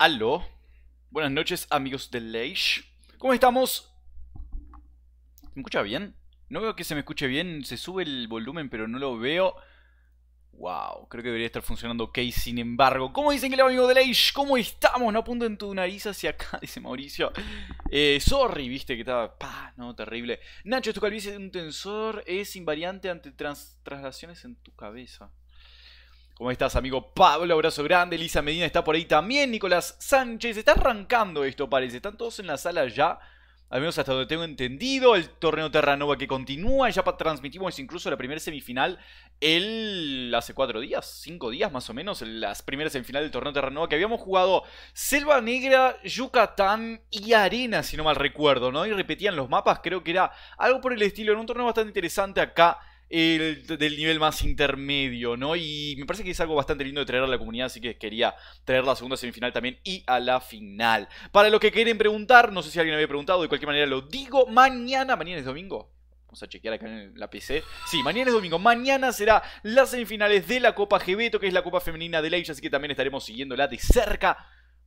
Aló. Buenas noches, amigos de Leish. ¿Cómo estamos? ¿Me escucha bien? No veo que se me escuche bien. Se sube el volumen, pero no lo veo. Wow, creo que debería estar funcionando ok, sin embargo. ¿Cómo dicen que va, amigo de Leish? ¿Cómo estamos? No apunten tu nariz hacia acá, dice Mauricio. Eh, sorry, viste que estaba... Pa, no, terrible. Nacho, tu calvicie de un tensor es invariante ante traslaciones en tu cabeza. ¿Cómo estás, amigo Pablo? Abrazo grande. Elisa Medina está por ahí también. Nicolás Sánchez. Está arrancando esto, parece. Están todos en la sala ya. Al menos hasta donde tengo entendido. El torneo Terranova que continúa. Ya transmitimos incluso la primera semifinal. El. hace cuatro días, cinco días más o menos. Las primeras semifinales del torneo Terranova que habíamos jugado Selva Negra, Yucatán y Arena, si no mal recuerdo, ¿no? Y repetían los mapas. Creo que era algo por el estilo. Era un torneo bastante interesante acá el, del nivel más intermedio, ¿no? Y me parece que es algo bastante lindo de traer a la comunidad, así que quería traer la segunda semifinal también y a la final. Para los que quieren preguntar, no sé si alguien había preguntado, de cualquier manera lo digo, mañana, mañana es domingo. Vamos a chequear acá en la PC. Sí, mañana es domingo. Mañana será las semifinales de la Copa Gebeto, que es la Copa Femenina de Ley. así que también estaremos siguiéndola de cerca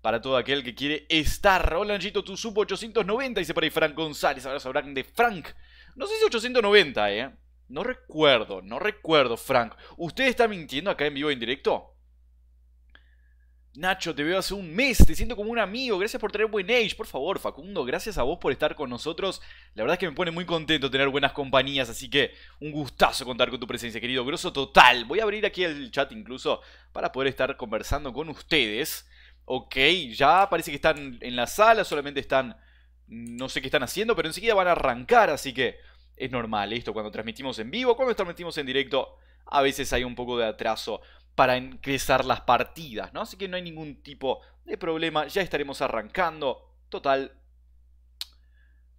para todo aquel que quiere estar. Hola, Angito, tu supo 890, dice para ahí Frank González. Ahora sabrán de Frank. No sé si 890, eh. No recuerdo, no recuerdo, Frank. ¿Usted está mintiendo acá en vivo en directo? Nacho, te veo hace un mes, te siento como un amigo, gracias por tener buen age, por favor, Facundo, gracias a vos por estar con nosotros. La verdad es que me pone muy contento tener buenas compañías, así que un gustazo contar con tu presencia, querido Grosso Total. Voy a abrir aquí el chat incluso para poder estar conversando con ustedes. Ok, ya parece que están en la sala, solamente están, no sé qué están haciendo, pero enseguida van a arrancar, así que es normal esto cuando transmitimos en vivo, cuando transmitimos en directo, a veces hay un poco de atraso para ingresar las partidas, ¿no? Así que no hay ningún tipo de problema, ya estaremos arrancando. Total,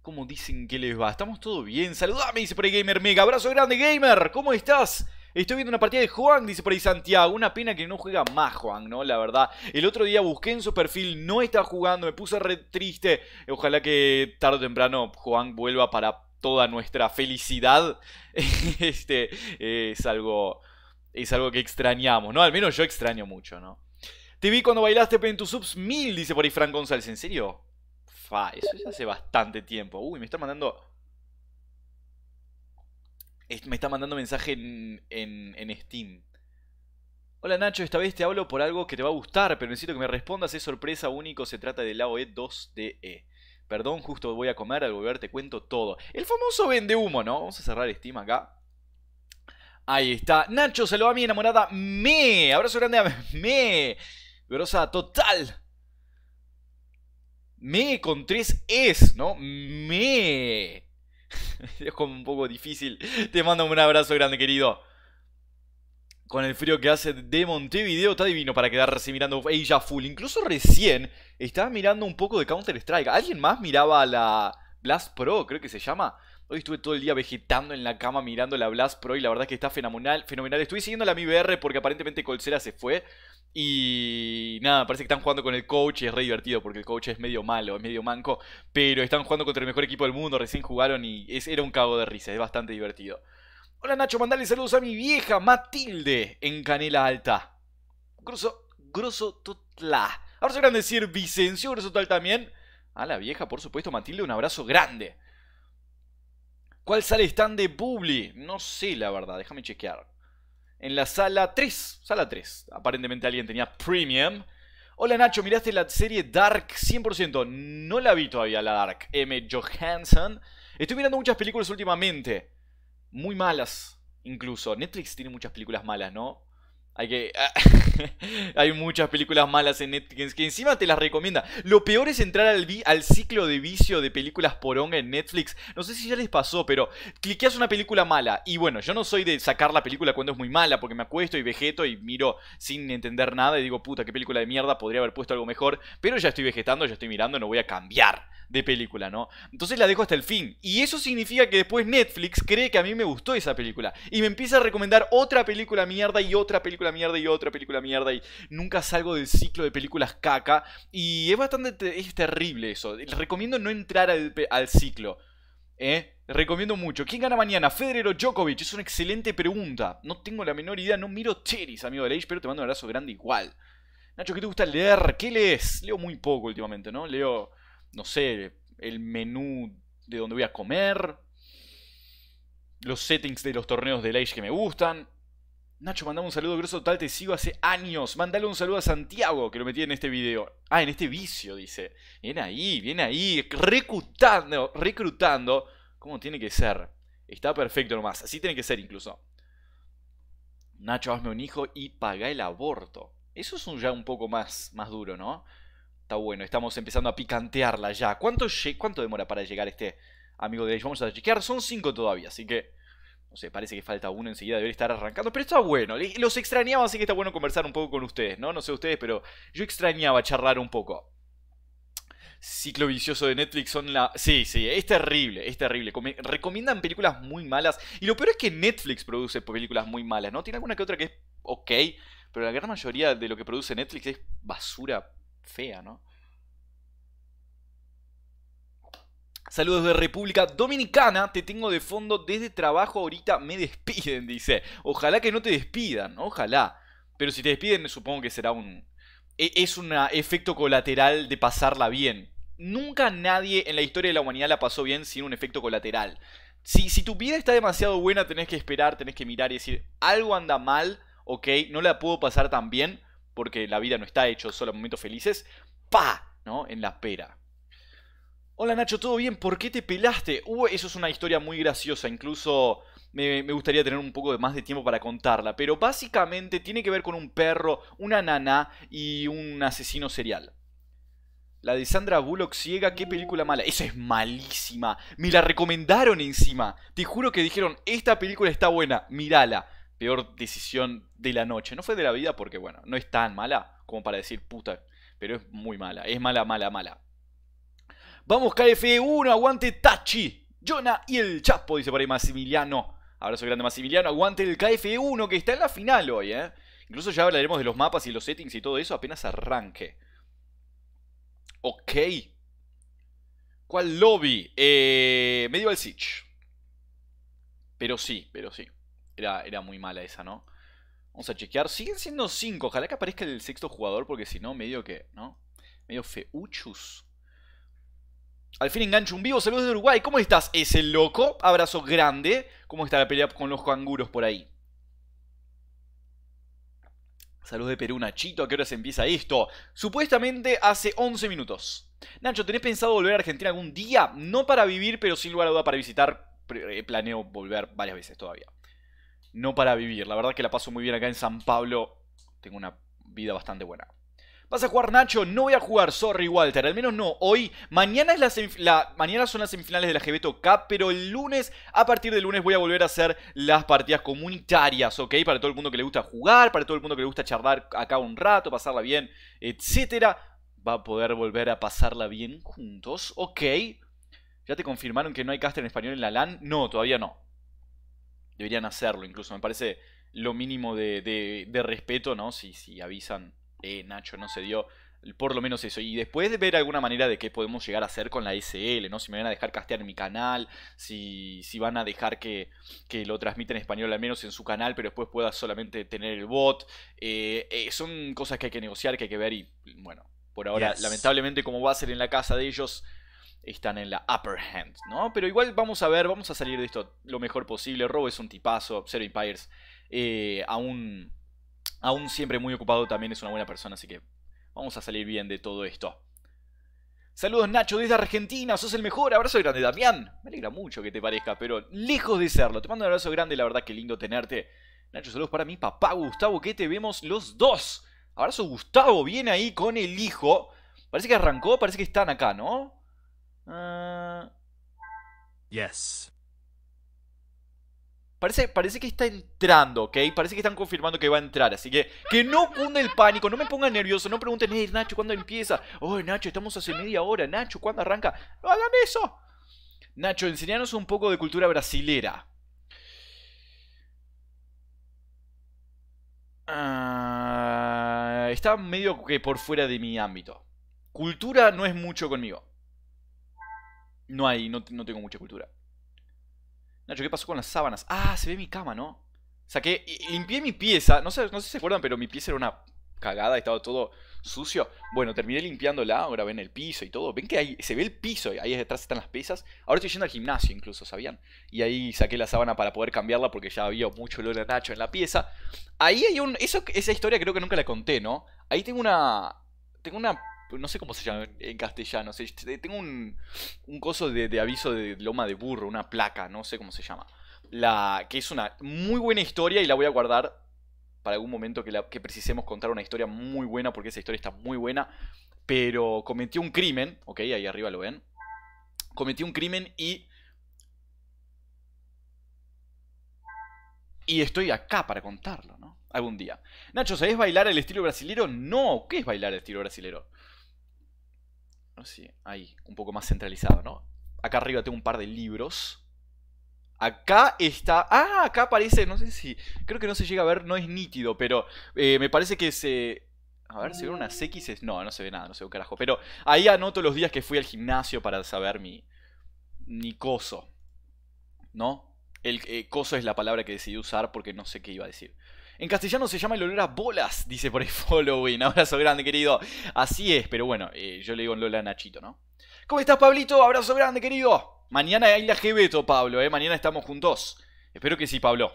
¿Cómo dicen que les va? ¿Estamos todo bien? Saludame, dice por ahí Gamer Mega. Abrazo grande, Gamer. ¿Cómo estás? Estoy viendo una partida de Juan, dice por ahí Santiago. Una pena que no juega más Juan, ¿no? La verdad. El otro día busqué en su perfil, no está jugando, me puse re triste. Ojalá que tarde o temprano Juan vuelva para toda nuestra felicidad, este, es, algo, es algo que extrañamos, ¿no? Al menos yo extraño mucho, ¿no? Te vi cuando bailaste en tus subs mil, dice por ahí Frank González. ¿En serio? Fa, eso ya hace bastante tiempo. Uy, me está mandando. Me está mandando mensaje en, en Steam. Hola Nacho, esta vez te hablo por algo que te va a gustar, pero necesito que me respondas. Es sorpresa único, se trata del AOE 2DE. Perdón, justo voy a comer, al volver te cuento todo. El famoso vende humo, ¿no? Vamos a cerrar Steam acá. Ahí está. Nacho, saluda a mi enamorada Me. Abrazo grande a Me. Grosa total. Me con tres es, ¿no? Me. Es como un poco difícil. Te mando un abrazo grande, querido con el frío que hace de Montevideo, está divino para quedarse mirando Asia Full. Incluso recién estaba mirando un poco de Counter-Strike. ¿Alguien más miraba la Blast Pro, creo que se llama? Hoy estuve todo el día vegetando en la cama mirando la Blast Pro y la verdad es que está fenomenal. fenomenal. Estuve siguiendo la MIBR porque aparentemente Colsera se fue. Y nada, parece que están jugando con el coach y es re divertido porque el coach es medio malo, es medio manco. Pero están jugando contra el mejor equipo del mundo, recién jugaron y era un cago de risa, es bastante divertido. Hola Nacho, mandale saludos a mi vieja Matilde en Canela Alta. Grosso, grosso tutla. Ahora se van a decir Vicencio Grosso también. A la vieja, por supuesto, Matilde, un abrazo grande. ¿Cuál sale stand de Publi? No sé, la verdad, déjame chequear. En la sala 3, sala 3. Aparentemente alguien tenía Premium. Hola Nacho, ¿miraste la serie Dark 100%? No la vi todavía, la Dark. M. Johansson. Estoy mirando muchas películas últimamente muy malas, incluso. Netflix tiene muchas películas malas, ¿no? Hay que. Ah, hay muchas películas malas en Netflix que encima te las recomienda. Lo peor es entrar al, ciclo de vicio de películas onga en Netflix. No sé si ya les pasó, pero cliqueas una película mala. Y bueno, yo no soy de sacar la película cuando es muy mala, porque me acuesto y vegeto y miro sin entender nada y digo, puta, qué película de mierda, podría haber puesto algo mejor. Pero ya estoy vegetando, ya estoy mirando, no voy a cambiar de película, ¿no? Entonces la dejo hasta el fin. Y eso significa que después Netflix cree que a mí me gustó esa película. Y me empieza a recomendar otra película mierda y otra película la mierda y otra película mierda y nunca salgo del ciclo de películas caca. Y es bastante, es terrible eso. Les recomiendo no entrar al, ciclo. ¿Eh? Recomiendo mucho. ¿Quién gana mañana? ¿Federer o Djokovic? Es una excelente pregunta. No tengo la menor idea, no miro cheris amigo de Leish, pero te mando un abrazo grande igual. Nacho, ¿qué te gusta leer? ¿Qué lees? Leo muy poco últimamente, ¿no? Leo, no sé, el menú de donde voy a comer, los settings de los torneos de Leish que me gustan. Nacho, mandame un saludo grueso total, te sigo hace años. Mándale un saludo a Santiago, que lo metí en este video. Ah, en este vicio, dice. Viene ahí, viene ahí, reclutando, reclutando. ¿Cómo tiene que ser? Está perfecto nomás, así tiene que ser incluso. Nacho, hazme un hijo y paga el aborto. Eso es un ya un poco más, más duro, ¿no? Está bueno, estamos empezando a picantearla ya. ¿Cuánto, ¿Cuánto demora para llegar este amigo de ellos? Vamos a chequear, son cinco todavía, así que... No sé, parece que falta uno enseguida, debería estar arrancando. Pero está bueno, los extrañaba, así que está bueno conversar un poco con ustedes, ¿no? No sé ustedes, pero yo extrañaba charlar un poco. Ciclo vicioso de Netflix son la... Sí, sí, es terrible, es terrible. Recomiendan películas muy malas. Y lo peor es que Netflix produce películas muy malas, ¿no? Tiene alguna que otra que es ok, pero la gran mayoría de lo que produce Netflix es basura fea, ¿no? Saludos de República Dominicana, te tengo de fondo desde trabajo ahorita me despiden, dice. Ojalá que no te despidan, ojalá. Pero si te despiden, supongo que será un e, es un efecto colateral de pasarla bien. Nunca nadie en la historia de la humanidad la pasó bien sin un efecto colateral. Si, tu vida está demasiado buena, tenés que esperar, tenés que mirar y decir, algo anda mal, ok, no la puedo pasar tan bien, porque la vida no está hecha solo momentos felices. ¡Pa! ¿No? En la pera. Hola Nacho, ¿todo bien? ¿Por qué te pelaste? Uh, eso es una historia muy graciosa, incluso me, gustaría tener un poco de más de tiempo para contarla, pero básicamente tiene que ver con un perro, una nana y un asesino serial. La de Sandra Bullock ciega, qué película mala. Esa es malísima. Me la recomendaron encima. Te juro que dijeron, esta película está buena, mírala. Peor decisión de la noche. No fue de la vida porque, bueno, no es tan mala como para decir puta, pero es muy mala. Es mala, mala, mala. Vamos KF1, aguante Tachi, Jonah y el Chapo, dice por ahí Maximiliano. Abrazo grande Maximiliano, aguante el KF1 que está en la final hoy, ¿eh? Incluso ya hablaremos de los mapas y los settings y todo eso apenas arranque. Ok. ¿Cuál lobby? Eh, el Siege. Pero sí, pero sí. Era, era muy mala esa, ¿no? Vamos a chequear. Siguen siendo 5. Ojalá que aparezca el sexto jugador porque si no, medio que, ¿no? Medio feuchus. Al fin engancho un vivo. Saludos de Uruguay. ¿Cómo estás, ese loco? Abrazo grande. ¿Cómo está la pelea con los canguros por ahí? Saludos de Perú, Nachito. ¿A qué hora se empieza esto? Supuestamente hace 11 minutos. Nacho, ¿tenés pensado volver a Argentina algún día? No para vivir, pero sin lugar a duda para visitar. Eh, planeo volver varias veces todavía. No para vivir. La verdad que la paso muy bien acá en San Pablo. Tengo una vida bastante buena. Vas a jugar Nacho, no voy a jugar, sorry Walter, al menos no hoy. Mañana, es mañana son las semifinales de la pero el lunes, a partir del lunes voy a volver a hacer las partidas comunitarias, ¿ok? Para todo el mundo que le gusta jugar, para todo el mundo que le gusta charlar acá un rato, pasarla bien, etcétera. Va a poder volver a pasarla bien juntos, ¿ok? ¿Ya te confirmaron que no hay caster en español en la LAN? No, todavía no. Deberían hacerlo incluso, me parece lo mínimo de, de, respeto, ¿no? Si, si avisan eh, Nacho no se dio. Por lo menos eso. Y después de ver alguna manera de qué podemos llegar a hacer con la SL, ¿no? Si me van a dejar castear mi canal, si, si van a dejar que, lo transmiten en español al menos en su canal, pero después pueda solamente tener el bot. Eh, eh, son cosas que hay que negociar, que hay que ver y bueno, por ahora, lamentablemente, como va a ser en la casa de ellos, están en la upper hand, ¿no? Pero igual vamos a ver, vamos a salir de esto lo mejor posible. Robo es un tipazo, Zero Empires, eh, aún aún siempre muy ocupado, también es una buena persona, así que vamos a salir bien de todo esto. Saludos Nacho desde Argentina, sos el mejor, abrazo grande Damián. Me alegra mucho que te parezca, pero lejos de serlo. Te mando un abrazo grande, la verdad que lindo tenerte. Nacho, saludos para mi papá Gustavo, que te vemos los dos. Abrazo Gustavo, viene ahí con el hijo. Parece que arrancó, parece que están acá, ¿no? Ah. Yes. Parece, que está entrando, ¿ok? Parece que están confirmando que va a entrar. Así que que no cunde el pánico, no me pongan nervioso, no pregunten, hey Nacho, ¿cuándo empieza? Oh, Nacho, estamos hace media hora, Nacho, ¿cuándo arranca? ¡No hagan eso! Nacho, enseñanos un poco de cultura brasilera. Ah, está medio que por fuera de mi ámbito. Cultura no es mucho conmigo. No hay, no tengo mucha cultura. Nacho, ¿qué pasó con las sábanas? Ah, se ve mi cama, ¿no? Saqué, limpié mi pieza. No sé, no si se acuerdan, pero mi pieza era una cagada, estaba todo sucio. Bueno, terminé limpiándola, ahora ven el piso y todo. Ven que ahí se ve el piso, ahí detrás están las piezas. Ahora estoy yendo al gimnasio incluso, ¿sabían? Y ahí saqué la sábana para poder cambiarla porque ya había mucho olor a Nacho en la pieza. Ahí hay un... Eso, esa historia creo que nunca la conté, ¿no? Ahí tengo una... Tengo una no sé cómo se llama en castellano. Eh, tengo un, un coso de, aviso de loma de burro, una placa, no sé cómo se llama. La, que es una muy buena historia y la voy a guardar para algún momento que, la, que precisemos contar una historia muy buena, porque esa historia está muy buena. Pero cometió un crimen, ok, ahí arriba lo ven. Cometió un crimen y Y estoy acá para contarlo, ¿no? Algún día. Nacho, ¿sabés bailar el estilo brasilero? No, ¿qué es bailar el estilo brasilero? No sé, ahí, un poco más centralizado, ¿no? Acá arriba tengo un par de libros. Acá está... Ah, acá parece, no sé si... Creo que no se llega a ver, no es nítido, pero eh, me parece que se... A ver, ¿se ven unas X? No, no se ve nada, no se ve un carajo. Pero ahí anoto los días que fui al gimnasio para saber mi... Mi coso. ¿No? El eh, coso es la palabra que decidí usar porque no sé qué iba a decir. En castellano se llama el olor a bolas, dice por el Following. Abrazo grande, querido. Así es, pero bueno, eh, yo le digo en Lola a Nachito, ¿no? ¿Cómo estás, Pablito? Abrazo grande, querido. Mañana hay la jebeto, Pablo, ¿eh? Mañana estamos juntos. Espero que sí, Pablo.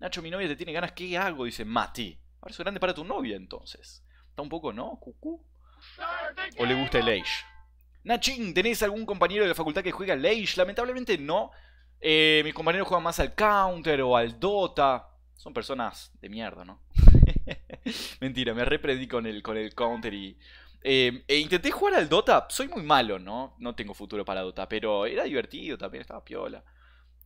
Nacho, mi novia te tiene ganas. ¿Qué hago? Dice Mati. Abrazo grande para tu novia, entonces. Está un poco, ¿no? ¿Cucú? ¿O le gusta el Age? Nachin, ¿tenés algún compañero de la facultad que juega al Age? Lamentablemente no. Eh, mis compañeros juegan más al Counter o al Dota son personas de mierda, ¿no? Mentira, me reprendí con el, con el counter y... Em, e intenté jugar al Dota, soy muy malo, ¿no? No tengo futuro para Dota, pero era divertido también, estaba piola.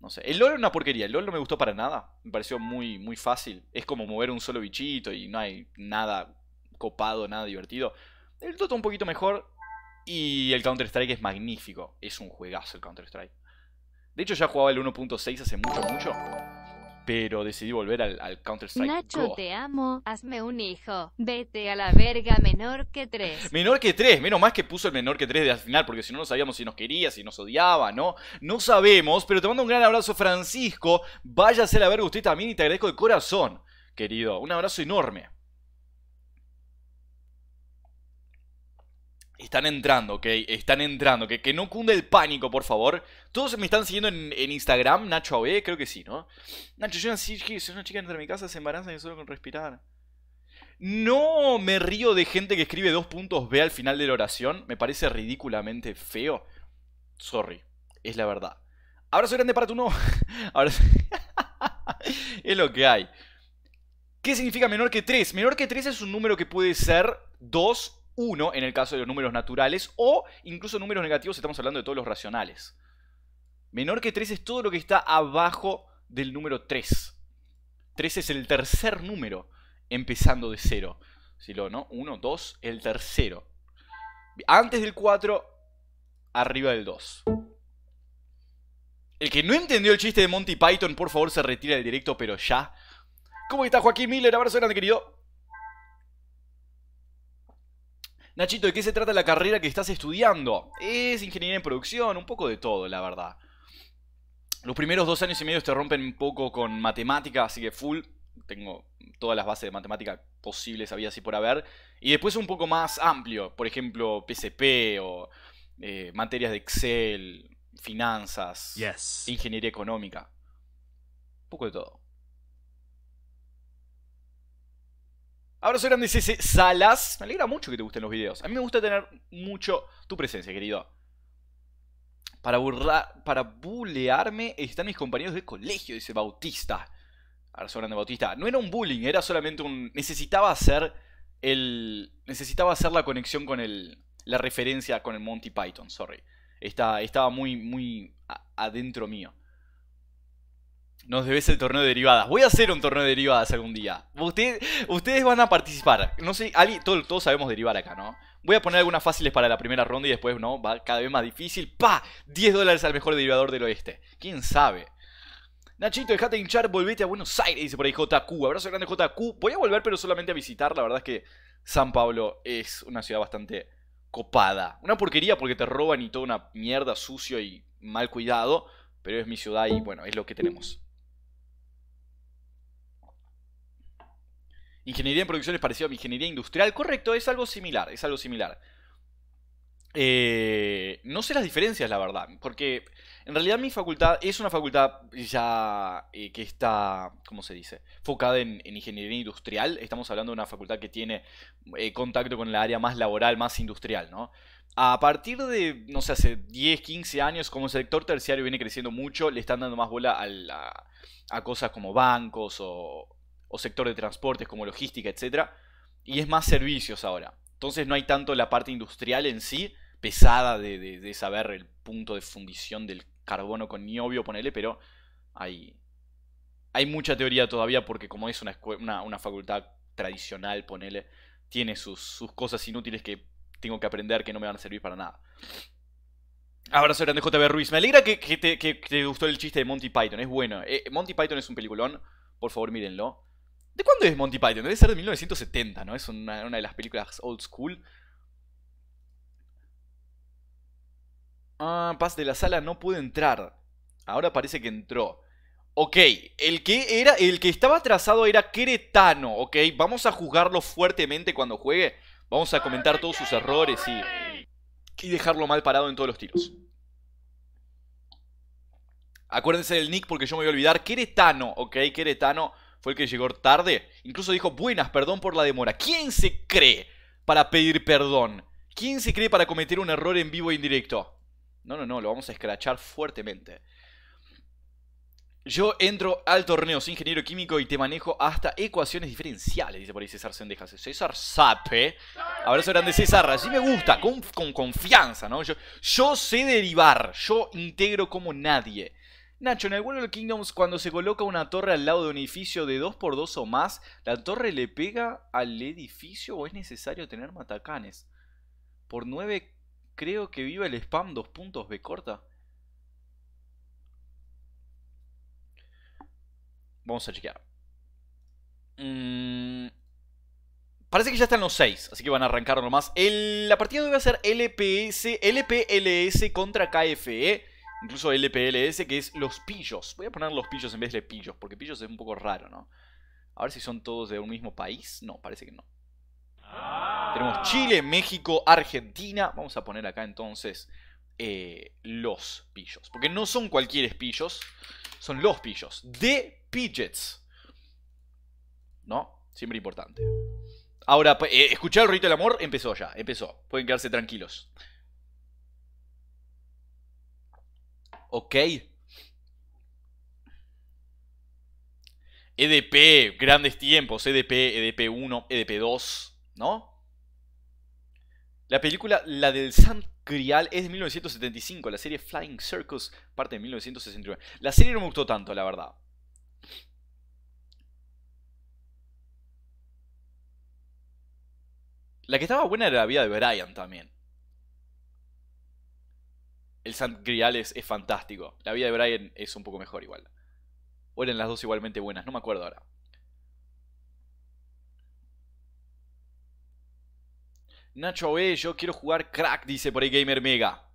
No sé, el LOL es una porquería, el LOL no me gustó para nada, me pareció muy, muy fácil. Es como mover un solo bichito y no hay nada copado, nada divertido. El Dota un poquito mejor y el Counter-Strike es magnífico, es un juegazo el Counter-Strike. De hecho ya jugaba el 1.6 hace mucho, mucho pero decidí volver al, Counter-Strike. Nacho, te amo, hazme un hijo. Vete a la verga menor que tres. Menor que tres, menos más que puso el menor que tres de al final, porque si no, no sabíamos si nos quería, si nos odiaba, ¿no? No sabemos, pero te mando un gran abrazo, Francisco. Váyase a la verga usted también y te agradezco de corazón, querido. Un abrazo enorme. Están entrando, ok, están entrando, que, que no cunde el pánico, por favor. Todos me están siguiendo en, Instagram, Nacho AB, creo que sí, ¿no? Nacho, yo una chica entra en mi casa se embaraza y solo con respirar. No me río de gente que escribe dos puntos B al final de la oración, me parece ridículamente feo. Sorry, es la verdad. Abrazo grande para tu no. es lo que hay. ¿Qué significa menor que 3? Menor que tres es un número que puede ser 2 1 en el caso de los números naturales o incluso números negativos estamos hablando de todos los racionales. Menor que 3 es todo lo que está abajo del número 3. 3 es el tercer número empezando de 0. Si lo, ¿no? 1, 2, el tercero. Antes del 4, arriba del 2. El que no entendió el chiste de Monty Python, por favor se retira del directo, pero ya. ¿Cómo está Joaquín Miller? Abrazo grande, querido. Nachito, ¿de qué se trata la carrera que estás estudiando? Es ingeniería en producción, un poco de todo, la verdad. Los primeros dos años y medio te rompen un poco con matemática, así que full. Tengo todas las bases de matemática posibles, había así por haber. Y después un poco más amplio, por ejemplo, PCP o eh, materias de Excel, finanzas, yes. ingeniería económica. Un poco de todo. Abrazo grande, CC Salas. Me alegra mucho que te gusten los videos. A mí me gusta tener mucho tu presencia, querido. Para, burlar, para bulearme están mis compañeros de colegio, dice Bautista. Abrazo grande, Bautista. No era un bullying, era solamente un. Necesitaba hacer el. Necesitaba hacer la conexión con el. La referencia con el Monty Python, sorry. Está, estaba muy, muy adentro mío. Nos debes el torneo de derivadas. Voy a hacer un torneo de derivadas algún día. ustedes van a participar. No sé, todos sabemos derivar acá, ¿no? Voy a poner algunas fáciles para la primera ronda y después, ¿no? Va cada vez más difícil. ¡Pa! 10 dólares al mejor derivador del oeste. ¿Quién sabe? Nachito, dejate hinchar, volvete a Buenos Aires, dice por ahí JQ. Abrazo grande JQ. Voy a volver, pero solamente a visitar. La verdad es que San Pablo es una ciudad bastante copada. Una porquería porque te roban y toda una mierda sucio y mal cuidado. Pero es mi ciudad y bueno, es lo que tenemos. Ingeniería en producción es parecido a mi ingeniería industrial. Correcto, es algo similar, es algo similar. Eh, no sé las diferencias, la verdad, porque en realidad mi facultad es una facultad ya eh, que está, ¿cómo se dice?, focada en, ingeniería industrial. Estamos hablando de una facultad que tiene eh, contacto con el área más laboral, más industrial, ¿no? A partir de, no sé, hace 10, 15 años, como el sector terciario viene creciendo mucho, le están dando más bola a cosas como bancos o, o sector de transportes como logística, etc. Y es más servicios ahora. Entonces no hay tanto la parte industrial en sí, pesada de, saber el punto de fundición del carbono con niobio, ponele, pero hay, hay mucha teoría todavía porque como es una, una, facultad tradicional, ponele, tiene sus, cosas inútiles que tengo que aprender que no me van a servir para nada. Abrazo grande JB Ruiz. Me alegra que, que, te, gustó el chiste de Monty Python. Es bueno. Eh, Monty Python es un peliculón. Por favor, mírenlo. ¿De cuándo es Monty Python? Debe ser de 1970, ¿no? Es una, de las películas old school. Ah, Paz de la sala no pude entrar. Ahora parece que entró. Ok, el que, era, el que estaba atrasado era Queretano, ok. Vamos a juzgarlo fuertemente cuando juegue. Vamos a comentar todos sus errores y, y dejarlo mal parado en todos los tiros. Acuérdense del nick porque yo me voy a olvidar. Queretano, ok, Queretano fue el que llegó tarde. Incluso dijo, buenas, perdón por la demora. ¿Quién se cree para pedir perdón? ¿Quién se cree para cometer un error en vivo e indirecto? No, no, no, lo vamos a escrachar fuertemente. Yo entro al torneo, soy ingeniero químico y te manejo hasta ecuaciones diferenciales, dice por ahí César Sendejas. César Sape. Abrazo grande César, así me gusta, con, confianza, ¿no? yo sé derivar, yo integro como nadie. Nacho, en el World of Kingdoms, cuando se coloca una torre al lado de un edificio de 2x2 o más, ¿la torre le pega al edificio o es necesario tener matacanes? Por 9 creo que viva el spam 2 puntos B corta. Vamos a chequear. Mm, parece que ya están los 6, así que van a arrancar nomás. la partida debe ser LPS, LPLS contra KFE. Incluso LPLS, que es los pillos. Voy a poner los pillos en vez de pillos, porque pillos es un poco raro, ¿no? A ver si son todos de un mismo país. No, parece que no. Tenemos ah. Chile, México, Argentina. Vamos a poner acá entonces eh, los pillos. Porque no son cualquier pillos, son los pillos. De Pidgets. ¿No? Siempre importante. Ahora, eh, escuchar el rito del amor empezó ya, empezó. Pueden quedarse tranquilos. Ok. EDP, grandes tiempos, EDP, EDP1, EDP2, ¿no? La película La del San es de 1975, la serie Flying Circus parte de 1969. La serie no me gustó tanto, la verdad. La que estaba buena era la vida de Brian también el San Grial es, fantástico. La vida de Brian es un poco mejor igual. O eran las dos igualmente buenas, no me acuerdo ahora. Nacho B, yo quiero jugar crack, dice por ahí Gamer Mega.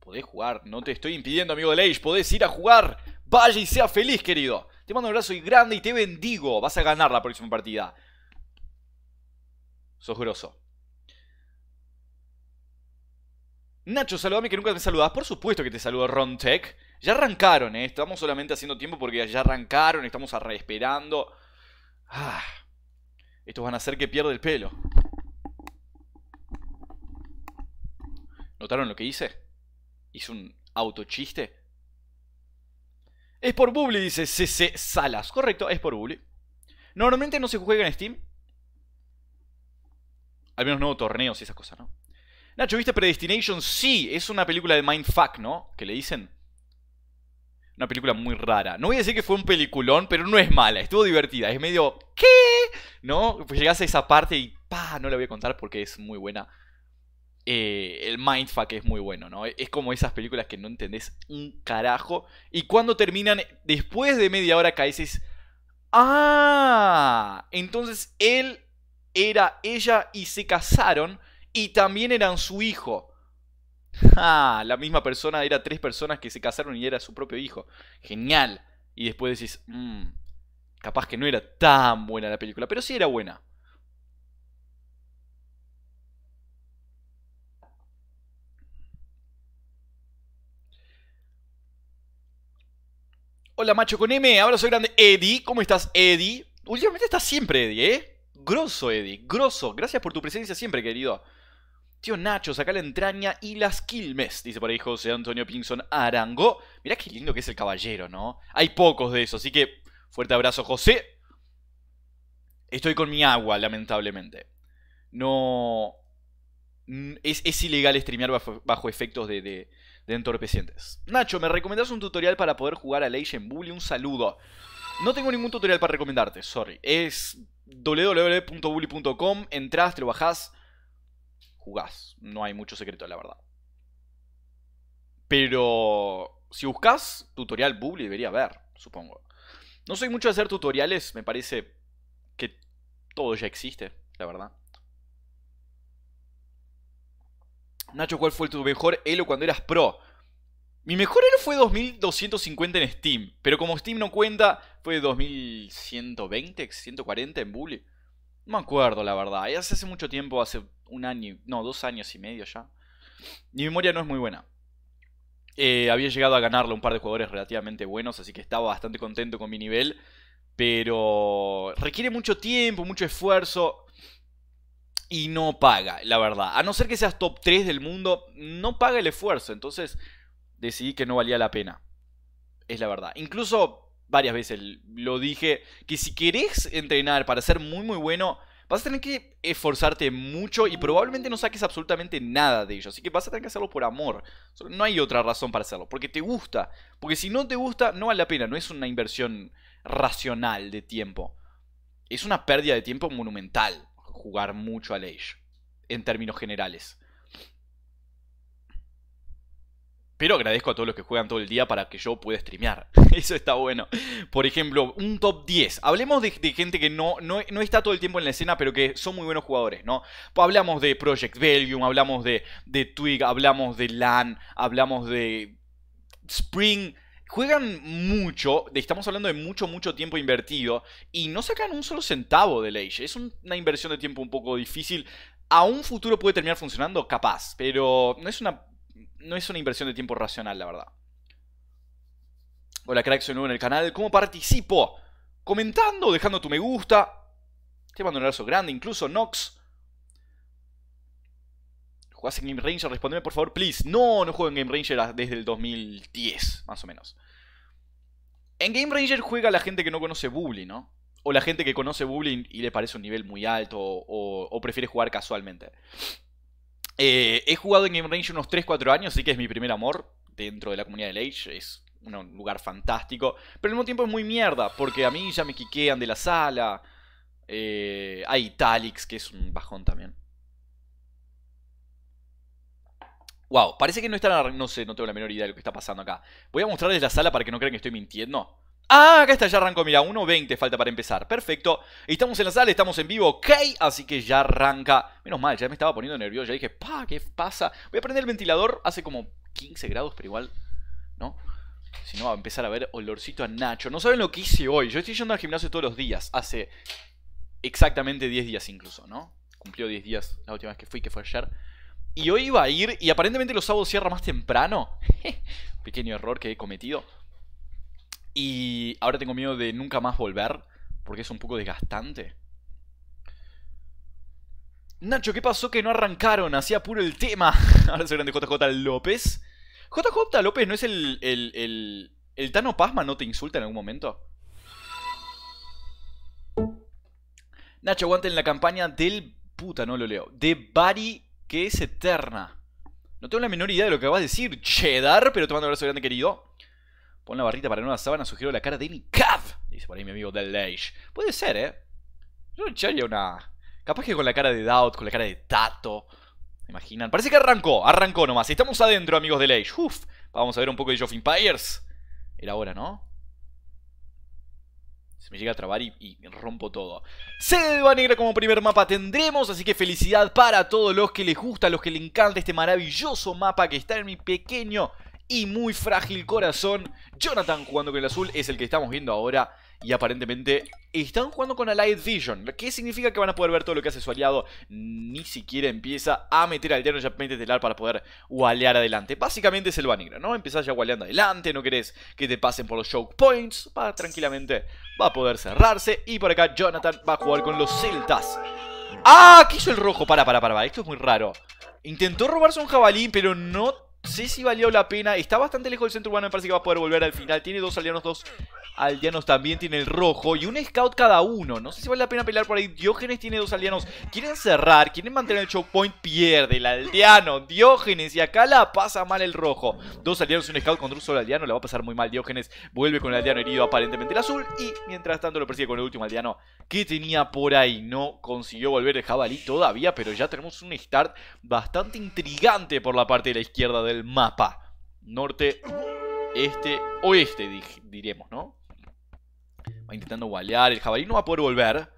Podés jugar, no te estoy impidiendo, amigo de Age, podés ir a jugar. Vaya y sea feliz, querido. Te mando un abrazo y grande y te bendigo. Vas a ganar la próxima partida. Sos grosso. Nacho, saludame que nunca me saludas. Por supuesto que te saludo, Ron Ya arrancaron, ¿eh? Estamos solamente haciendo tiempo porque ya arrancaron, estamos esperando. Ah, estos van a hacer que pierda el pelo. ¿Notaron lo que hice? Hice un autochiste. Es por Bubli, dice CC Salas. Correcto, es por Bubli. Normalmente no se juega en Steam. Al menos no torneos y esas cosas, ¿no? Nacho, ¿viste Predestination? Sí, es una película de Mindfuck, ¿no? Que le dicen. Una película muy rara. No voy a decir que fue un peliculón, pero no es mala. Estuvo divertida. Es medio. ¿Qué? ¿No? Pues llegas a esa parte y. pa No la voy a contar porque es muy buena. Eh, el mindfuck es muy bueno, ¿no? Es como esas películas que no entendés un carajo. Y cuando terminan, después de media hora caes es. ¡Ah! Entonces él era ella y se casaron y también eran su hijo. Ah, la misma persona era tres personas que se casaron y era su propio hijo. Genial. Y después decís, mm, capaz que no era tan buena la película, pero sí era buena. Hola macho con M, abrazo grande Eddie, ¿cómo estás Eddie? Últimamente estás siempre Eddie, ¿eh? Grosso Eddie, grosso, gracias por tu presencia siempre querido. Tío Nacho, saca la entraña y las quilmes, dice por ahí José Antonio Pinson Arango. Mirá qué lindo que es el caballero, ¿no? Hay pocos de esos, así que fuerte abrazo, José. Estoy con mi agua, lamentablemente. No. Es, ilegal streamear bajo, efectos de, entorpecientes. Nacho, ¿me recomendás un tutorial para poder jugar a Legend Bully? Un saludo. No tengo ningún tutorial para recomendarte, sorry. Es www.bully.com, entras, te lo bajás jugás. No hay mucho secreto, la verdad. Pero si buscas tutorial Bubble debería haber, supongo. No soy mucho de hacer tutoriales, me parece que todo ya existe, la verdad. Nacho, ¿cuál fue tu mejor Elo cuando eras pro? Mi mejor Elo fue 2250 en Steam, pero como Steam no cuenta, fue 2120, 140 en Bully. No me acuerdo, la verdad. hace, mucho tiempo, hace un año, no, dos años y medio ya. Mi memoria no es muy buena. Eh, había llegado a ganarle un par de jugadores relativamente buenos, así que estaba bastante contento con mi nivel. Pero requiere mucho tiempo, mucho esfuerzo. Y no paga, la verdad. A no ser que seas top 3 del mundo, no paga el esfuerzo. Entonces decidí que no valía la pena. Es la verdad. Incluso varias veces lo dije, que si querés entrenar para ser muy muy bueno, vas a tener que esforzarte mucho y probablemente no saques absolutamente nada de ello. Así que vas a tener que hacerlo por amor. No hay otra razón para hacerlo, porque te gusta. Porque si no te gusta, no vale la pena, no es una inversión racional de tiempo. Es una pérdida de tiempo monumental jugar mucho a Age, en términos generales. Pero agradezco a todos los que juegan todo el día para que yo pueda streamear. Eso está bueno. Por ejemplo, un top 10. Hablemos de, gente que no, no, está todo el tiempo en la escena, pero que son muy buenos jugadores, ¿no? Hablamos de Project Belgium, hablamos de, Twig, hablamos de LAN, hablamos de Spring. Juegan mucho, estamos hablando de mucho, mucho tiempo invertido y no sacan un solo centavo de Age. Es una inversión de tiempo un poco difícil. A un futuro puede terminar funcionando, capaz, pero no es una no es una inversión de tiempo racional, la verdad. Hola, crack, soy nuevo en el canal. ¿Cómo participo? Comentando, dejando tu me gusta. Te mando un abrazo grande, incluso Nox. ¿Jugás en Game Ranger? Respondeme por favor, please. No, no juego en Game Ranger desde el 2010, más o menos. En Game Ranger juega la gente que no conoce Bully, ¿no? O la gente que conoce Bully y le parece un nivel muy alto o prefiere jugar casualmente. Eh, he jugado en Game Range unos 3-4 años, así que es mi primer amor dentro de la comunidad de Age. Es un lugar fantástico. Pero al mismo tiempo es muy mierda, porque a mí ya me quiquean de la sala. Eh, hay Talix que es un bajón también. Wow, parece que no están... No sé, no tengo la menor idea de lo que está pasando acá. Voy a mostrarles la sala para que no crean que estoy mintiendo. Ah, acá está, ya arrancó, mira, 1.20 falta para empezar. Perfecto. Estamos en la sala, estamos en vivo, ok. Así que ya arranca. Menos mal, ya me estaba poniendo nervioso. Ya dije, pa, ¿qué pasa? Voy a prender el ventilador, hace como 15 grados, pero igual, ¿no? Si no, va a empezar a ver olorcito a Nacho. No saben lo que hice hoy. Yo estoy yendo al gimnasio todos los días, hace exactamente 10 días incluso, ¿no? Cumplió 10 días la última vez que fui, que fue ayer. Y hoy iba a ir, y aparentemente los sábados cierra más temprano. Pequeño error que he cometido. Y ahora tengo miedo de nunca más volver, porque es un poco desgastante. Nacho, ¿qué pasó que no arrancaron? Hacía puro el tema. Ahora se de JJ López. JJ López no es el, el, el, Tano Pasma, ¿no te insulta en algún momento? Nacho, aguanten la campaña del... Puta, no lo leo. De Bari, que es eterna. No tengo la menor idea de lo que vas a decir, Cheddar, pero te mando un abrazo grande, querido. Pon la barrita para nueva sábana, sugiero la cara de Cav. Dice por ahí mi amigo Del Leish. Puede ser, ¿eh? Yo echaría una. Capaz que con la cara de Doubt, con la cara de Tato. ¿Me imaginan? Parece que arrancó, arrancó nomás. Estamos adentro, amigos de Leish. Uf, vamos a ver un poco de Age of Empires. Era hora, ¿no? Se me llega a trabar y, rompo todo. Selva Negra como primer mapa tendremos, así que felicidad para todos los que les gusta, los que les encanta este maravilloso mapa que está en mi pequeño y muy frágil corazón. Jonathan jugando con el azul es el que estamos viendo ahora. Y aparentemente están jugando con Light Vision. ¿Qué significa que van a poder ver todo lo que hace su aliado? Ni siquiera empieza a meter al diario ya mete telar para poder walear adelante. Básicamente es el Vanigra ¿no? Empezás ya waleando adelante, no querés que te pasen por los choke points. Va tranquilamente, va a poder cerrarse. Y por acá Jonathan va a jugar con los celtas. ¡Ah! ¿Qué hizo el rojo? Para, para, para, para. Esto es muy raro. Intentó robarse un jabalí, pero no sí, sí valió la pena. Está bastante lejos del centro urbano, me parece que va a poder volver al final. Tiene dos aldeanos, dos aldeanos también, tiene el rojo. Y un scout cada uno. No sé si vale la pena pelear por ahí. Diógenes tiene dos aldeanos. Quieren cerrar, quieren mantener el choke point, pierde el aldeano. Diógenes, y acá la pasa mal el rojo. Dos aldeanos, y un scout con un solo aldeano. La va a pasar muy mal. Diógenes vuelve con el aldeano herido, aparentemente el azul. Y mientras tanto lo persigue con el último aldeano que tenía por ahí. No consiguió volver el jabalí todavía, pero ya tenemos un start bastante intrigante por la parte de la izquierda de mapa. Norte, este, oeste, diremos, ¿no? Va intentando gualear. El jabalí no va a poder volver.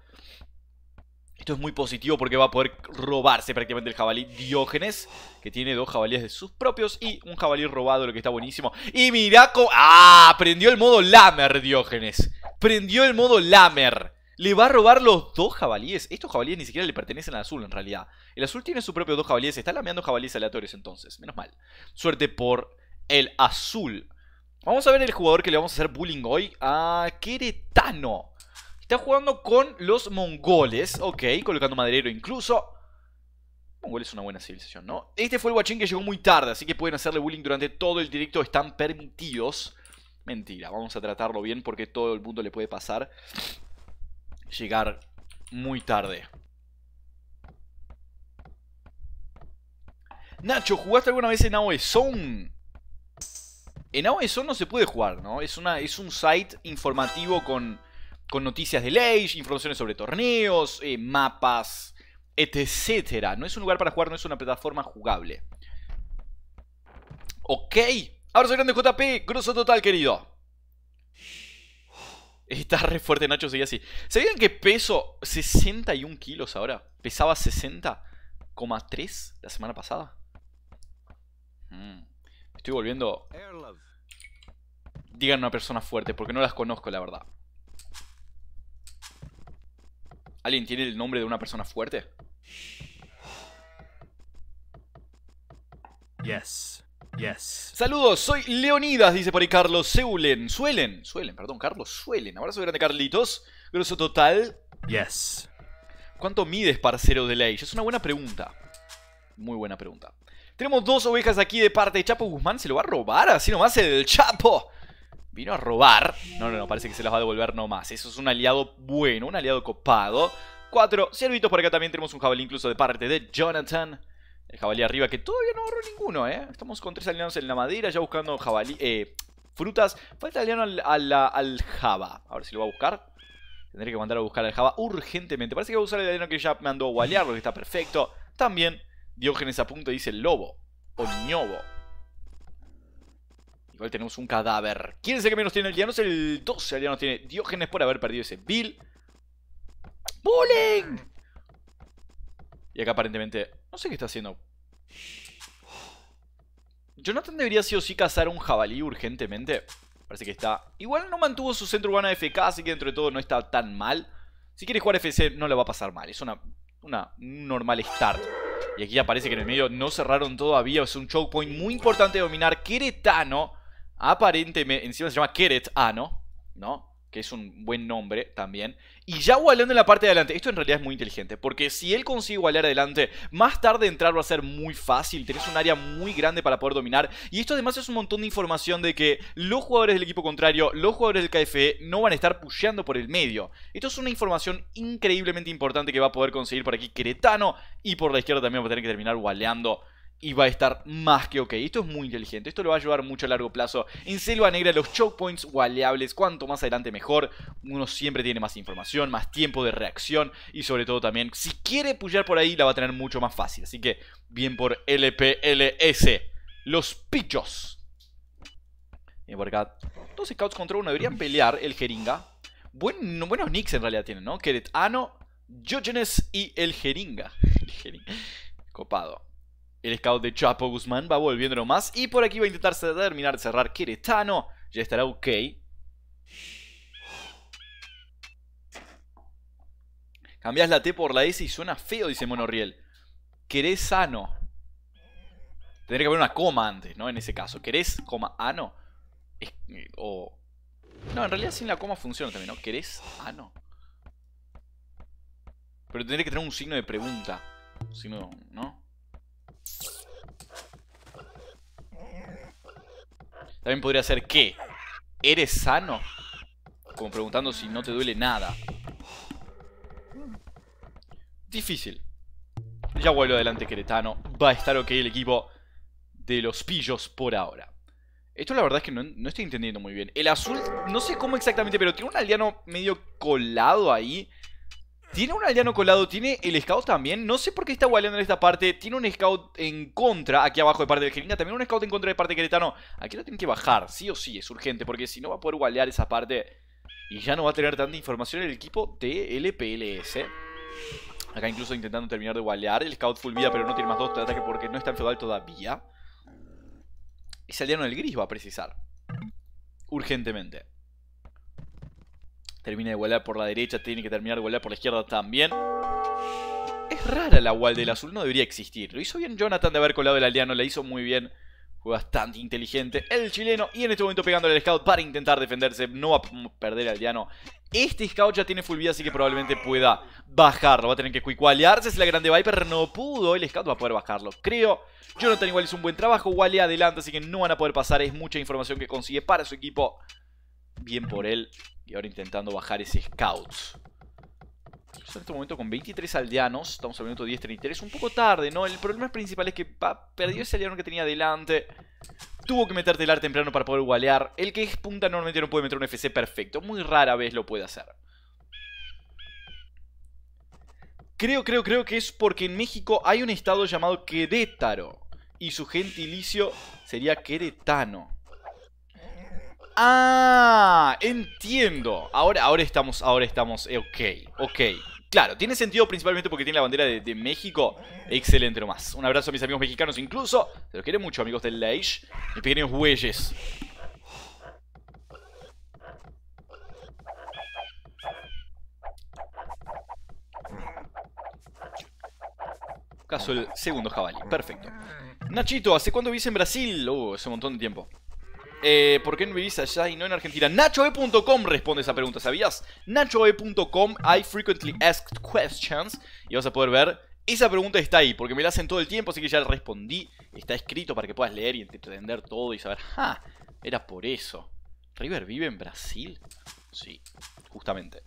Esto es muy positivo porque va a poder robarse prácticamente el jabalí Diógenes, que tiene dos jabalíes de sus propios y un jabalí robado, lo que está buenísimo. Y mira ¡Ah! Prendió el modo Lamer, Diógenes. Prendió el modo Lamer le va a robar los dos jabalíes. Estos jabalíes ni siquiera le pertenecen al azul en realidad. El azul tiene sus propios dos jabalíes. Está lameando jabalíes aleatorios entonces. Menos mal. Suerte por el azul. Vamos a ver el jugador que le vamos a hacer bullying hoy. A Queretano. Está jugando con los mongoles. Ok, colocando maderero incluso. Mongoles es una buena civilización, ¿no? Este fue el guachín que llegó muy tarde. Así que pueden hacerle bullying durante todo el directo. Están permitidos. Mentira, vamos a tratarlo bien porque todo el mundo le puede pasar llegar muy tarde. Nacho, ¿jugaste alguna vez en AOE Zone? En AOE Zone no se puede jugar, ¿no? Es, una, es un site informativo con, con noticias de Age, informaciones sobre torneos, eh, mapas, etc. No es un lugar para jugar, no es una plataforma jugable. Ok, ahora grande JP, grosso total, querido. Está re fuerte Nacho, seguía así. ¿Sabían que peso 61 kilos ahora? Pesaba 60,3 la semana pasada. Mm. Estoy volviendo... Digan una persona fuerte, porque no las conozco, la verdad. ¿Alguien tiene el nombre de una persona fuerte? Yes. Yes. Saludos, soy Leonidas, dice por ahí Carlos Seulen. Suelen, suelen, perdón, Carlos, suelen. Abrazo grande, Carlitos. Grosso total. Yes. ¿Cuánto mides, parcero de ley? Es una buena pregunta. Muy buena pregunta. Tenemos dos ovejas aquí de parte de Chapo Guzmán. ¿Se lo va a robar? Así nomás el Chapo. Vino a robar. No, no, no, parece que se las va a devolver nomás. Eso es un aliado bueno, un aliado copado. Cuatro ciervitos por acá también tenemos un jabalí incluso de parte de Jonathan. El jabalí arriba, que todavía no agarró ninguno, ¿eh? Estamos con tres aliados en la madera, ya buscando jabalí, eh, frutas. Falta aliano al, al, al, java. A ver si lo va a buscar. Tendré que mandar a buscar al java urgentemente. Parece que va a usar el aliano que ya mandó a lo que está perfecto. También Diógenes a punto dice el lobo o ñobo. Igual tenemos un cadáver. ¿Quién es el que menos tiene el alianos? El 12 alianos tiene Diógenes por haber perdido ese Bill. ¡Bullying! Y acá aparentemente no sé qué está haciendo. Jonathan debería sí o sí cazar un jabalí urgentemente. Parece que está. Igual no mantuvo su centro urbano FK, así que dentro de todo no está tan mal. Si quiere jugar FC no le va a pasar mal. Es una, una normal start. Y aquí ya parece que en el medio no cerraron todavía. Es un choke point muy importante de dominar. Queretano. Aparentemente, encima se llama Queretano, ¿no? Que es un buen nombre también y ya Waleando en la parte de adelante. Esto en realidad es muy inteligente, porque si él consigue Walear adelante, más tarde entrar va a ser muy fácil. Tenés un área muy grande para poder dominar. Y esto además es un montón de información de que los jugadores del equipo contrario, los jugadores del KFE, no van a estar pusheando por el medio. Esto es una información increíblemente importante que va a poder conseguir por aquí Cretano, Y por la izquierda también va a tener que terminar Waleando y va a estar más que ok. Esto es muy inteligente, esto lo va a ayudar mucho a largo plazo. En Selva Negra los choke points waleables, cuanto más adelante mejor. Uno siempre tiene más información, más tiempo de reacción y sobre todo también, si quiere pullar por ahí, la va a tener mucho más fácil. Así que, bien por LPLS. Los pichos. Y eh, por acá, dos scouts contra uno deberían pelear el jeringa. Buen, buenos nicks en realidad tienen, ¿no? Queretano, Diógenes y el jeringa. El jeringa. Copado. El scout de Chapo Guzmán va volviendo más Y por aquí va a intentar terminar de cerrar Queretano. Ya estará ok. Cambias la T por la S y suena feo, dice Monoriel. Querés sano. Tendría que haber una coma antes, ¿no? En ese caso. Querés, coma, ano. Eh, o... No, en realidad sin la coma funciona también, ¿no? Querés, ano. Pero tendría que tener un signo de pregunta. Si no, ¿no? También podría ser que ¿Eres sano? Como preguntando si no te duele nada. Difícil. Ya vuelvo adelante, Queretano. Va a estar ok el equipo de los pillos por ahora. Esto la verdad es que no, estoy entendiendo muy bien. El azul, no sé cómo exactamente, pero tiene un aldeano medio colado ahí. Tiene un aldeano colado, tiene el scout también. No sé por qué está gualeando en esta parte. Tiene un scout en contra aquí abajo de parte de gerinda. También un scout en contra de parte de Queretano. Aquí lo tienen que bajar, sí o sí, es urgente. Porque si no va a poder gualear esa parte. Y ya no va a tener tanta información el equipo de Acá incluso intentando terminar de gualear. El scout full vida, pero no tiene más dos de ataque porque no está en feudal todavía. Ese aldeano del gris va a precisar. Urgentemente. Termina de igualar por la derecha, tiene que terminar de igualar por la izquierda también. Es rara la wall del azul, no debería existir. Lo hizo bien Jonathan de haber colado el aldeano, la hizo muy bien. Fue bastante inteligente el chileno y en este momento pegándole al scout para intentar defenderse. No va a perder al aldeano. Este scout ya tiene full vida, así que probablemente pueda bajarlo. Va a tener que cuicualearse. Es la grande Viper no pudo, el scout va a poder bajarlo, creo. Jonathan igual hizo un buen trabajo. y adelante, así que no van a poder pasar. Es mucha información que consigue para su equipo. Bien por él. Y ahora intentando bajar ese scout. En este momento con 23 aldeanos. Estamos al minuto 10.33. Un poco tarde, ¿no? El problema principal es que perdió ese aldeano que tenía adelante Tuvo que meter telar temprano para poder gualear. El que es punta normalmente no puede meter un FC perfecto. Muy rara vez lo puede hacer. Creo, creo, creo que es porque en México hay un estado llamado Querétaro. Y su gentilicio sería queretano. Ah, entiendo. Ahora, ahora estamos, ahora estamos. Eh, ok, ok. Claro, tiene sentido principalmente porque tiene la bandera de, México. Excelente nomás. Un abrazo a mis amigos mexicanos incluso. Se los quiero mucho, amigos del Leish. Y pequeños bueyes. Caso el segundo jabalí. Perfecto. Nachito, ¿hace cuándo vivís en Brasil? Uh, hace un montón de tiempo. Eh, ¿Por qué no vivís allá y no en Argentina? NachoE.com responde esa pregunta, ¿sabías? NachoE.com, I frequently asked questions. Y vas a poder ver, esa pregunta está ahí, porque me la hacen todo el tiempo, así que ya la respondí. Está escrito para que puedas leer y entender todo y saber, ¡ja! Ah, era por eso. ¿River vive en Brasil? Sí, justamente.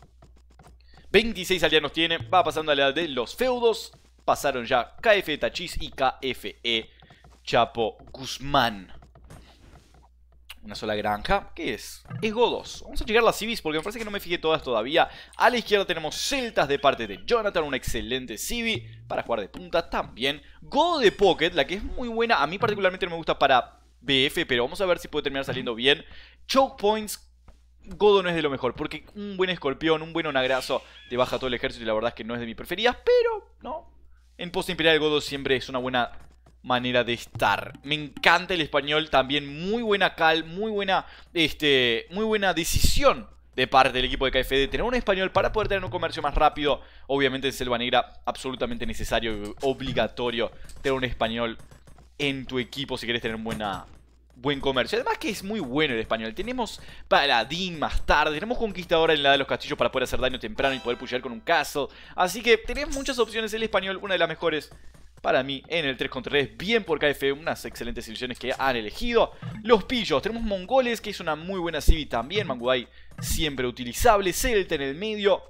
26 aldeanos tiene, va pasando a la edad de los feudos. Pasaron ya KF e Tachis y KFE Chapo Guzmán una sola granja. ¿Qué es? Es Godos. Vamos a llegar a las civis porque me parece que no me fijé todas todavía. A la izquierda tenemos celtas de parte de Jonathan, una excelente civi para jugar de punta también. Godo de Pocket, la que es muy buena. A mí particularmente no me gusta para BF, pero vamos a ver si puede terminar saliendo bien. Choke Points, Godo no es de lo mejor, porque un buen escorpión, un buen onagraso te baja todo el ejército y la verdad es que no es de mis preferidas, pero no. En post imperial Godo siempre es una buena manera de estar. Me encanta el español también, muy buena cal, muy buena, este, muy buena decisión de parte del equipo de KFD de tener un español para poder tener un comercio más rápido. Obviamente en Selva Negra absolutamente necesario y obligatorio tener un español en tu equipo si quieres tener buena buen comercio. Además que es muy bueno el español. Tenemos paladín más tarde, tenemos conquistador en la de los castillos para poder hacer daño temprano y poder pushear con un caso. Así que tenés muchas opciones el español, una de las mejores para mí en el 3 contra 3. Bien por KF, unas excelentes selecciones que han elegido. Los pillos, tenemos mongoles, que es una muy buena civi también. Manguay siempre utilizable. Celta en el medio.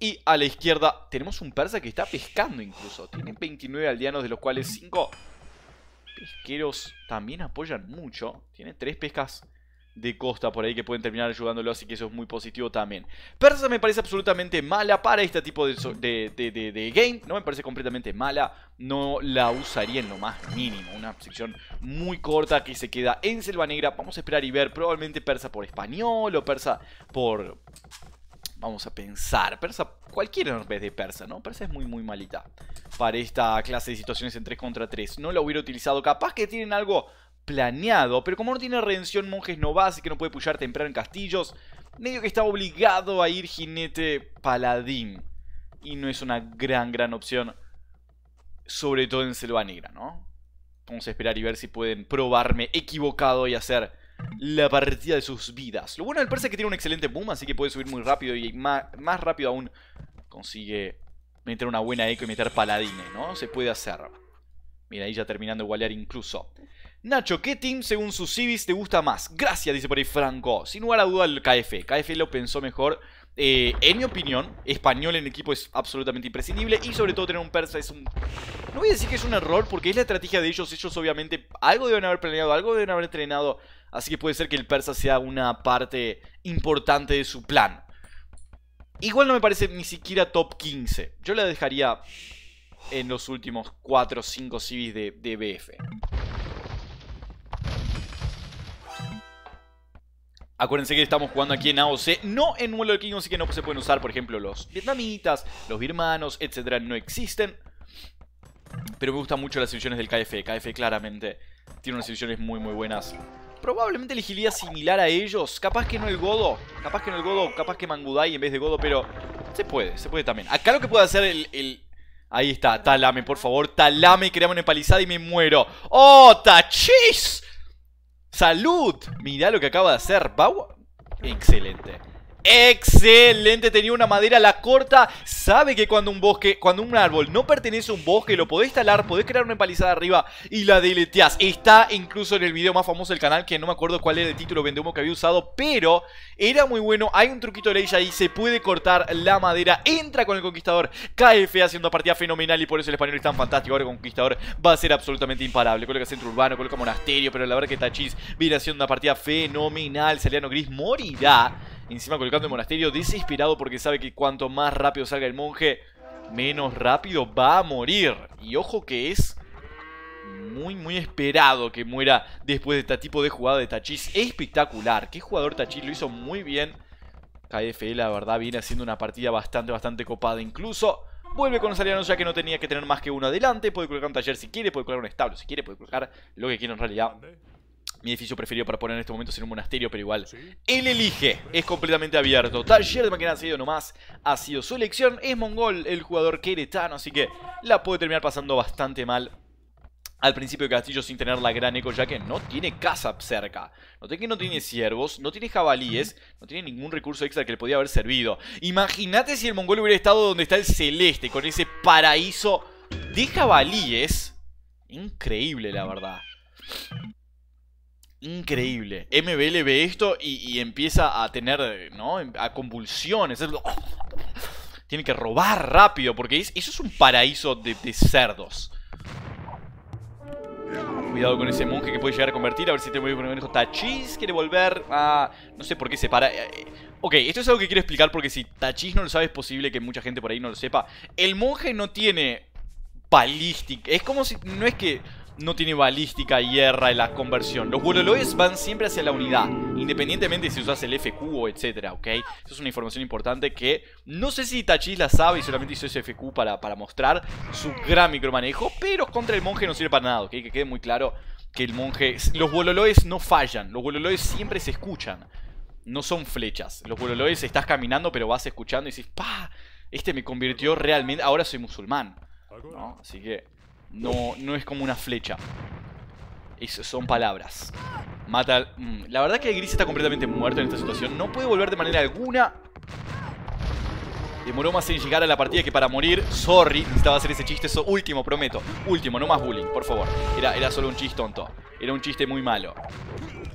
Y a la izquierda tenemos un persa que está pescando incluso. Tiene 29 aldeanos, de los cuales 5 pesqueros también apoyan mucho. Tiene 3 pescas de Costa por ahí que pueden terminar ayudándolo, así que eso es muy positivo también. Persa me parece absolutamente mala para este tipo de, de, game, no me parece completamente mala, no la usaría en lo más mínimo, una sección muy corta que se queda en Selva Negra, vamos a esperar y ver, probablemente Persa por español o Persa por... Vamos a pensar, Persa, cualquier vez de Persa, ¿no? Persa es muy, muy malita para esta clase de situaciones en 3 contra 3. No la hubiera utilizado, capaz que tienen algo planeado, pero como no tiene redención, monjes no va, así que no puede puyar temprano en castillos, medio que está obligado a ir jinete paladín. Y no es una gran, gran opción, sobre todo en Selva Negra, ¿no? Vamos a esperar y ver si pueden probarme equivocado y hacer la partida de sus vidas. Lo bueno del persa es que tiene un excelente boom, así que puede subir muy rápido y más, rápido aún consigue meter una buena eco y meter paladín ¿no? Se puede hacer. Mira, ahí ya terminando de gualear incluso. Nacho, ¿qué team según sus civis te gusta más? Gracias, dice por ahí Franco. Sin lugar a duda el KF. KF lo pensó mejor. Eh, en mi opinión, español en equipo es absolutamente imprescindible. Y sobre todo tener un persa es un... No voy a decir que es un error porque es la estrategia de ellos. Ellos obviamente algo deben haber planeado, algo deben haber entrenado. Así que puede ser que el persa sea una parte importante de su plan. Igual no me parece ni siquiera top 15. Yo la dejaría en los últimos 4 o 5 civis de, de BF. Acuérdense que estamos jugando aquí en AOC, no en World of Kingdoms, así que no se pueden usar, por ejemplo, los vietnamitas, los birmanos, etcétera, no existen. Pero me gustan mucho las selecciones del KF. KF claramente tiene unas selecciones muy, muy buenas. Probablemente elegiría similar a ellos. Capaz que no el Godo. Capaz que no el Godo. Capaz que Mangudai en vez de Godo. Pero se puede, se puede también. Acá lo que puede hacer el, Ahí está, talame, por favor, talame, creame una empalizada y me muero. ¡Oh, tachis! ¡Salud! Mirá lo que acaba de hacer Bau. Excelente. Excelente, tenía una madera, la corta Sabe que cuando un bosque, cuando un árbol no pertenece a un bosque Lo podés talar, podés crear una empalizada arriba y la deleteás Está incluso en el video más famoso del canal Que no me acuerdo cuál era el título vendemos que había usado Pero era muy bueno, hay un truquito de ley ahí Se puede cortar la madera, entra con el conquistador KF haciendo una partida fenomenal y por eso el español es tan fantástico Ahora el conquistador va a ser absolutamente imparable Coloca centro urbano, coloca monasterio Pero la verdad que Tachis viene haciendo una partida fenomenal Saliano Gris morirá Encima colocando el monasterio, desesperado porque sabe que cuanto más rápido salga el monje, menos rápido va a morir. Y ojo que es muy, muy esperado que muera después de este tipo de jugada de Tachis. Espectacular. Qué jugador Tachis, lo hizo muy bien. KFL, la verdad, viene haciendo una partida bastante, bastante copada. Incluso vuelve con los alianos ya que no tenía que tener más que uno adelante. Puede colocar un taller si quiere, puede colocar un establo si quiere, puede colocar lo que quiera en realidad mi edificio preferido para poner en este momento en un monasterio, pero igual. Él elige, es completamente abierto. Taller de máquina ha sido nomás, ha sido su elección. Es mongol, el jugador queretano, así que la puede terminar pasando bastante mal al principio de castillo sin tener la gran eco, ya que no tiene casa cerca. Noté que no tiene siervos. no tiene jabalíes, no tiene ningún recurso extra que le podía haber servido. Imagínate si el mongol hubiera estado donde está el celeste, con ese paraíso de jabalíes. Increíble, la verdad increíble. MBL ve esto y, empieza a tener, ¿no? A convulsiones. Tiene que robar rápido porque eso es un paraíso de, cerdos. Cuidado con ese monje que puede llegar a convertir. A ver si te voy a poner Tachis quiere volver a... No sé por qué se para... Eh, ok, esto es algo que quiero explicar porque si Tachis no lo sabe es posible que mucha gente por ahí no lo sepa. El monje no tiene balística. Es como si... No es que no tiene balística y la conversión. Los Wololoes van siempre hacia la unidad, independientemente si usas el FQ o etcétera, ¿ok? Eso es una información importante que no sé si Tachis la sabe y solamente hizo ese FQ para, para mostrar su gran micromanejo, pero contra el monje no sirve para nada, ¿ok? Que quede muy claro que el monje... Los Wololoes no fallan, los Wololoes siempre se escuchan. No son flechas. Los Wololoes estás caminando pero vas escuchando y dices, ¡pa! Este me convirtió realmente... Ahora soy musulmán. Así que no, no es como una flecha. Eso son palabras. Mata... Mm, la verdad que Gris está completamente muerto en esta situación. No puede volver de manera alguna. Demoró más en llegar a la partida que para morir. Sorry, necesitaba hacer ese chiste. Eso último, prometo. Último, no más bullying, por favor. Era, era solo un chiste tonto. Era un chiste muy malo.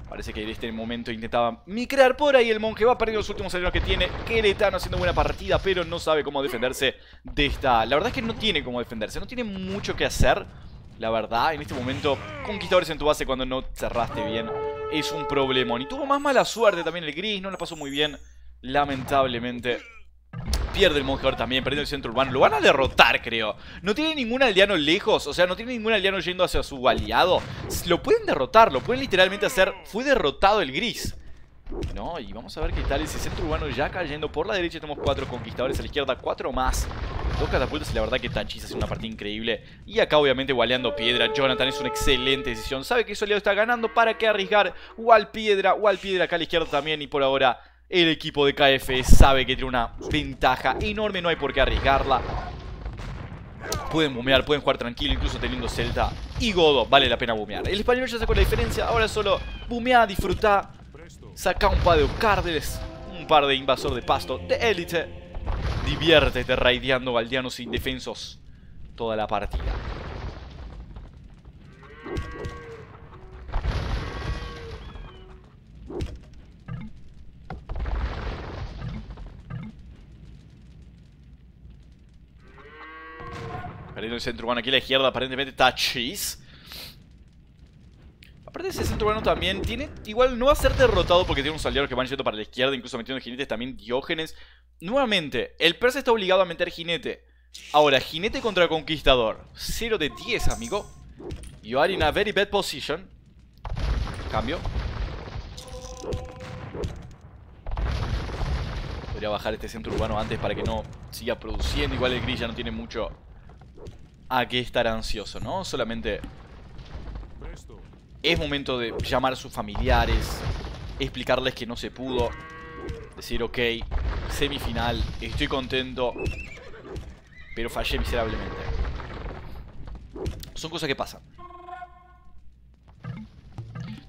Parece que en este momento intentaba micrar por ahí el monje. Va a perder los últimos salidos que tiene. Queretano haciendo buena partida, pero no sabe cómo defenderse de esta... La verdad es que no tiene cómo defenderse. No tiene mucho que hacer. La verdad, en este momento, conquistadores en tu base cuando no cerraste bien es un problemón. Y tuvo más mala suerte también el gris. No la pasó muy bien, lamentablemente pierde el monje también, perdiendo el centro urbano. Lo van a derrotar, creo. No tiene ningún aldeano lejos, o sea, no tiene ningún aldeano yendo hacia su aliado. Lo pueden derrotar, lo pueden literalmente hacer. Fue derrotado el gris. No, y vamos a ver qué tal ese centro urbano ya cayendo por la derecha. Tenemos cuatro conquistadores a la izquierda, cuatro más. Dos catapultas y la verdad que Tachis es una partida increíble. Y acá obviamente gualeando piedra. Jonathan es una excelente decisión. Sabe que su aliado está ganando. ¿Para qué arriesgar? al piedra, al piedra acá a la izquierda también. Y por ahora el equipo de KF sabe que tiene una ventaja enorme, no hay por qué arriesgarla. Pueden boomear, pueden jugar tranquilo, incluso teniendo celda y Godo, vale la pena bumear. El español ya sacó la diferencia, ahora solo bumea, disfruta, saca un par de Ocardes. un par de invasor de pasto de élite. Diviértete raideando galdianos indefensos toda la partida. Perdiendo el centro urbano aquí a la izquierda, aparentemente está Cheese. Aparte ese centro urbano también tiene... Igual no va a ser derrotado porque tiene un aliados que van yendo para la izquierda, incluso metiendo jinetes también Diógenes. Nuevamente, el persa está obligado a meter jinete. Ahora, jinete contra conquistador. 0 de 10, amigo. You are in a very bad position. Cambio. Podría bajar este centro urbano antes para que no siga produciendo. Igual el gris ya no tiene mucho a qué estar ansioso, ¿no? Solamente es momento de llamar a sus familiares, explicarles que no se pudo, decir, ok, semifinal, estoy contento, pero fallé miserablemente. Son cosas que pasan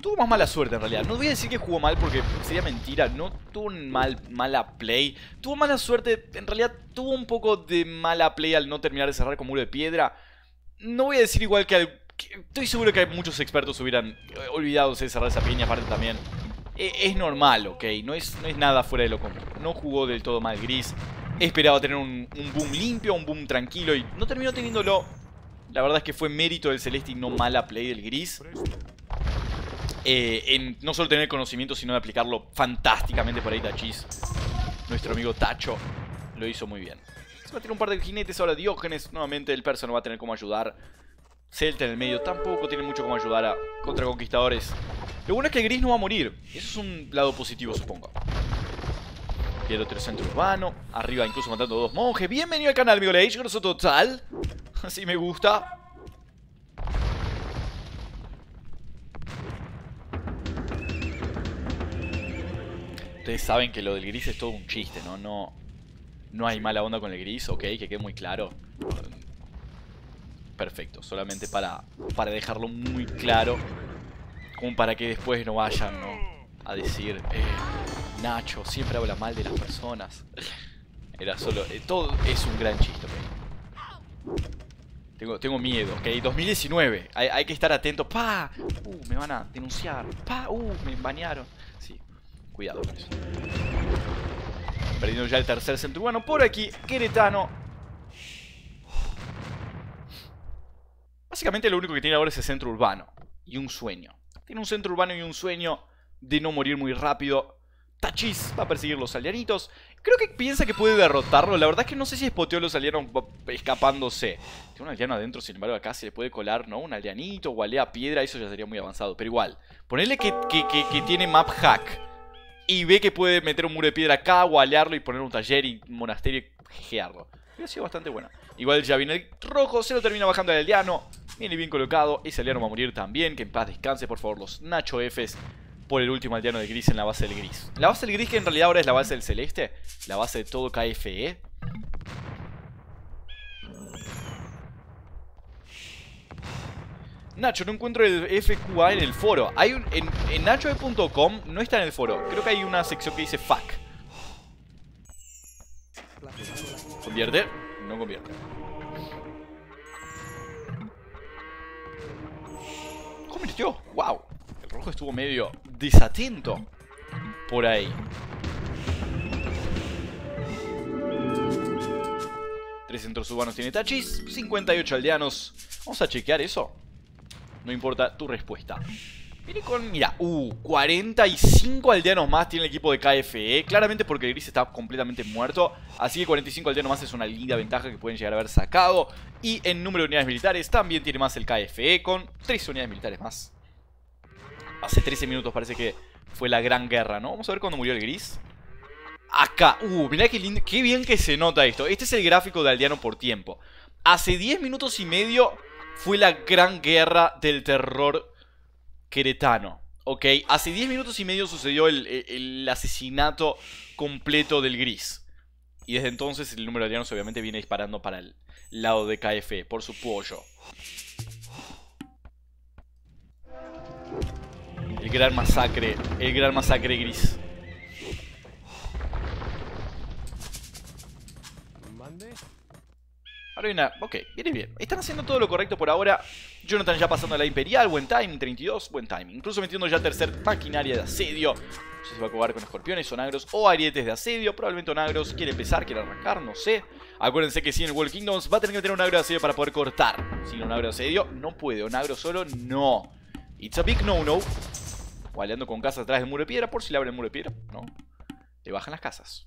tuvo más mala suerte en realidad. No voy a decir que jugó mal porque sería mentira. No tuvo un mal, mala play. Tuvo mala suerte. En realidad tuvo un poco de mala play al no terminar de cerrar con muro de piedra. No voy a decir igual que, Estoy seguro que muchos expertos hubieran eh, olvidado de cerrar esa pequeña parte también. E, es normal, ¿ok? No es, no es nada fuera de lo común. No jugó del todo mal Gris. Esperaba tener un, un boom limpio, un boom tranquilo y no terminó teniéndolo. La verdad es que fue mérito del Celeste y no mala play del Gris. Eh, en no solo tener conocimiento, sino de aplicarlo fantásticamente por ahí Tachis. Nuestro amigo Tacho lo hizo muy bien. Se va a tirar un par de jinetes ahora Diógenes. Nuevamente el persa no va a tener cómo ayudar. Celta en el medio tampoco tiene mucho cómo ayudar a contra conquistadores. Lo bueno es que el gris no va a morir. Eso es un lado positivo, supongo. Quiero otro centro urbano. Arriba incluso matando dos monjes. Bienvenido al canal, amigo Leish. Grosso total. Así me gusta. saben que lo del gris es todo un chiste, ¿no? No, no hay mala onda con el gris, ok, que quede muy claro. Perfecto, solamente para, para dejarlo muy claro, como para que después no vayan a decir, eh, Nacho siempre habla mal de las personas. Era solo, eh, todo es un gran chiste, Tengo, tengo miedo, ok, 2019, hay, hay que estar atentos, pa, uh, me van a denunciar, pa, uh, me banearon. Cuidado Perdiendo ya el tercer centro urbano por aquí. Queretano. Básicamente lo único que tiene ahora es el centro urbano. Y un sueño. Tiene un centro urbano y un sueño de no morir muy rápido. Tachis va a perseguir los alianitos. Creo que piensa que puede derrotarlo. La verdad es que no sé si espoteó a los alianos escapándose. Tiene un aldeano adentro, sin embargo, acá se le puede colar, ¿no? Un alianito o piedra, eso ya sería muy avanzado. Pero igual, ponerle que, que tiene map hack y ve que puede meter un muro de piedra acá, gualearlo y poner un taller y monasterio y gearlo. Y ha sido bastante bueno. Igual ya el rojo se lo termina bajando al aldeano. Viene bien colocado. Ese aldeano va a morir también. Que en paz descanse, por favor, los Nacho Fs por el último aldeano de gris en la base del gris. La base del gris que en realidad ahora es la base del celeste. La base de todo KFE. Nacho, no encuentro el FQA en el foro. Hay en, en nachoe.com no está en el foro. Creo que hay una sección que dice fuck. ¿Convierte? No convierte. Convirtió. ¡Wow! El rojo estuvo medio desatento por ahí. Tres centros urbanos tiene Tachis, 58 aldeanos. Vamos a chequear eso. No importa tu respuesta. con, mira, uh, 45 aldeanos más tiene el equipo de KFE. Eh. Claramente porque el Gris está completamente muerto. Así que 45 aldeanos más es una linda ventaja que pueden llegar a haber sacado. Y en número de unidades militares también tiene más el KFE eh, con 13 unidades militares más. Hace 13 minutos parece que fue la gran guerra, ¿no? Vamos a ver cuándo murió el Gris. Acá, uh, mirá qué lindo, qué bien que se nota esto. Este es el gráfico de aldeano por tiempo. Hace 10 minutos y medio fue la gran guerra del terror queretano. Ok, hace 10 minutos y medio sucedió el, asesinato completo del gris. Y desde entonces el número de arianos obviamente viene disparando para el lado de KF, por su pollo. El gran masacre, el gran masacre gris. Ok, viene bien. Están haciendo todo lo correcto por ahora. Jonathan ya pasando a la Imperial. Buen time. 32. Buen time. Incluso metiendo ya tercer maquinaria de asedio. No sé va a jugar con escorpiones, onagros o arietes de asedio. Probablemente onagros quiere empezar, quiere arrancar, no sé. Acuérdense que si en el World Kingdoms va a tener que tener un agro de asedio para poder cortar. Si un agro de asedio no puede. Un agro solo no. It's a big no-no. O con casas atrás del muro de piedra por si le abren el muro de piedra. No. Le bajan las casas.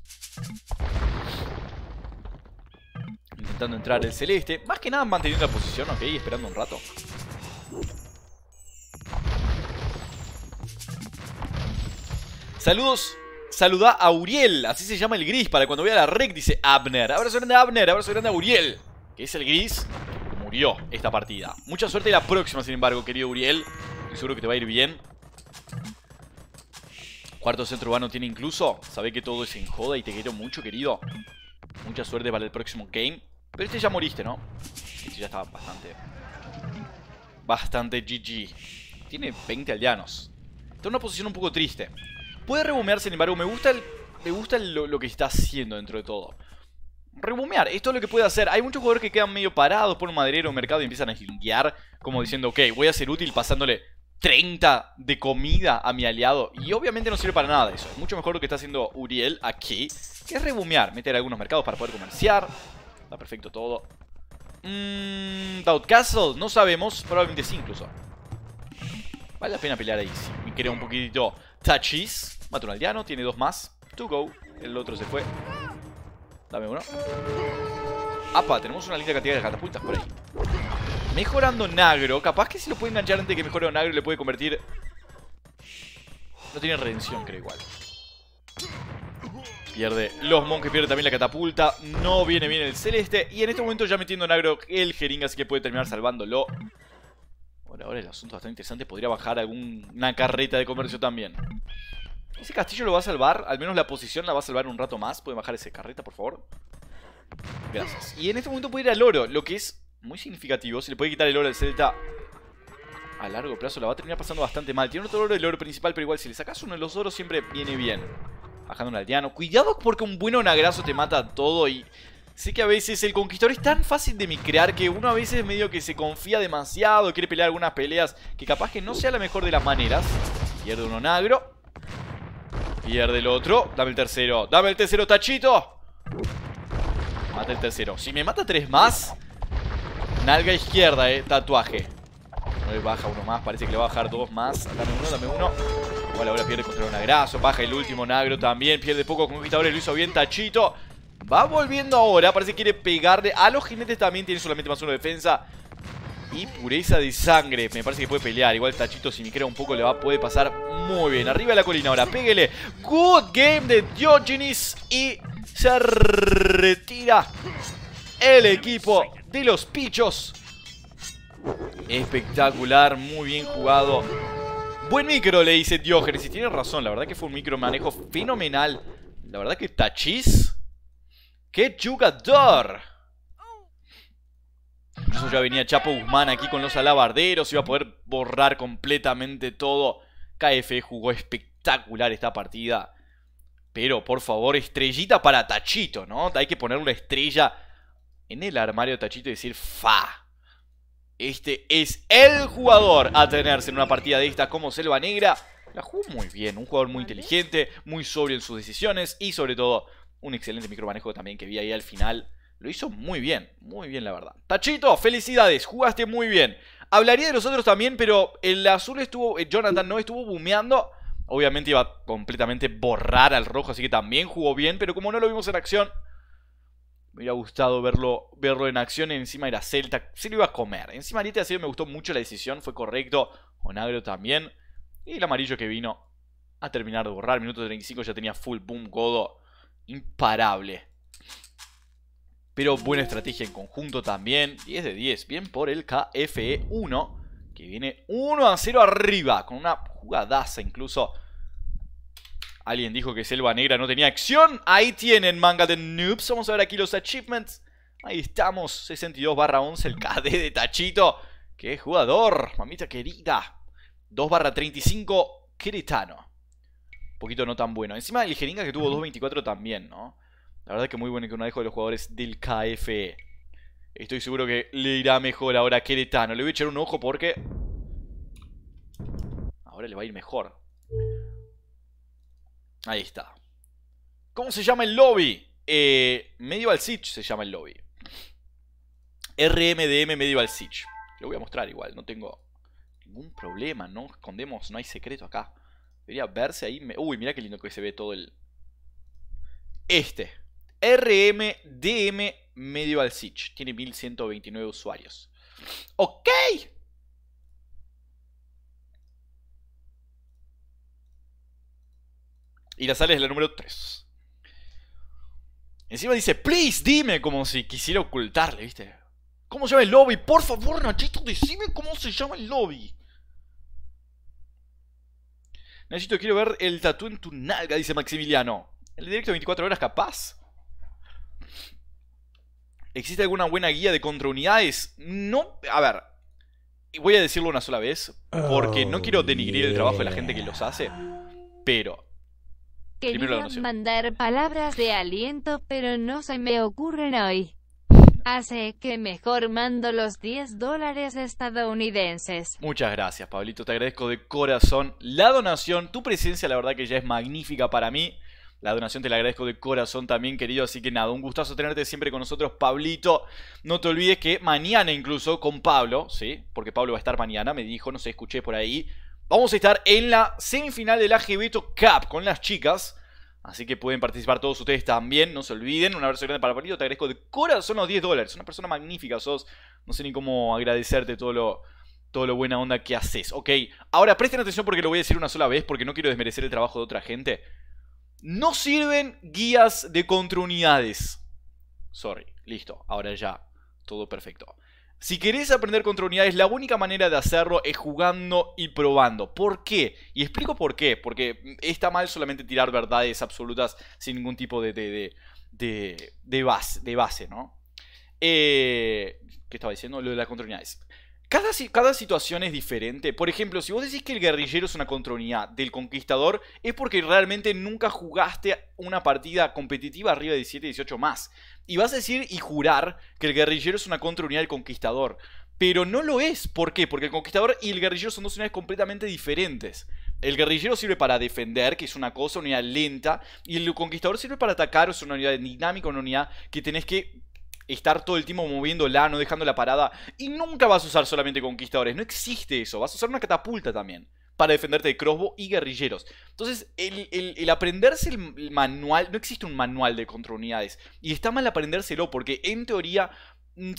Intentando entrar el celeste. Más que nada manteniendo la posición, ok, esperando un rato. Saludos. Saluda a Uriel, así se llama el gris. Para cuando vea la rec, dice Abner. Abrazo grande a Abner, abrazo grande a Uriel. Que es el gris murió esta partida. Mucha suerte la próxima, sin embargo, querido Uriel. Estoy seguro que te va a ir bien. Cuarto centro urbano tiene incluso. Sabe que todo es en joda y te quiero mucho, querido. Mucha suerte para el próximo game. Pero este ya moriste, ¿no? Este ya estaba bastante... Bastante GG. Tiene 20 aldeanos. Está en una posición un poco triste. Puede rebomear, sin embargo. Me gusta, el, me gusta lo, que está haciendo dentro de todo. Rebomear. Esto es lo que puede hacer. Hay muchos jugadores que quedan medio parados por un maderero o mercado y empiezan a guiar Como diciendo, ok, voy a ser útil pasándole 30 de comida a mi aliado. Y obviamente no sirve para nada eso. Mucho mejor lo que está haciendo Uriel aquí. Que es rebomear. Meter algunos mercados para poder comerciar perfecto todo. Mmm. castle no sabemos. Probablemente sí, incluso. Vale la pena pelear ahí. Si me crea un poquitito. Tachis. Mata un aldeano, tiene dos más. To go. El otro se fue. Dame uno. Apa, tenemos una linda cantidad de catapultas por ahí. Mejorando Nagro. Capaz que si lo puede enganchar antes de que mejore Nagro le puede convertir. No tiene redención, creo igual. Pierde los monjes, pierde también la catapulta. No viene bien el celeste. Y en este momento ya metiendo en agro el jeringa, así que puede terminar salvándolo. Por ahora el asunto es bastante interesante. Podría bajar alguna carreta de comercio también. Ese castillo lo va a salvar. Al menos la posición la va a salvar un rato más. Puede bajar esa carreta, por favor. Gracias. Y en este momento puede ir al oro, lo que es muy significativo. si le puede quitar el oro al Celta a largo plazo. La va a terminar pasando bastante mal. Tiene otro oro, el oro principal, pero igual si le sacas uno de los oros siempre viene bien. Bajando un aldeano. Cuidado porque un buen onagrazo te mata todo y... Sé que a veces el conquistador es tan fácil de micrear que uno a veces medio que se confía demasiado, quiere pelear algunas peleas que capaz que no sea la mejor de las maneras. Pierde un onagro. Pierde el otro. Dame el tercero. Dame el tercero, tachito. Mata el tercero. Si me mata tres más, Nalga izquierda, eh, tatuaje no le Baja uno más, parece que le va a bajar dos más Dame uno, dame uno Igual ahora pierde contra un agrazo. Baja el último Nagro también. Pierde poco ahora. Lo hizo bien Tachito. Va volviendo ahora. Parece que quiere pegarle. A los jinetes también tiene solamente más uno de defensa. Y pureza de sangre. Me parece que puede pelear. Igual Tachito, si me crea un poco, le va puede pasar muy bien. Arriba de la colina ahora. Pégale. Good game de Diogenes. Y se retira el equipo de los pichos. Espectacular. Muy bien jugado Buen micro, le dice Diógenes. si tiene razón, la verdad que fue un micro manejo fenomenal. La verdad que Tachis. ¡Qué jugador! Incluso ya venía Chapo Guzmán aquí con los alabarderos. Iba a poder borrar completamente todo. KF jugó espectacular esta partida. Pero por favor, estrellita para Tachito, ¿no? Hay que poner una estrella en el armario de Tachito y decir fa. Este es el jugador a tenerse en una partida de esta como Selva Negra. La jugó muy bien, un jugador muy inteligente, muy sobrio en sus decisiones y sobre todo un excelente micromanejo también que vi ahí al final. Lo hizo muy bien, muy bien la verdad. Tachito, felicidades, jugaste muy bien. Hablaría de los otros también, pero el azul estuvo, eh, Jonathan no estuvo bumeando. Obviamente iba a completamente borrar al rojo, así que también jugó bien, pero como no lo vimos en acción, me hubiera gustado verlo, verlo en acción. encima era Celta. Se lo iba a comer. Encima Ariete sido, me gustó mucho la decisión. Fue correcto. Onagro también. Y el amarillo que vino a terminar de borrar. Minuto 35 ya tenía full boom Godo Imparable. Pero buena estrategia en conjunto también. 10 de 10. Bien por el KFE 1. Que viene 1 a 0 arriba. Con una jugadaza incluso Alguien dijo que Selva Negra no tenía acción. Ahí tienen, manga de noobs. Vamos a ver aquí los achievements. Ahí estamos, 62 barra 11, el KD de Tachito. ¡Qué jugador! Mamita querida. 2 barra 35, Queretano. Un poquito no tan bueno. Encima el Jeringa que tuvo 2.24 también, ¿no? La verdad es que muy bueno que uno dejo de los jugadores del KFE. Estoy seguro que le irá mejor ahora a Queretano. Le voy a echar un ojo porque... Ahora le va a ir mejor. Ahí está. ¿Cómo se llama el lobby? Eh, Medieval Siege se llama el lobby. RMDM Medieval Siege. Lo voy a mostrar igual, no tengo ningún problema, no escondemos, no hay secreto acá. Debería verse ahí. Uy, mira qué lindo que se ve todo el. Este. RMDM Medieval Siege. Tiene 1129 usuarios. ¡Ok! Y la sales es la número 3. Encima dice, please, dime, como si quisiera ocultarle, ¿viste? ¿Cómo se llama el lobby? Por favor, Nachito, decime cómo se llama el lobby. Nachito, quiero ver el tatu en tu nalga, dice Maximiliano. ¿El directo de 24 horas capaz? ¿Existe alguna buena guía de contraunidades? No, a ver. Voy a decirlo una sola vez, porque no quiero denigrir el trabajo de la gente que los hace, pero Quería mandar palabras de aliento, pero no se me ocurren hoy. Hace que mejor mando los 10 dólares estadounidenses. Muchas gracias, Pablito. Te agradezco de corazón la donación. Tu presencia, la verdad, que ya es magnífica para mí. La donación te la agradezco de corazón también, querido. Así que nada, un gustazo tenerte siempre con nosotros, Pablito. No te olvides que mañana incluso con Pablo, ¿sí? Porque Pablo va a estar mañana, me dijo, no sé, escuché por ahí vamos a estar en la semifinal del la Cup con las chicas. Así que pueden participar todos ustedes también, no se olviden. Un abrazo grande para el partido. te agradezco de corazón los 10 dólares. Una persona magnífica sos, no sé ni cómo agradecerte todo lo, todo lo buena onda que haces. Ok, ahora presten atención porque lo voy a decir una sola vez porque no quiero desmerecer el trabajo de otra gente. No sirven guías de contraunidades. Sorry, listo, ahora ya, todo perfecto. Si querés aprender contra unidades, la única manera de hacerlo es jugando y probando. ¿Por qué? Y explico por qué. Porque está mal solamente tirar verdades absolutas sin ningún tipo de, de, de, base, de base, ¿no? Eh, ¿Qué estaba diciendo? Lo de las unidades. Cada, situación es diferente. Por ejemplo, si vos decís que el guerrillero es una contraunidad del conquistador, es porque realmente nunca jugaste una partida competitiva arriba de 17, 18 más. Y vas a decir y jurar que el guerrillero es una contraunidad del conquistador. Pero no lo es. ¿Por qué? Porque el conquistador y el guerrillero son dos unidades completamente diferentes. El guerrillero sirve para defender, que es una cosa, una unidad lenta. Y el conquistador sirve para atacar, es una unidad dinámica, una unidad que tenés que estar todo el tiempo moviéndola, no dejando la parada. Y nunca vas a usar solamente conquistadores, no existe eso. Vas a usar una catapulta también para defenderte de crossbow y guerrilleros. Entonces, el, aprenderse el, manual, no existe un manual de contraunidades. Y está mal aprendérselo porque en teoría...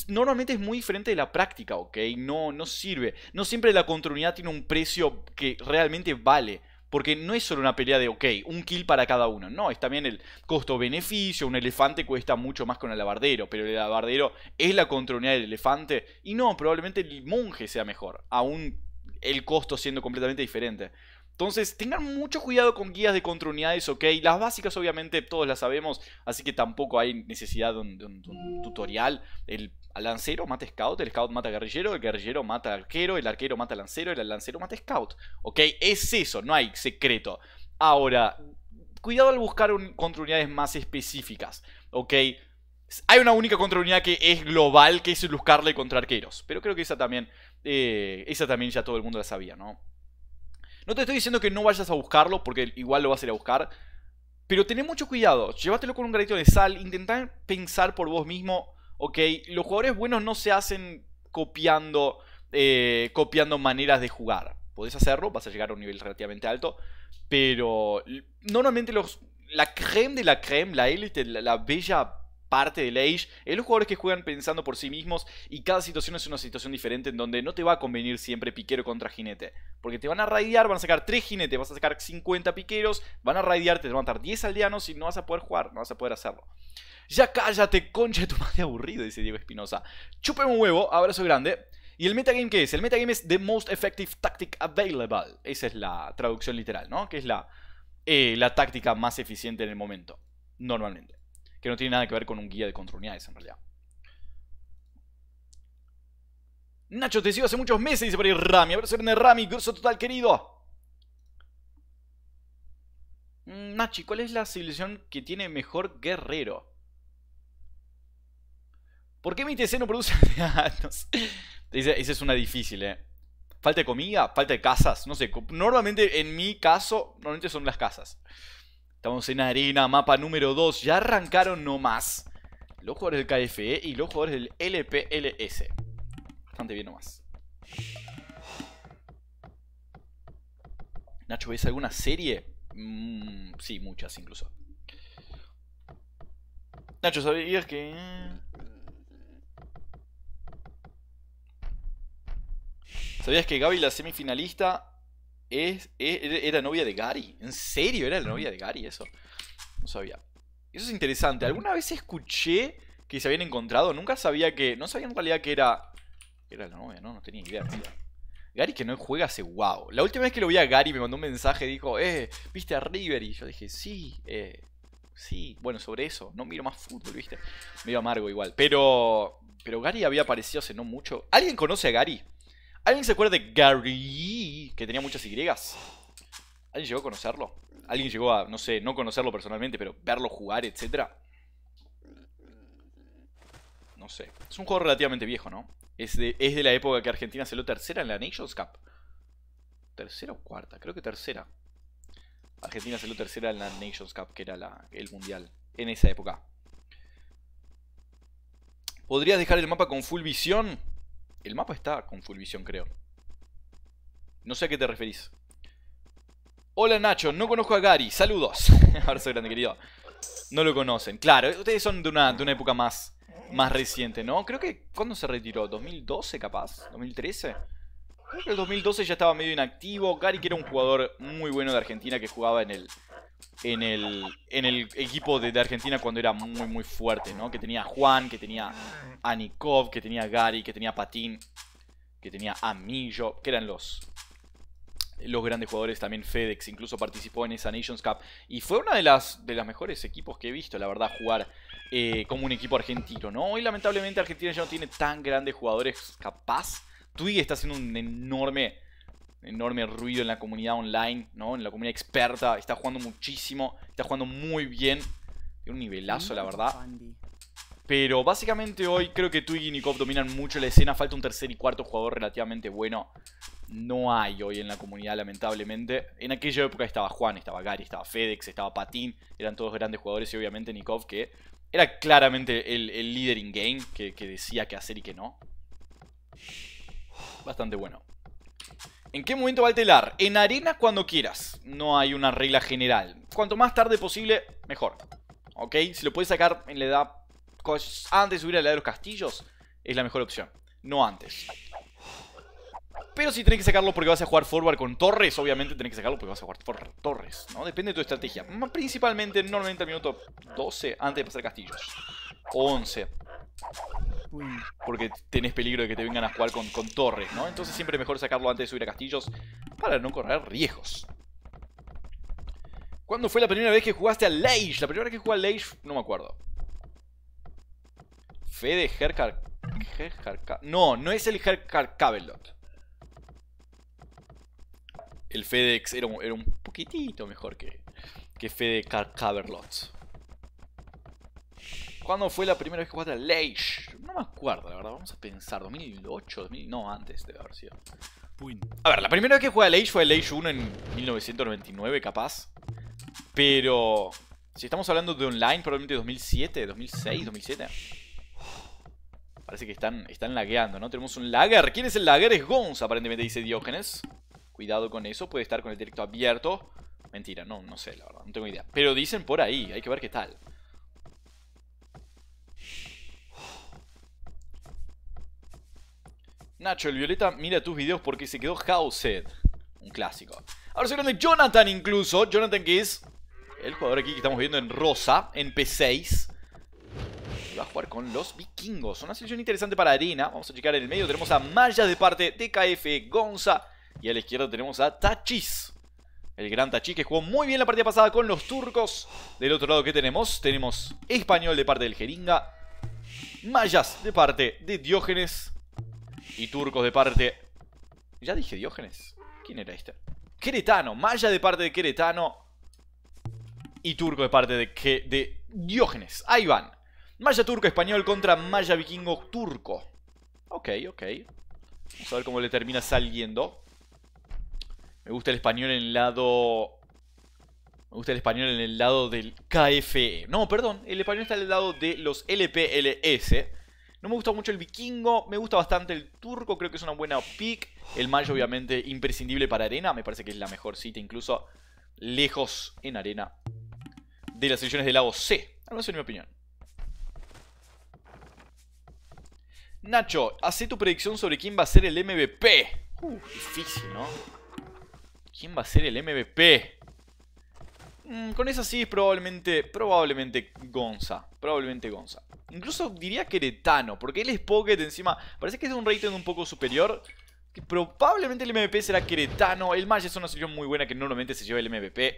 Normalmente es muy diferente de la práctica, ¿ok? No, no sirve. No siempre la contraunidad tiene un precio que realmente vale. Porque no es solo una pelea de, ok, un kill para cada uno. No, es también el costo-beneficio. Un elefante cuesta mucho más que un alabardero. Pero el alabardero es la unidad del elefante. Y no, probablemente el monje sea mejor. Aún el costo siendo completamente diferente. Entonces, tengan mucho cuidado con guías de contraunidades, ok. Las básicas, obviamente, todos las sabemos, así que tampoco hay necesidad de un, tutorial. El al lancero mata scout, el scout mata guerrillero, el guerrillero mata arquero, el arquero mata lancero, el lancero mata scout. ¿Ok? Es eso, no hay secreto. Ahora, cuidado al buscar un, contra unidades más específicas. ¿Ok? Hay una única unidad que es global, que es buscarle contra arqueros. Pero creo que esa también, eh, esa también ya todo el mundo la sabía, ¿no? No te estoy diciendo que no vayas a buscarlo, porque igual lo vas a ir a buscar. Pero tened mucho cuidado, llévatelo con un granito de sal, intentá pensar por vos mismo ¿ok? Los jugadores buenos no se hacen copiando, eh, copiando maneras de jugar. Podés hacerlo, vas a llegar a un nivel relativamente alto, pero normalmente los, la creme de la creme, la élite, la bella parte del Age, es los jugadores que juegan pensando por sí mismos y cada situación es una situación diferente en donde no te va a convenir siempre piquero contra jinete, porque te van a raidear, van a sacar 3 jinetes, vas a sacar 50 piqueros, van a raidear, te van a matar 10 aldeanos y no vas a poder jugar, no vas a poder hacerlo. Ya cállate, concha de tu madre aburrido, dice Diego Espinosa. Chupeme un huevo, abrazo grande. ¿Y el metagame qué es? El metagame es The Most Effective Tactic Available. Esa es la traducción literal, ¿no? Que es la, eh, la táctica más eficiente en el momento, normalmente que no tiene nada que ver con un guía de control unidades en realidad. Nacho, te sigo hace muchos meses, dice por ahí Rami. si viene Rami, grosso total, querido. Mm, Nachi, ¿cuál es la civilización que tiene mejor guerrero? ¿Por qué mi TC no produce aldeanos? esa es una difícil, ¿eh? Falta de comida, falta de casas, no sé. Normalmente, en mi caso, normalmente son las casas. Estamos en arena, mapa número 2. Ya arrancaron nomás los jugadores del KFE y los jugadores del LPLS. Bastante bien nomás. Nacho, ¿veis alguna serie? Mm, sí, muchas incluso. Nacho, ¿sabías que...? ¿Sabías que Gaby, la semifinalista, e, era novia de Gary. ¿En serio? Era la novia de Gary eso. No sabía. Eso es interesante. Alguna vez escuché que se habían encontrado. Nunca sabía que... No sabía en realidad que era... Era la novia, ¿no? No tenía idea. Gary que no juega hace wow. La última vez que lo vi a Gary me mandó un mensaje. Dijo, eh, ¿viste a River? Y yo dije, sí, eh... Sí, bueno, sobre eso. No miro más fútbol, ¿viste? dio amargo igual. Pero... Pero Gary había aparecido hace no mucho. ¿Alguien conoce a Gary? ¿Alguien se acuerda de Gary? Que tenía muchas Y. ¿Alguien llegó a conocerlo? ¿Alguien llegó a, no sé, no conocerlo personalmente, pero verlo jugar, etcétera? No sé. Es un juego relativamente viejo, ¿no? Es de, la época que Argentina salió tercera en la Nations Cup. ¿Tercera o cuarta? Creo que tercera. Argentina salió tercera en la Nations Cup, que era el mundial en esa época. ¿Podrías dejar el mapa con full visión? El mapa está con full creo. No sé a qué te referís. Hola Nacho, no conozco a Gary. Saludos. Abrazo grande, querido. No lo conocen. Claro, ustedes son de una, de una época más, más reciente, ¿no? Creo que... ¿Cuándo se retiró? ¿2012 capaz? ¿2013? Creo que el 2012 ya estaba medio inactivo. Gary que era un jugador muy bueno de Argentina que jugaba en el, en el, equipo de, Argentina cuando era muy, muy fuerte, ¿no? Que tenía Juan, que tenía a que tenía Gary, que tenía Patín, que tenía a Millo, que eran los, los grandes jugadores también FedEx incluso participó en esa Nations Cup y fue una de las de las mejores equipos que he visto la verdad jugar eh, como un equipo argentino no hoy lamentablemente Argentina ya no tiene tan grandes jugadores capaz Twig está haciendo un enorme enorme ruido en la comunidad online, ¿no? En la comunidad experta, está jugando muchísimo, está jugando muy bien. Tiene un nivelazo, la verdad. Pero básicamente hoy creo que Twiggy y Nikov dominan mucho la escena. Falta un tercer y cuarto jugador relativamente bueno. No hay hoy en la comunidad, lamentablemente. En aquella época estaba Juan, estaba Gary, estaba FedEx, estaba Patín. Eran todos grandes jugadores y obviamente Nikov que era claramente el, líder in-game que, que decía qué hacer y qué no. Bastante bueno. ¿En qué momento va el telar? En arena cuando quieras. No hay una regla general. Cuanto más tarde posible, mejor. ¿Ok? Si lo puedes sacar en la edad... Antes de subir a la edad de los castillos, es la mejor opción. No antes. Pero si tenés que sacarlo porque vas a jugar forward con torres, obviamente tenés que sacarlo porque vas a jugar torres, ¿no? Depende de tu estrategia. Principalmente, normalmente al minuto 12, antes de pasar castillos. 11. Porque tenés peligro de que te vengan a jugar con, con torres, ¿no? Entonces siempre es mejor sacarlo antes de subir a castillos para no correr riesgos. ¿Cuándo fue la primera vez que jugaste a Leish? La primera vez que jugué a Leish, no me acuerdo. Fede Herkar, No, no es el Herkar Cabellot. El FedEx era un, poquitito mejor que, que Fede Cabellot. ¿Cuándo fue la primera vez que jugaste a Leish? No me acuerdo, la verdad. Vamos a pensar. ¿2008? 2000? No, antes debe haber sido. A ver, la primera vez que juega a Leish fue a Leish 1 en 1999, capaz. Pero... Si estamos hablando de online, probablemente 2007, 2006, 2007. Parece que están, están lagueando, ¿no? Tenemos un Lager ¿Quién es el Lager? Es Gons, aparentemente dice Diógenes. Cuidado con eso, puede estar con el directo abierto. Mentira, no, no sé, la verdad, no tengo idea. Pero dicen por ahí, hay que ver qué tal. Nacho el Violeta mira tus videos porque se quedó househead Un clásico. Ahora se de Jonathan incluso. Jonathan que es el jugador aquí que estamos viendo en rosa, en P6. Y va a jugar con los vikingos. Una selección interesante para Arena. Vamos a checar en el medio. Tenemos a Mayas de parte de KF Gonza. Y a la izquierda tenemos a Tachis. El gran Tachis que jugó muy bien la partida pasada con los turcos. Del otro lado que tenemos, tenemos Español de parte del Jeringa. Mayas de parte de Diógenes. Y turcos de parte... Ya dije Diógenes. ¿Quién era este? Queretano. Maya de parte de Queretano. Y turco de parte de, que, de Diógenes. Ahí van. Maya turco español contra Maya vikingo turco. Ok, ok. Vamos a ver cómo le termina saliendo. Me gusta el español en el lado... Me gusta el español en el lado del KFE. No, perdón. El español está en el lado de los LPLS. No me gusta mucho el vikingo, me gusta bastante el turco, creo que es una buena pick. El mayo obviamente imprescindible para arena, me parece que es la mejor cita, incluso lejos en arena de las elecciones del lago C. Al menos en mi opinión. Nacho, hace tu predicción sobre quién va a ser el MVP. difícil, ¿no? ¿Quién va a ser el MVP? Mm, con esa sí, probablemente, probablemente Gonza. Probablemente Gonza. Incluso diría Queretano, porque él es Pocket encima. Parece que es de un rating un poco superior. Que probablemente el MVP será Queretano. El Maya es una selección muy buena que normalmente se lleva el MVP.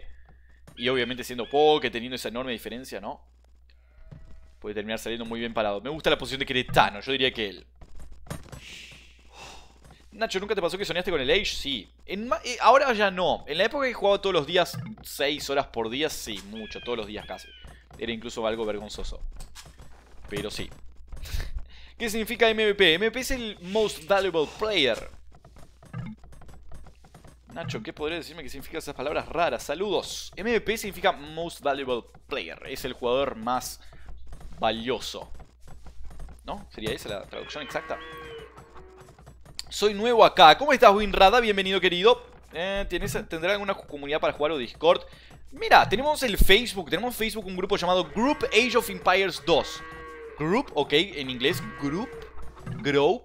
Y obviamente siendo Pocket, teniendo esa enorme diferencia, ¿no? Puede terminar saliendo muy bien parado. Me gusta la posición de Queretano, yo diría que él. Nacho, ¿nunca te pasó que soñaste con el Age? Sí. Eh, ahora ya no. En la época que jugaba todos los días, 6 horas por día, sí, mucho, todos los días casi era incluso algo vergonzoso. Pero sí. ¿Qué significa MVP? MVP es el Most Valuable Player. Nacho, ¿qué podrías decirme que significa esas palabras raras? Saludos. MVP significa Most Valuable Player. Es el jugador más valioso. ¿No? ¿Sería esa la traducción exacta? Soy nuevo acá. ¿Cómo estás, Winrada? Bienvenido, querido. Eh, ¿tienes, ¿Tendrá alguna comunidad para jugar o Discord? Mira, tenemos el Facebook, tenemos Facebook, un grupo llamado Group Age of Empires 2. Group, ok, en inglés, group, group,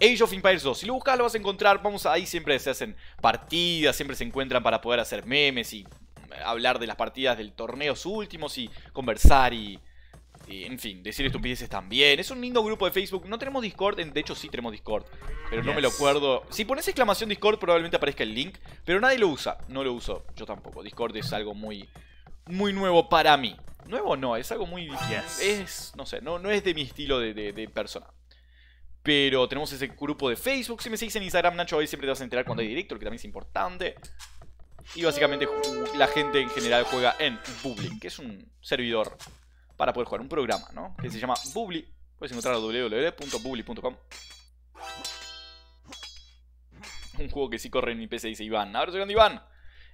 Age of Empires 2. Si lo buscas lo vas a encontrar, vamos ahí siempre se hacen partidas, siempre se encuentran para poder hacer memes y hablar de las partidas del sus últimos y conversar y en fin, decir estupideces también. Es un lindo grupo de Facebook. No tenemos Discord, de hecho sí tenemos Discord, pero no me lo acuerdo. Si pones exclamación Discord probablemente aparezca el link, pero nadie lo usa. No lo uso, yo tampoco. Discord es algo muy, muy nuevo para mí. Nuevo no, es algo muy... Es, no sé, no, no es de mi estilo de, persona. Pero tenemos ese grupo de Facebook. Si me seguís en Instagram, Nacho, ahí siempre te vas a enterar cuando hay directo, que también es importante. Y básicamente la gente en general juega en Public, que es un servidor para poder jugar un programa, ¿no? Que se llama Bubli. Puedes encontrarlo www.bubli.com. Un juego que sí corre en mi PC, dice Iván. Ahora grande Iván.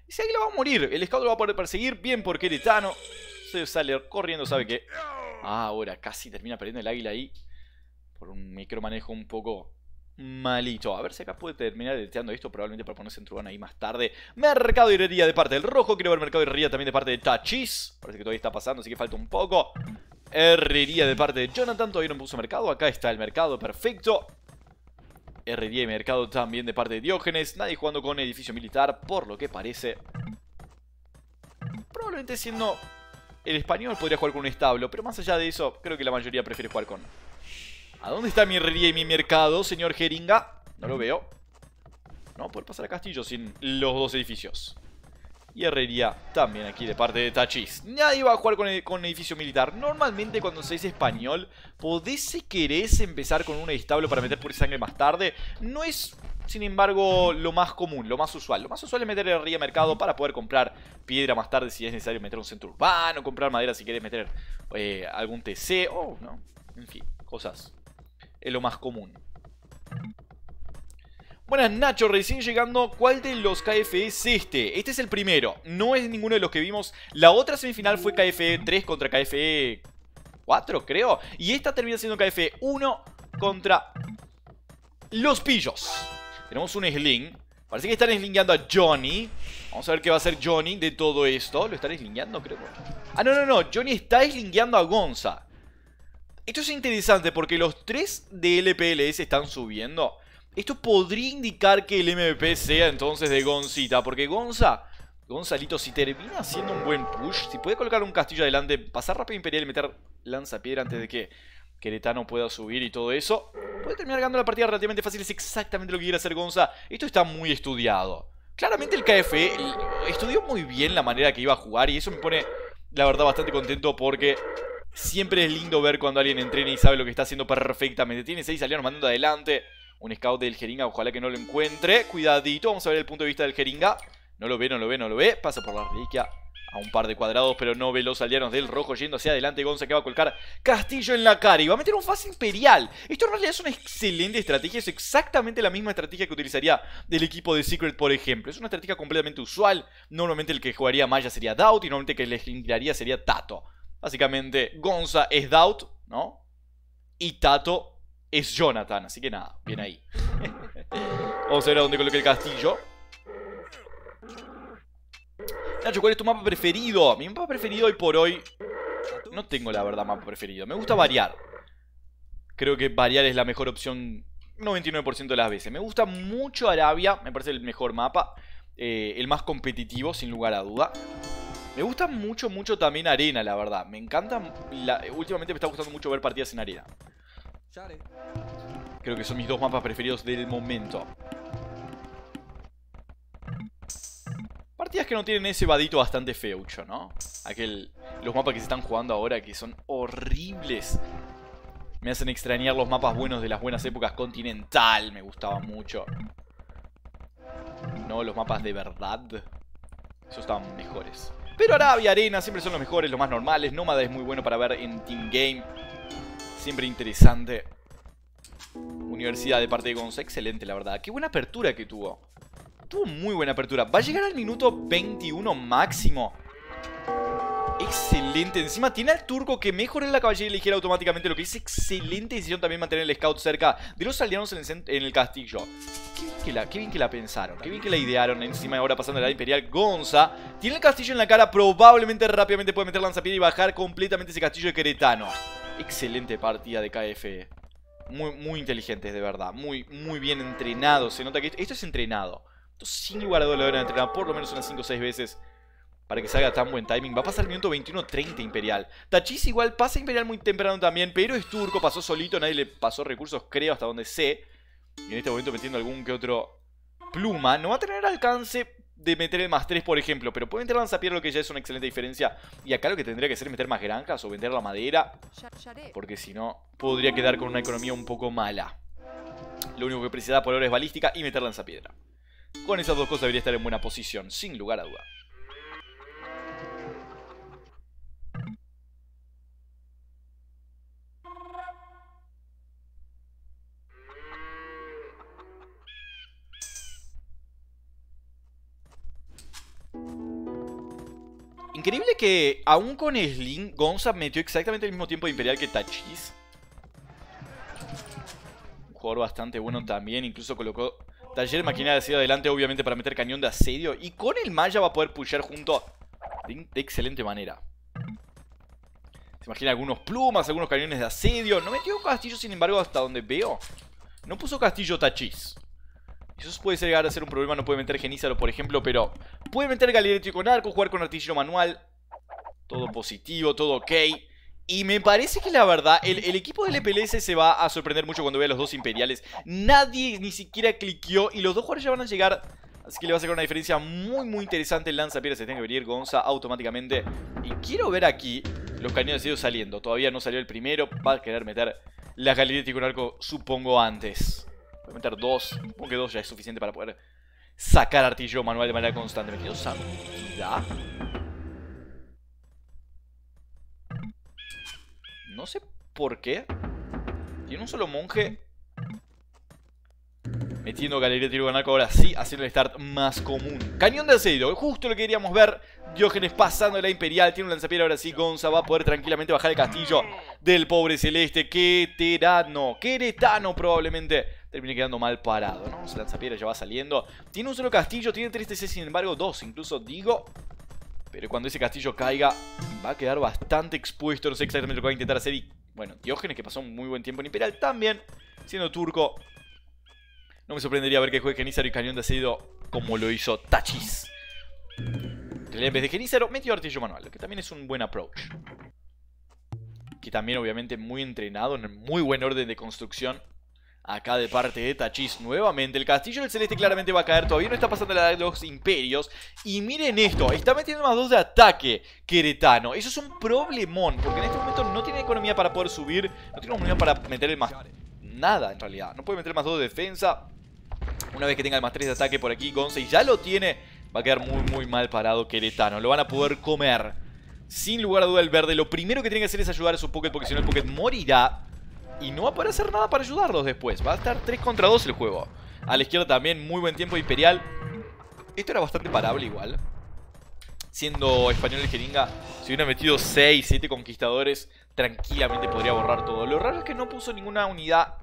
Dice, águila lo va a morir. El scout lo va a poder perseguir. Bien porque Letano Se sale corriendo, sabe que... Ah, ahora casi termina perdiendo el águila ahí. Por un micromanejo un poco malito. A ver si acá puede terminar deteando esto, probablemente para ponerse en Truban ahí más tarde. Mercado y Herrería de parte del Rojo, quiero ver Mercado y Herrería también de parte de Tachis. Parece que todavía está pasando, así que falta un poco. Herrería de parte de Jonathan, todavía no puso mercado. Acá está el mercado, perfecto. Herrería y mercado también de parte de Diógenes. Nadie jugando con edificio militar, por lo que parece. Probablemente siendo el español podría jugar con un establo, pero más allá de eso, creo que la mayoría prefiere jugar con ¿A dónde está mi herrería y mi mercado, señor Jeringa? No lo veo. No, puedo pasar a Castillo sin los dos edificios. Y herrería también aquí de parte de Tachis. Nadie va a jugar con, ed edificio militar. Normalmente cuando se dice español, podés si querés empezar con un establo para meter pura sangre más tarde. No es, sin embargo, lo más común, lo más usual. Lo más usual es meter herrería y mercado para poder comprar piedra más tarde si es necesario meter un centro urbano, comprar madera si querés meter eh, algún TC o oh, no. En fin, cosas es lo más común. Buenas Nacho, recién llegando, ¿cuál de los KFE es este? Este es el primero, no es ninguno de los que vimos. La otra semifinal fue KFE 3 contra KFE 4, creo. Y esta termina siendo KFE 1 contra los pillos. Tenemos un Sling. Parece que están slingueando a Johnny. Vamos a ver qué va a hacer Johnny de todo esto. ¿Lo están slingueando? Creo. Ah, no, no, no. Johnny está slingueando a Gonza. Esto es interesante porque los tres de LPLS están subiendo. Esto podría indicar que el MVP sea entonces de Gonzita. porque Gonza... Gonzalito, si termina haciendo un buen push, si puede colocar un castillo adelante, pasar rápido imperial y meter lanza piedra antes de que Queretano pueda subir y todo eso, puede terminar ganando la partida relativamente fácil. Es exactamente lo que quiere hacer Gonza. Esto está muy estudiado. Claramente el KFE estudió muy bien la manera que iba a jugar y eso me pone, la verdad, bastante contento porque Siempre es lindo ver cuando alguien entrena y sabe lo que está haciendo perfectamente. Tiene 6 aliados mandando adelante. Un scout del jeringa, ojalá que no lo encuentre. Cuidadito, vamos a ver el punto de vista del jeringa. No lo ve, no lo ve, no lo ve. Pasa por la reliquia a un par de cuadrados, pero no ve los alianos del rojo yendo hacia adelante. Gonza que va a colcar Castillo en la cara y va a meter un fase imperial. Esto en realidad es una excelente estrategia. Es exactamente la misma estrategia que utilizaría del equipo de Secret, por ejemplo. Es una estrategia completamente usual. Normalmente el que jugaría Maya sería Doubt y normalmente el que le sería Tato. Básicamente, Gonza es Doubt, ¿no? Y Tato es Jonathan. Así que nada, bien ahí. Vamos a ver a dónde coloqué el castillo. Nacho, ¿cuál es tu mapa preferido? Mi mapa preferido hoy por hoy... No tengo la verdad mapa preferido. Me gusta variar. Creo que variar es la mejor opción 99% de las veces. Me gusta mucho Arabia. Me parece el mejor mapa. Eh, el más competitivo, sin lugar a duda. Me gusta mucho, mucho también Arena, la verdad. Me encanta... últimamente me está gustando mucho ver partidas en Arena. Creo que son mis dos mapas preferidos del momento. Partidas que no tienen ese vadito bastante feucho, ¿no? Aquel... Los mapas que se están jugando ahora que son horribles. Me hacen extrañar los mapas buenos de las buenas épocas continental. Me gustaba mucho. No, los mapas de verdad. Esos estaban mejores. Pero Arabia, Arena siempre son los mejores, los más normales. Nómada es muy bueno para ver en Team Game. Siempre interesante. Universidad de parte de Gonza, excelente la verdad. Qué buena apertura que tuvo. Tuvo muy buena apertura. Va a llegar al minuto 21 máximo. Excelente, encima tiene al turco que mejora la caballería ligera automáticamente Lo que es excelente decisión también mantener el scout cerca de los aldeanos en el, castillo qué bien, que la, que pensaron, qué bien que la idearon Encima ahora pasando la imperial Gonza Tiene el castillo en la cara, probablemente rápidamente puede meter lanzapiedra y bajar completamente ese castillo de Queretano Excelente partida de KF e. muy, muy inteligentes de verdad, muy, muy bien entrenados Se nota que esto, es entrenado esto sin lugar a dudas lo deben entrenar por lo menos unas 5 o 6 veces para que salga tan buen timing. Va a pasar el minuto 21-30 Imperial. Tachis igual pasa Imperial muy temprano también, pero es turco, pasó solito, nadie le pasó recursos, creo, hasta donde sé. Y en este momento metiendo algún que otro pluma. No va a tener alcance de meter el más 3, por ejemplo, pero puede meter piedra, lo que ya es una excelente diferencia. Y acá lo que tendría que hacer es meter más granjas o vender la madera, porque si no, podría quedar con una economía un poco mala. Lo único que precisa por ahora es balística y meter lanzapiedra. Con esas dos cosas debería estar en buena posición, sin lugar a duda. Increíble que, aún con Slim, Gonza metió exactamente el mismo tiempo de Imperial que Tachis. Un jugador bastante bueno también, incluso colocó Taller Maquinaria hacia adelante, obviamente, para meter cañón de asedio. Y con el Maya va a poder pushar junto de, excelente manera. Se imagina algunos plumas, algunos cañones de asedio. No metió castillo, sin embargo, hasta donde veo. No puso castillo Tachis. Eso puede llegar a ser un problema, no puede meter Genízaro, por ejemplo, pero puede meter Galileo con arco, jugar con artillero manual. Todo positivo, todo ok. Y me parece que la verdad, el, equipo del EPLS se va a sorprender mucho cuando vea los dos imperiales. Nadie ni siquiera cliqueó y los dos jugadores ya van a llegar. Así que le va a sacar una diferencia muy, muy interesante. El piedras se tiene que venir Gonza automáticamente. Y quiero ver aquí los cañones de saliendo. Todavía no salió el primero. Va a querer meter la galería con arco, supongo, antes. Voy a meter dos. Supongo que dos ya es suficiente para poder sacar artillo manual de manera constante. Me quedo No sé por qué. Tiene un solo monje. Metiendo galería de tiro con arco ahora sí, haciendo el start más común. Cañón de asedio, justo lo que queríamos ver. Diógenes pasando de la Imperial, tiene un lanzapiedra ahora sí. Gonza va a poder tranquilamente bajar el castillo del pobre Celeste. Qué qué Queretano probablemente Termina quedando mal parado, ¿no? Se lanza piedra, ya va saliendo. Tiene un solo castillo, tiene 3 TC, sin embargo, dos, incluso digo. Pero cuando ese castillo caiga, va a quedar bastante expuesto. No sé exactamente lo que va a intentar hacer. Y bueno, Diógenes, que pasó un muy buen tiempo en Imperial, también, siendo turco. No me sorprendería ver que juegue Genízaro y Cañón de sido como lo hizo Tachis. En vez de Genízaro, metió Artillo Manual, que también es un buen approach. Que también, obviamente, muy entrenado, en muy buen orden de construcción. Acá de parte de Tachis nuevamente El castillo del celeste claramente va a caer Todavía no está pasando la edad de los imperios Y miren esto, está metiendo más dos de ataque Queretano, eso es un problemón Porque en este momento no tiene economía para poder subir No tiene economía para meter el más Nada en realidad, no puede meter más dos de defensa Una vez que tenga el más 3 de ataque por aquí Gonce ya lo tiene Va a quedar muy muy mal parado Queretano Lo van a poder comer Sin lugar a duda el verde Lo primero que tiene que hacer es ayudar a su Pocket Porque si no el Pocket morirá y no va a poder hacer nada para ayudarlos después. Va a estar 3 contra 2 el juego. A la izquierda también, muy buen tiempo Imperial. Esto era bastante parable igual. Siendo español el jeringa, si hubiera metido 6, 7 conquistadores, tranquilamente podría borrar todo. Lo raro es que no puso ninguna unidad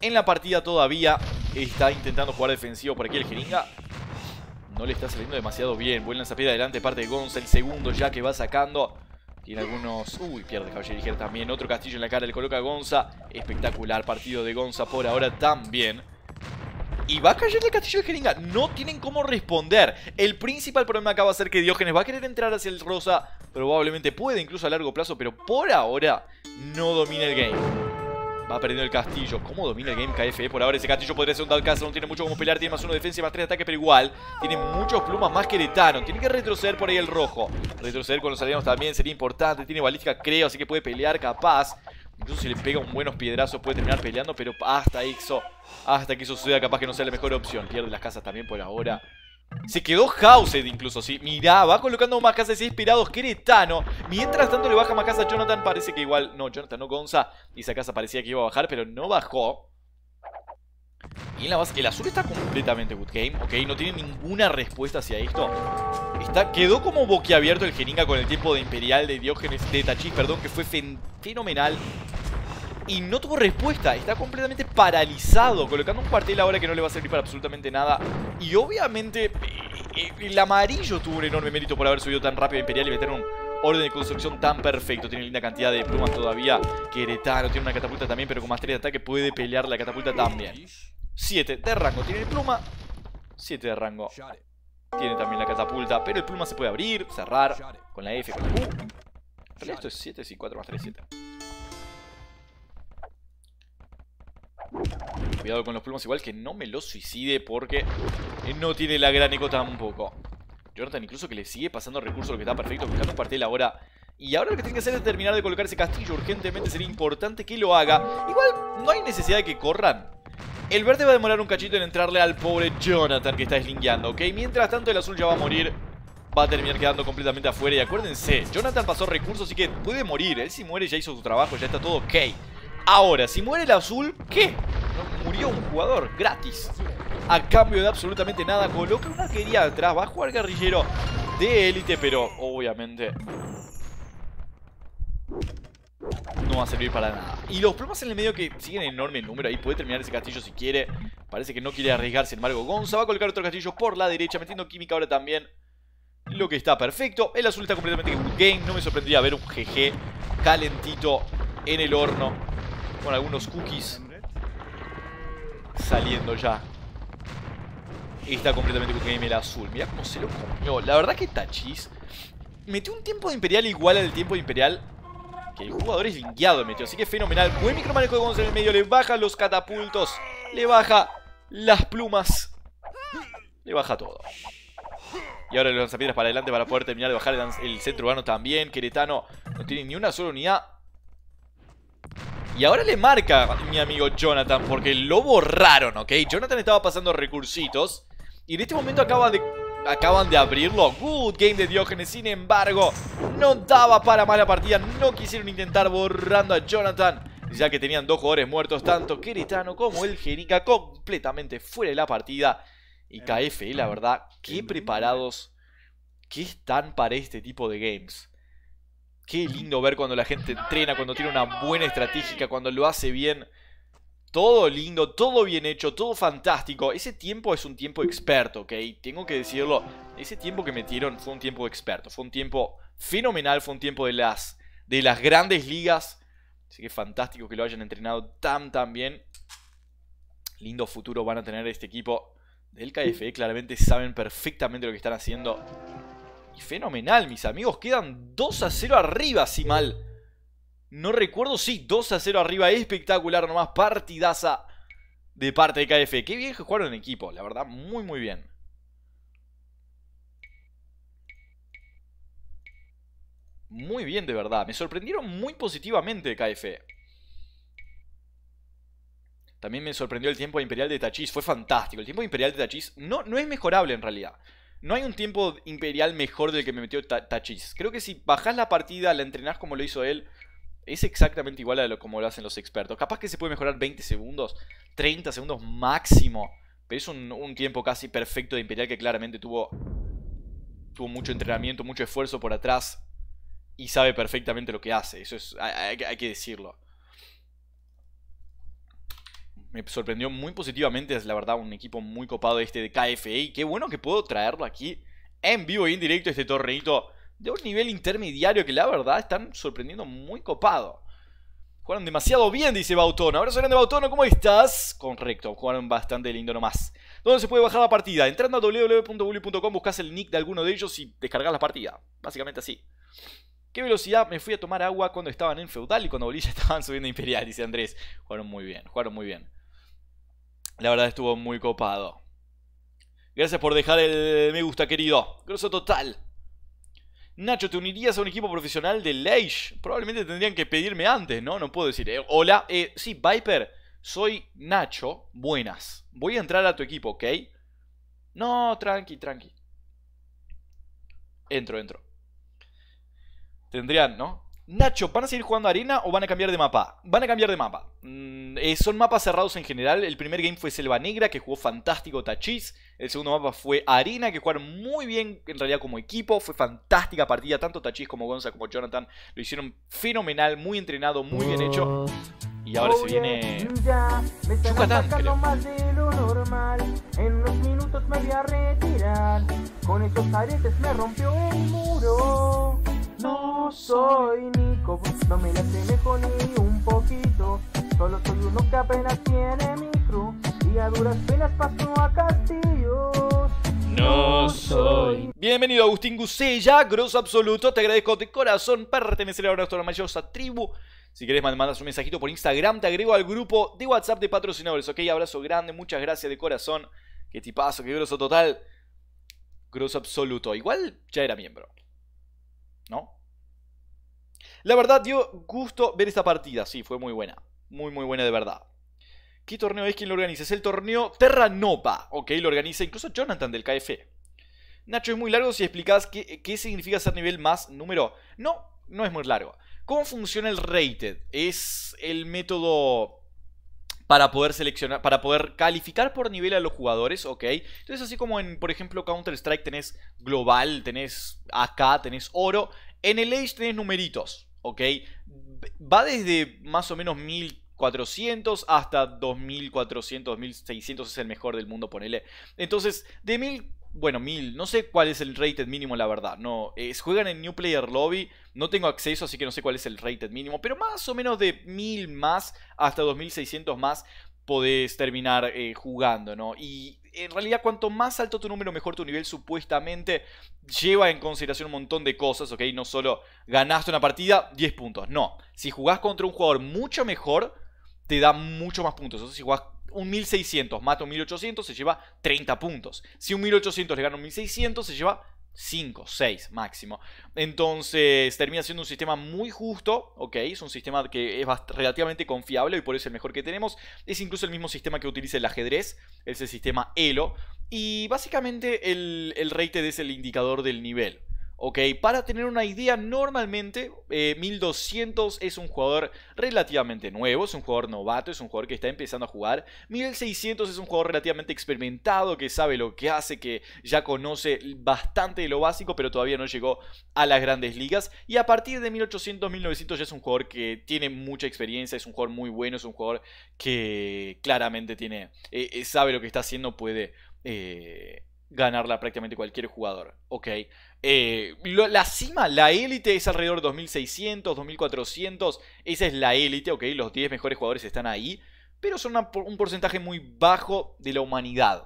en la partida todavía. Está intentando jugar defensivo por aquí el jeringa. No le está saliendo demasiado bien. Buen lanzapié adelante, parte de Gonza. El segundo ya que va sacando. Tiene algunos... Uy, pierde Javier también. Otro castillo en la cara, le coloca Gonza. Espectacular partido de Gonza por ahora también. Y va a caer el castillo de Jeringa. No tienen cómo responder. El principal problema acá va a ser que Diógenes va a querer entrar hacia el rosa. Probablemente puede incluso a largo plazo, pero por ahora no domina el game. Va perdiendo el castillo. ¿Cómo domina el game KFE? Por ahora ese castillo podría ser un caso No tiene mucho como pelear. Tiene más uno defensa y más tres de ataque. Pero igual tiene muchos plumas más que Letano. Tiene que retroceder por ahí el rojo. Retroceder con los aliados también sería importante. Tiene balística, creo. Así que puede pelear capaz. Incluso si le pega un buenos piedrazos puede terminar peleando. Pero hasta Ixo. Hasta que eso suceda capaz que no sea la mejor opción. Pierde las casas también por ahora. Se quedó Housed incluso, sí. Mirá, va colocando más casas inspirados Queretano. Mientras tanto le baja más casa a Jonathan. Parece que igual. No, Jonathan no Gonza. Y esa casa parecía que iba a bajar, pero no bajó. Y la base. El azul está completamente good game. Ok, no tiene ninguna respuesta hacia esto. Está, quedó como boquiabierto el Geringa con el tipo de Imperial de Diógenes de Tachis, perdón, que fue fenomenal y no tuvo respuesta. Está completamente paralizado, colocando un cuartel ahora que no le va a servir para absolutamente nada. Y obviamente eh, eh, el amarillo tuvo un enorme mérito por haber subido tan rápido a Imperial y meter un orden de construcción tan perfecto. Tiene linda cantidad de plumas todavía. Queretano tiene una catapulta también, pero con más 3 de ataque puede pelear la catapulta también. 7 de rango. Tiene el pluma. 7 de rango. Tiene también la catapulta, pero el pluma se puede abrir, cerrar, con la F, con uh. la esto es 7, sí, 4 más 3, 7. Cuidado con los plumos, igual que no me lo suicide porque eh, no tiene la gran eco tampoco. Jonathan incluso que le sigue pasando recursos, lo que está perfecto, buscando un partel ahora. Y ahora lo que tiene que hacer es terminar de colocar ese castillo urgentemente, sería importante que lo haga. Igual no hay necesidad de que corran. El verde va a demorar un cachito en entrarle al pobre Jonathan que está slingueando, ¿ok? Mientras tanto el azul ya va a morir va a terminar quedando completamente afuera. Y acuérdense, Jonathan pasó recursos, así que puede morir. Él si muere ya hizo su trabajo, ya está todo ok. Ahora, si muere el azul, ¿qué? Murió un jugador gratis. A cambio de absolutamente nada, coloca una quería atrás. Va a jugar guerrillero de élite, pero obviamente no va a servir para nada. Y los problemas en el medio que siguen en enorme número. Ahí puede terminar ese castillo si quiere. Parece que no quiere arriesgarse sin embargo, Gonza va a colocar otro castillo por la derecha, metiendo química ahora también. Lo que está perfecto. El azul está completamente game. No me sorprendería ver un GG calentito en el horno con algunos cookies saliendo ya. está completamente con el azul. Mira cómo se lo comió. La verdad que Tachis metió un tiempo de Imperial igual al tiempo de Imperial que el jugador es lingueado. metió. Así que fenomenal. Buen micromanejo de Gonzalo en el medio. Le baja los catapultos. Le baja las plumas. Le baja todo. Y ahora los lanzapiedras para adelante para poder terminar de bajar el, el centro urbano también. Queretano no tiene ni una sola unidad. Y ahora le marca mi amigo Jonathan porque lo borraron, ¿ok? Jonathan estaba pasando recursitos y en este momento de, acaban de abrirlo. Good game de Diógenes, sin embargo, no daba para mala partida. No quisieron intentar borrando a Jonathan ya que tenían dos jugadores muertos, tanto Queretano como el Jerica, completamente fuera de la partida. Y KF, la verdad, qué preparados, qué están para este tipo de games. Qué lindo ver cuando la gente entrena, cuando tiene una buena estratégica, cuando lo hace bien. Todo lindo, todo bien hecho, todo fantástico. Ese tiempo es un tiempo experto, ¿ok? Tengo que decirlo. Ese tiempo que metieron fue un tiempo experto. Fue un tiempo fenomenal, fue un tiempo de las, de las grandes ligas. Así que fantástico que lo hayan entrenado tan, tan bien. Lindo futuro van a tener este equipo del KFE. Claramente saben perfectamente lo que están haciendo fenomenal, mis amigos. Quedan 2 a 0 arriba, si mal. No recuerdo, sí, 2 a 0 arriba. Espectacular nomás. Partidaza de parte de KF. Qué bien jugaron en equipo, la verdad, muy, muy bien. Muy bien, de verdad. Me sorprendieron muy positivamente KF. También me sorprendió el tiempo imperial de Tachis. Fue fantástico. El tiempo imperial de Tachis no, no es mejorable en realidad. No hay un tiempo imperial mejor del que me metió Tachis. Creo que si bajás la partida, la entrenás como lo hizo él, es exactamente igual a lo como lo hacen los expertos. Capaz que se puede mejorar 20 segundos, 30 segundos máximo. Pero es un, tiempo casi perfecto de imperial que claramente tuvo, tuvo mucho entrenamiento, mucho esfuerzo por atrás. Y sabe perfectamente lo que hace. Eso es, hay que decirlo me sorprendió muy positivamente. Es la verdad un equipo muy copado este de Y Qué bueno que puedo traerlo aquí en vivo y en directo este torneito de un nivel intermediario que la verdad están sorprendiendo muy copado. Jugaron demasiado bien, dice Bautono. Abrazo grande Bautono, ¿cómo estás? Correcto, jugaron bastante lindo nomás. ¿Dónde se puede bajar la partida? Entrando a www.bully.com, buscas el nick de alguno de ellos y descargas la partida. Básicamente así. ¿Qué velocidad? Me fui a tomar agua cuando estaban en feudal y cuando Bolilla estaban subiendo a imperial, dice Andrés. Jugaron muy bien, jugaron muy bien. La verdad estuvo muy copado. Gracias por dejar el me gusta, querido. Grosso total. Nacho, ¿te unirías a un equipo profesional de Leish? Probablemente tendrían que pedirme antes, ¿no? No puedo decir, eh, hola, eh, sí, Viper, soy Nacho, buenas. Voy a entrar a tu equipo, ¿ok? No, tranqui, tranqui. Entro, entro. Tendrían, ¿no? Nacho, ¿van a seguir jugando arena o van a cambiar de mapa? Van a cambiar de mapa. Mm, eh, son mapas cerrados en general. El primer game fue Selva Negra, que jugó fantástico Tachis. El segundo mapa fue Arena, que jugaron muy bien en realidad como equipo. Fue fantástica partida. Tanto Tachis como Gonza como Jonathan lo hicieron fenomenal, muy entrenado, muy bien hecho. Y ahora se viene creo. el no soy Nico, no me mejor ni un poquito. Solo soy uno que apenas tiene micro y a duras penas paso a castillos. No soy. Bienvenido Agustín Gusella, grosso absoluto. Te agradezco de corazón pertenecer a nuestra maravillosa tribu. Si querés mandas un mensajito por Instagram, te agrego al grupo de WhatsApp de patrocinadores. Ok, abrazo grande, muchas gracias de corazón. Qué tipazo, qué grosso total. Grosso absoluto. Igual ya era miembro. La verdad dio gusto ver esta partida, sí, fue muy buena. Muy, muy buena de verdad. ¿Qué torneo es? quien lo organiza? Es el torneo Terranopa. Ok, lo organiza incluso Jonathan del KF. Nacho, es muy largo si explicas qué, qué significa ser nivel más número. No, no es muy largo. ¿Cómo funciona el rated? Es el método para poder seleccionar, para poder calificar por nivel a los jugadores, ¿ok? Entonces, así como en, por ejemplo, Counter-Strike tenés global, tenés acá, tenés oro, en el Age tenés numeritos, ¿ok? Va desde más o menos 1400 hasta 2400, 1600 es el mejor del mundo, ponele. Entonces, de 1000, bueno, 1000, no sé cuál es el rated mínimo, la verdad. No, juegan en New Player Lobby, no tengo acceso, así que no sé cuál es el rated mínimo, pero más o menos de 1000 más hasta 2600 más podés terminar eh, jugando, ¿no? Y en realidad cuanto más alto tu número, mejor tu nivel supuestamente lleva en consideración un montón de cosas, ¿ok? No solo ganaste una partida, 10 puntos, no. Si jugás contra un jugador mucho mejor, te da mucho más puntos. Entonces, si jugás un 1600, mata un 1800, se lleva 30 puntos. Si un 1800 le gana un 1600, se lleva 5, 6 máximo. Entonces termina siendo un sistema muy justo, ok, es un sistema que es relativamente confiable y por eso es el mejor que tenemos. Es incluso el mismo sistema que utiliza el ajedrez, es el sistema ELO. Y básicamente el, el rated es el indicador del nivel. Ok, para tener una idea, normalmente 1200 eh, es un jugador relativamente nuevo, es un jugador novato, es un jugador que está empezando a jugar. 1600 es un jugador relativamente experimentado, que sabe lo que hace, que ya conoce bastante de lo básico, pero todavía no llegó a las grandes ligas. Y a partir de 1800, 1900 ya es un jugador que tiene mucha experiencia, es un jugador muy bueno, es un jugador que claramente tiene, eh, eh, sabe lo que está haciendo, puede... ganarla prácticamente cualquier jugador. Ok, eh, la cima, la élite es alrededor de 2600, 2400. Esa es la élite, ok. Los 10 mejores jugadores están ahí. Pero son un porcentaje muy bajo de la humanidad.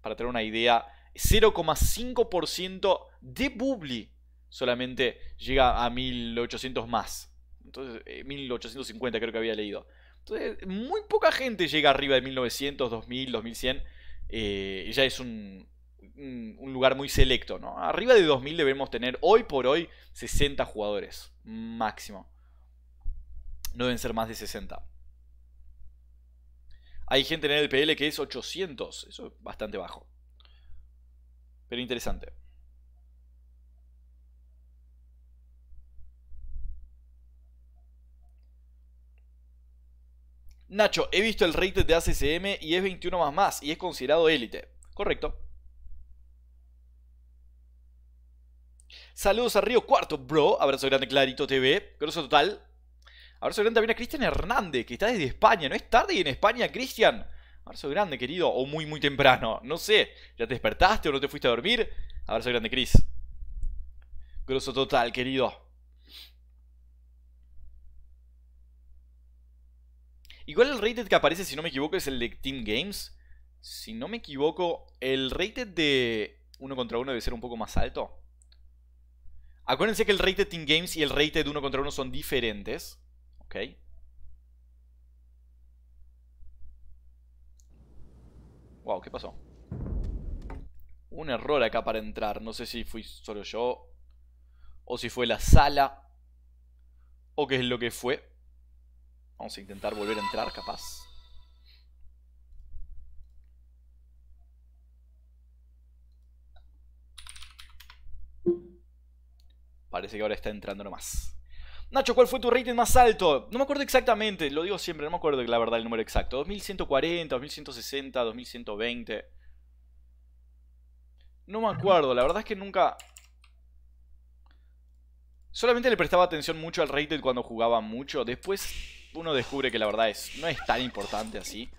Para tener una idea, 0,5% de Bubli solamente llega a 1800 más. Entonces, 1850 eh, creo que había leído. Entonces, muy poca gente llega arriba de 1900, 2000, 2100. ya es un, un lugar muy selecto, ¿no? Arriba de 2000 debemos tener hoy por hoy 60 jugadores, máximo. No deben ser más de 60. Hay gente en el PL que es 800, eso es bastante bajo. Pero interesante. Nacho, he visto el rate de ACCM y es 21 más más y es considerado élite. Correcto. Saludos a Río Cuarto, bro. Abrazo grande, Clarito TV. Grosso total. Abrazo grande también a Cristian Hernández, que está desde España. ¿No es tarde y en España, Cristian? Abrazo grande, querido. O muy, muy temprano. No sé. ¿Ya te despertaste o no te fuiste a dormir? Abrazo grande, Cris. Grosso total, querido. Igual el rated que aparece, si no me equivoco, es el de Team Games. Si no me equivoco, el rated de uno contra uno debe ser un poco más alto. Acuérdense que el rated Team games y el de uno contra uno son diferentes. ¿Ok? Wow, ¿qué pasó? Un error acá para entrar. No sé si fui solo yo. O si fue la sala. O qué es lo que fue. Vamos a intentar volver a entrar, capaz. Parece que ahora está entrando nomás. Nacho, ¿cuál fue tu rating más alto? No me acuerdo exactamente, lo digo siempre, no me acuerdo la verdad el número exacto. 2140, 2160, 2120. No me acuerdo, la verdad es que nunca... Solamente le prestaba atención mucho al rating cuando jugaba mucho. Después uno descubre que la verdad es no es tan importante así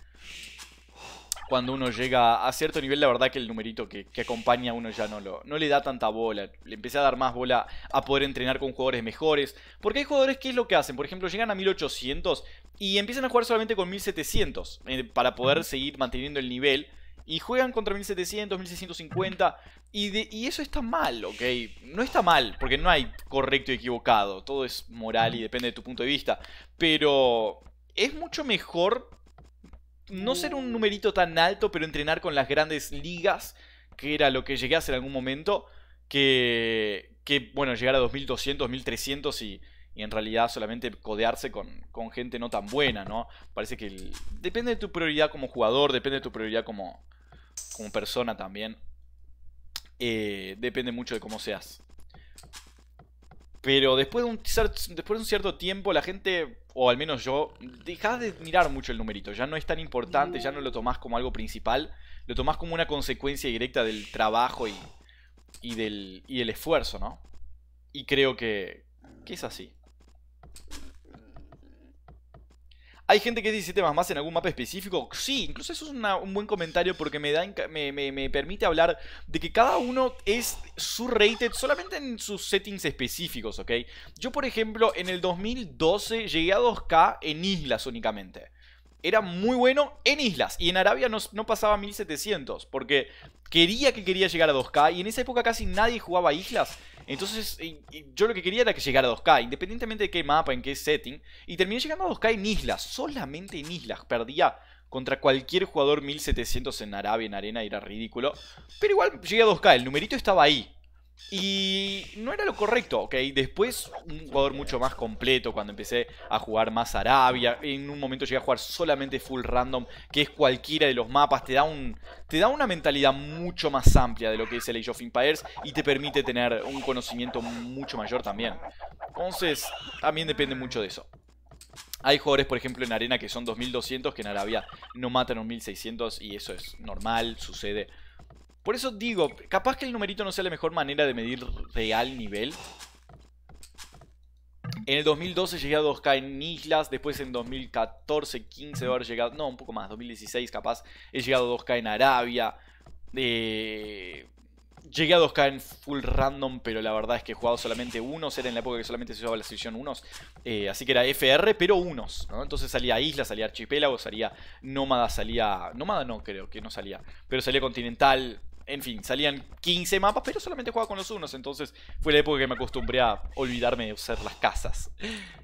cuando uno llega a cierto nivel, la verdad que el numerito que, acompaña a uno ya no, le da tanta bola. Le empecé a dar más bola a poder entrenar con jugadores mejores. Porque hay jugadores que es lo que hacen. Por ejemplo, llegan a 1800 y empiezan a jugar solamente con 1700 eh, para poder seguir manteniendo el nivel. Y juegan contra 1700, 1650. y eso está mal, ¿ok? No está mal, porque no hay correcto y equivocado. Todo es moral y depende de tu punto de vista. Pero es mucho mejor no ser un numerito tan alto, pero entrenar con las grandes ligas, que era lo que llegué a hacer en algún momento, que, bueno, llegar a 2200, 2300 y, en realidad solamente codearse con, gente no tan buena, ¿no? Parece que depende de tu prioridad como jugador, depende de tu prioridad como, como persona también. Eh, depende mucho de cómo seas. Pero después de, un cierto, después un cierto tiempo la gente, o al menos yo, dejás de mirar mucho el numerito. Ya no es tan importante, ya no lo tomás como algo principal. Lo tomás como una consecuencia directa del trabajo y, del, y esfuerzo, ¿no? Y creo que, que es así. ¿Hay gente que dice temas más en algún mapa específico? Sí, incluso eso es un buen comentario porque me, da, me, permite hablar de que cada uno es surrated solamente en sus settings específicos, ¿ok? Yo, por ejemplo, en el 2012 llegué a 2K en islas únicamente era muy bueno en islas. Y en Arabia no, no pasaba 1700, porque quería que quería llegar a 2K. Y en esa época casi nadie jugaba islas. Entonces yo lo que quería era que llegara a 2K, independientemente de qué mapa, en qué setting. Y terminé llegando a 2K en islas, solamente en islas. Perdía contra cualquier jugador 1700 en Arabia, en arena, era ridículo. Pero igual llegué a 2K, el numerito estaba ahí. Y no era lo correcto, ¿ok? Después un jugador mucho más completo cuando empecé a jugar más Arabia. En un momento llegué a jugar solamente full random, que es cualquiera de los mapas. Te da, un, te da una mentalidad mucho más amplia de lo que es el Age of Empires y te permite tener un conocimiento mucho mayor también. Entonces, también depende mucho de eso. Hay jugadores, por ejemplo, en Arena que son 2200, que en Arabia no matan a 1600 y eso es normal, sucede. Por eso digo, capaz que el numerito no sea la mejor manera de medir real nivel. En el 2012 llegué a 2K en islas, después en 2014, 15 de haber llegado, no, un poco más, 2016 capaz, he llegado a 2K en Arabia. Eh, llegué a 2K en full random, pero la verdad es que he jugado solamente unos, era en la época que solamente se usaba la sección unos, eh, así que era FR, pero unos, Entonces salía Islas, salía Archipélago, salía Nómada, salía... Nómada no, creo que no salía, pero salía Continental, en fin, salían 15 mapas, pero solamente jugaba con los unos. Entonces fue la época que me acostumbré a olvidarme de usar las casas.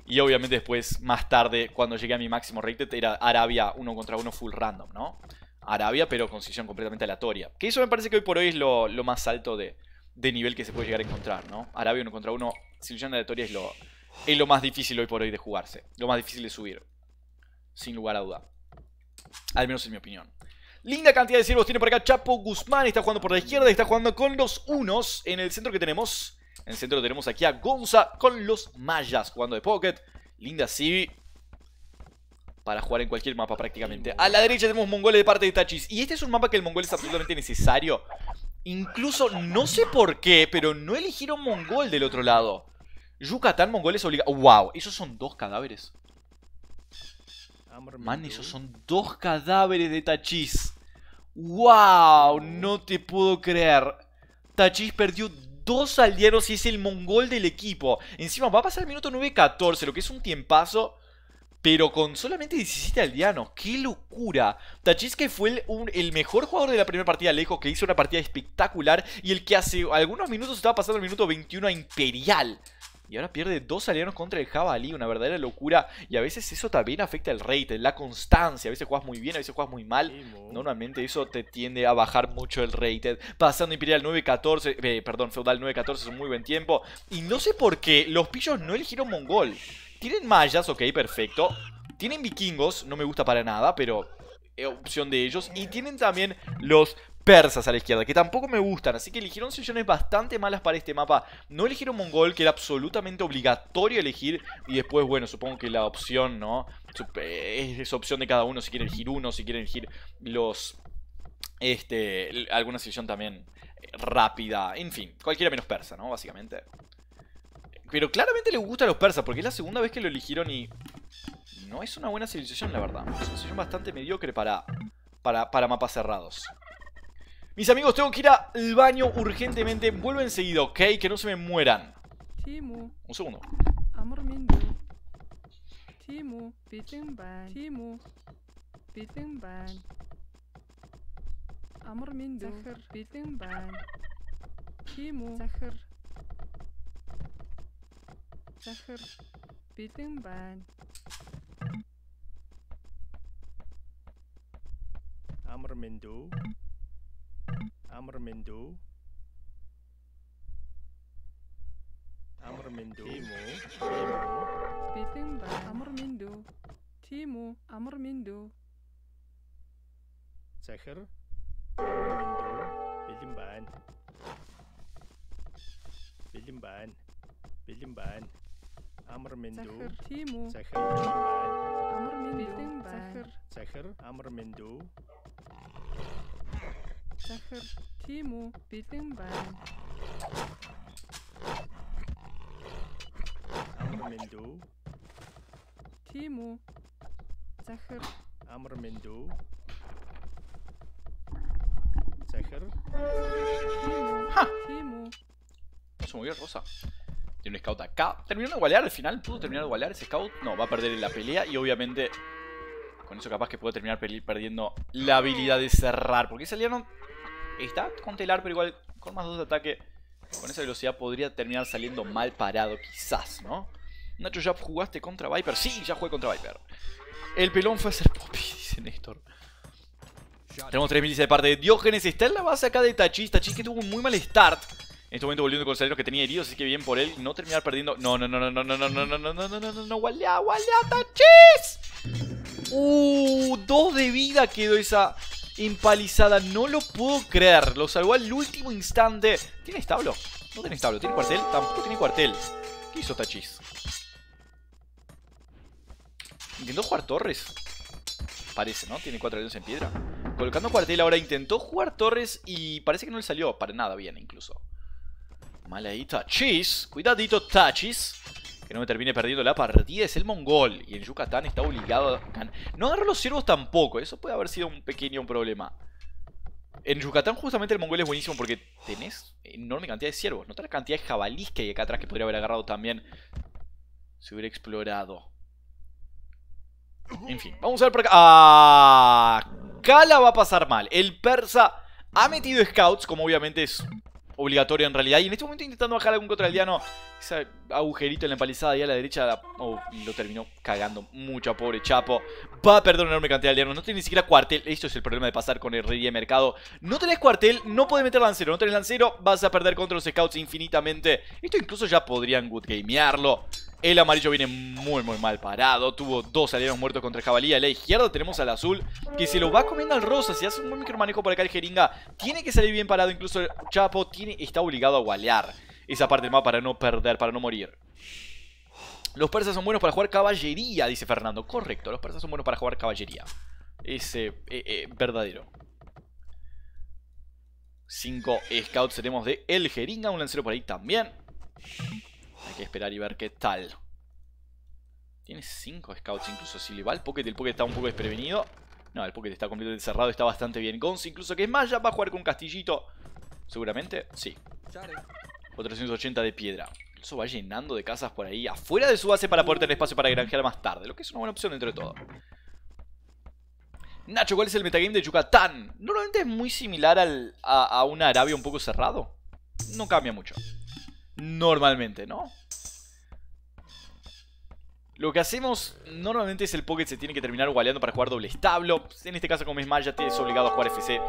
Y obviamente después, más tarde, cuando llegué a mi máximo rated, era Arabia uno contra uno full random, ¿no? Arabia, pero con sesión completamente aleatoria. Que eso me parece que hoy por hoy es lo, más alto de, nivel que se puede llegar a encontrar, ¿no? Arabia uno contra uno, sesión aleatoria es lo, es lo más difícil hoy por hoy de jugarse. Lo más difícil de subir. Sin lugar a duda. Al menos en mi opinión. Linda cantidad de siervos tiene por acá Chapo Guzmán. Está jugando por la izquierda y está jugando con los unos. En el centro que tenemos. En el centro tenemos aquí a Gonza con los mayas jugando de pocket. Linda Civi. Para jugar en cualquier mapa prácticamente. A la derecha tenemos Mongol de parte de Tachis. Y este es un mapa que el mongol es absolutamente necesario. Incluso, no sé por qué, pero no eligieron mongol del otro lado. Yucatán, mongoles obligados. ¡Wow! Esos son dos cadáveres. Ah, Man, esos eh. son dos cadáveres de Tachis. ¡Wow! No te puedo creer. Tachis perdió dos aldeanos y es el mongol del equipo. Encima va a pasar el minuto 9-14, lo que es un tiempazo. Pero con solamente 17 aldeanos, ¡qué locura! Tachis que fue el, el, mejor jugador de la primera partida lejos, que hizo una partida espectacular y el que hace algunos minutos estaba pasando el minuto 21 a Imperial. Y ahora pierde dos aliados contra el jabalí, una verdadera locura. Y a veces eso también afecta el rated, la constancia. A veces juegas muy bien, a veces juegas muy mal. Normalmente eso te tiende a bajar mucho el rated. Pasando Imperial 9-14, eh, perdón, Feudal 9-14 es un muy buen tiempo. Y no sé por qué los pillos no eligieron mongol. Tienen mayas, ok, perfecto. Tienen vikingos, no me gusta para nada, pero es eh, opción de ellos. Y tienen también los persas a la izquierda, que tampoco me gustan, así que eligieron sesiones bastante malas para este mapa. No eligieron mongol, que era absolutamente obligatorio elegir, y después, bueno, supongo que la opción, ¿no? Eh, es opción de cada uno, si quiere elegir uno, si quiere elegir los... Este, alguna sesión también eh, rápida, en fin, cualquiera menos persa, ¿no? Básicamente. Pero claramente le gusta a los persas, porque es la segunda vez que lo eligieron y... No es una buena civilización, la verdad. Es una civilización bastante mediocre para, para, para mapas cerrados. Mis amigos, tengo que ir al baño urgentemente. Vuelvo enseguida, ¿ok? Que no se me mueran. Timu. Un segundo. Amor mío. Timo, ban. Timo, ban. Amor mío. ban. Timo. Zahir. Zahir. ban. Amor Mendo. Амар миндүү. Амар миндүү. Тийм үү? Бэлэн ба амар миндүү. Тийм үү? Амар миндүү. Захир. Бэлэн байна. Бэлэн байна. Бэлэн байна. Амар миндүү. Тийм үү? Захир. Амар миндүү. Захир. Захир амар миндүү. Zahir Timo, bilden Bein. Timo. Zahir Amrmendo. Sacher. Timo. ¡Ja! Se movió rosa. Tiene un scout acá. Terminó de gualear al final. ¿Pudo terminar de igualar ese scout? No, va a perder la pelea y obviamente con eso capaz que puede terminar perdiendo la habilidad de cerrar. Porque salieron Está con telar, pero igual con más dos de ataque, con esa velocidad podría terminar saliendo mal parado, quizás, ¿no? Nacho, ¿ya jugaste contra Viper? Sí, ya jugué contra Viper. El pelón fue a ser Poppy, dice Néstor. Tenemos 3 milis de parte de Diógenes. Está en la base acá de tachista Tachis que tuvo un muy mal start. En este momento volviendo con Salero que tenía heridos, así que bien por él. No terminar perdiendo. No, no, no, no, no, no, no, no, no, no, no, no, no, no, no, Uh, dos de vida quedó esa empalizada. No lo puedo creer. Lo salvó al último instante. ¿Tiene establo? No tiene establo. ¿Tiene cuartel? Tampoco tiene cuartel. ¿Qué hizo Tachis? Intentó jugar Torres. Parece, ¿no? Tiene cuatro años en piedra. Colocando cuartel ahora intentó jugar Torres y parece que no le salió para nada bien incluso. Mal ahí Tachis. Cuidadito Tachis. Que no me termine perdiendo la partida. Es el mongol. Y en Yucatán está obligado a... No agarra los ciervos tampoco. Eso puede haber sido un pequeño problema. En Yucatán justamente el mongol es buenísimo porque tenés enorme cantidad de ciervos. Nota la cantidad de jabalís que hay acá atrás que podría haber agarrado también. Si hubiera explorado. En fin, vamos a ver por acá. Ah, Kala va a pasar mal. El persa ha metido scouts, como obviamente es obligatorio en realidad. Y en este momento intentando bajar algún contra diano Ese agujerito en la empalizada y a la derecha oh, lo terminó cagando mucho, pobre Chapo. Va a perder una enorme cantidad de diano No tiene ni siquiera cuartel. Esto es el problema de pasar con el rey de mercado. No tenés cuartel, no podés meter lancero. No tenés lancero, vas a perder contra los scouts infinitamente. Esto incluso ya podrían good gamearlo. El amarillo viene muy, muy mal parado. Tuvo dos aliados muertos contra el jabalí. A la izquierda tenemos al azul, que se lo va comiendo al rosa. Si hace un buen micromanejo por acá el jeringa, tiene que salir bien parado. Incluso el Chapo tiene, está obligado a gualear esa parte del mapa para no perder, para no morir. Los persas son buenos para jugar caballería, dice Fernando. Correcto, los persas son buenos para jugar caballería. Es eh, eh, verdadero. Cinco scouts tenemos de El Jeringa, un lancero por ahí también. Hay que esperar y ver qué tal. Tiene 5 scouts incluso, si le va al Pocket, el Pocket está un poco desprevenido. No, el Pocket está completamente cerrado, está bastante bien. Gonz incluso que es más, ya va a jugar con un castillito. Seguramente, sí. 480 de piedra. eso va llenando de casas por ahí, afuera de su base para poder tener espacio para granjear más tarde. Lo que es una buena opción dentro de todo. Nacho, ¿cuál es el metagame de Yucatán? Normalmente es muy similar al, a, un Arabia un poco cerrado. No cambia mucho. Normalmente, ¿no? Lo que hacemos normalmente es el Pocket se tiene que terminar gualeando para jugar doble establo. En este caso con mal ya te es obligado a jugar FC.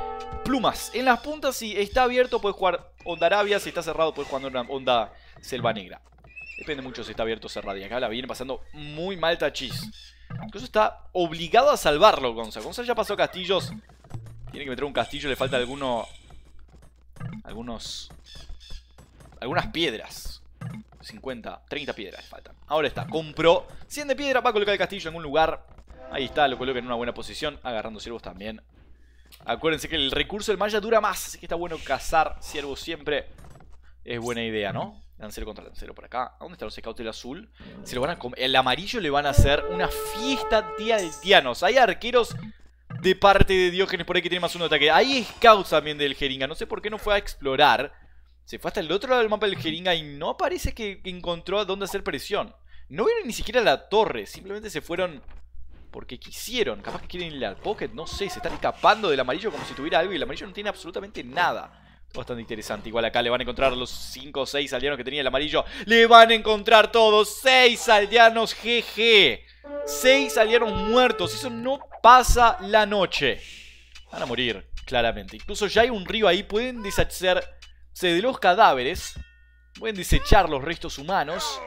Plumas. En las puntas, si está abierto, puedes jugar Onda Arabia. Si está cerrado, puedes jugar una Onda Selva Negra. Depende mucho si está abierto o cerrado. Y acá la viene pasando muy mal Tachis. Incluso está obligado a salvarlo Gonza. Gonza ya pasó castillos. Tiene que meter un castillo. Le falta alguno... Algunos... Algunas piedras. 50, 30 piedras faltan. Ahora está, compró 100 de piedra, va a colocar el castillo en algún lugar. Ahí está, lo coloca en una buena posición, agarrando ciervos también. Acuérdense que el recurso del maya dura más, así que está bueno cazar ciervos siempre. Es buena idea, ¿no? Lancero contra lancero por acá. ¿Dónde están los scouts del azul? Se lo van El amarillo le van a hacer una fiesta tía de tianos. Hay arqueros de parte de Diógenes por ahí que tienen más uno de ataque. Hay scouts también del Jeringa. No sé por qué no fue a explorar. Se fue hasta el otro lado del mapa del jeringa y no parece que encontró a dónde hacer presión. No vieron ni siquiera la torre, simplemente se fueron porque quisieron. Capaz que quieren ir al pocket, no sé, se están escapando del amarillo como si tuviera algo y el amarillo no tiene absolutamente nada. Bastante interesante. Igual acá le van a encontrar los 5 o 6 aldeanos que tenía el amarillo. Le van a encontrar todos 6 aldeanos, GG. 6 aldeanos muertos. Eso no pasa la noche. Van a morir, claramente. Incluso ya hay un río ahí. Pueden deshacer se de los cadáveres. Pueden desechar los restos humanos.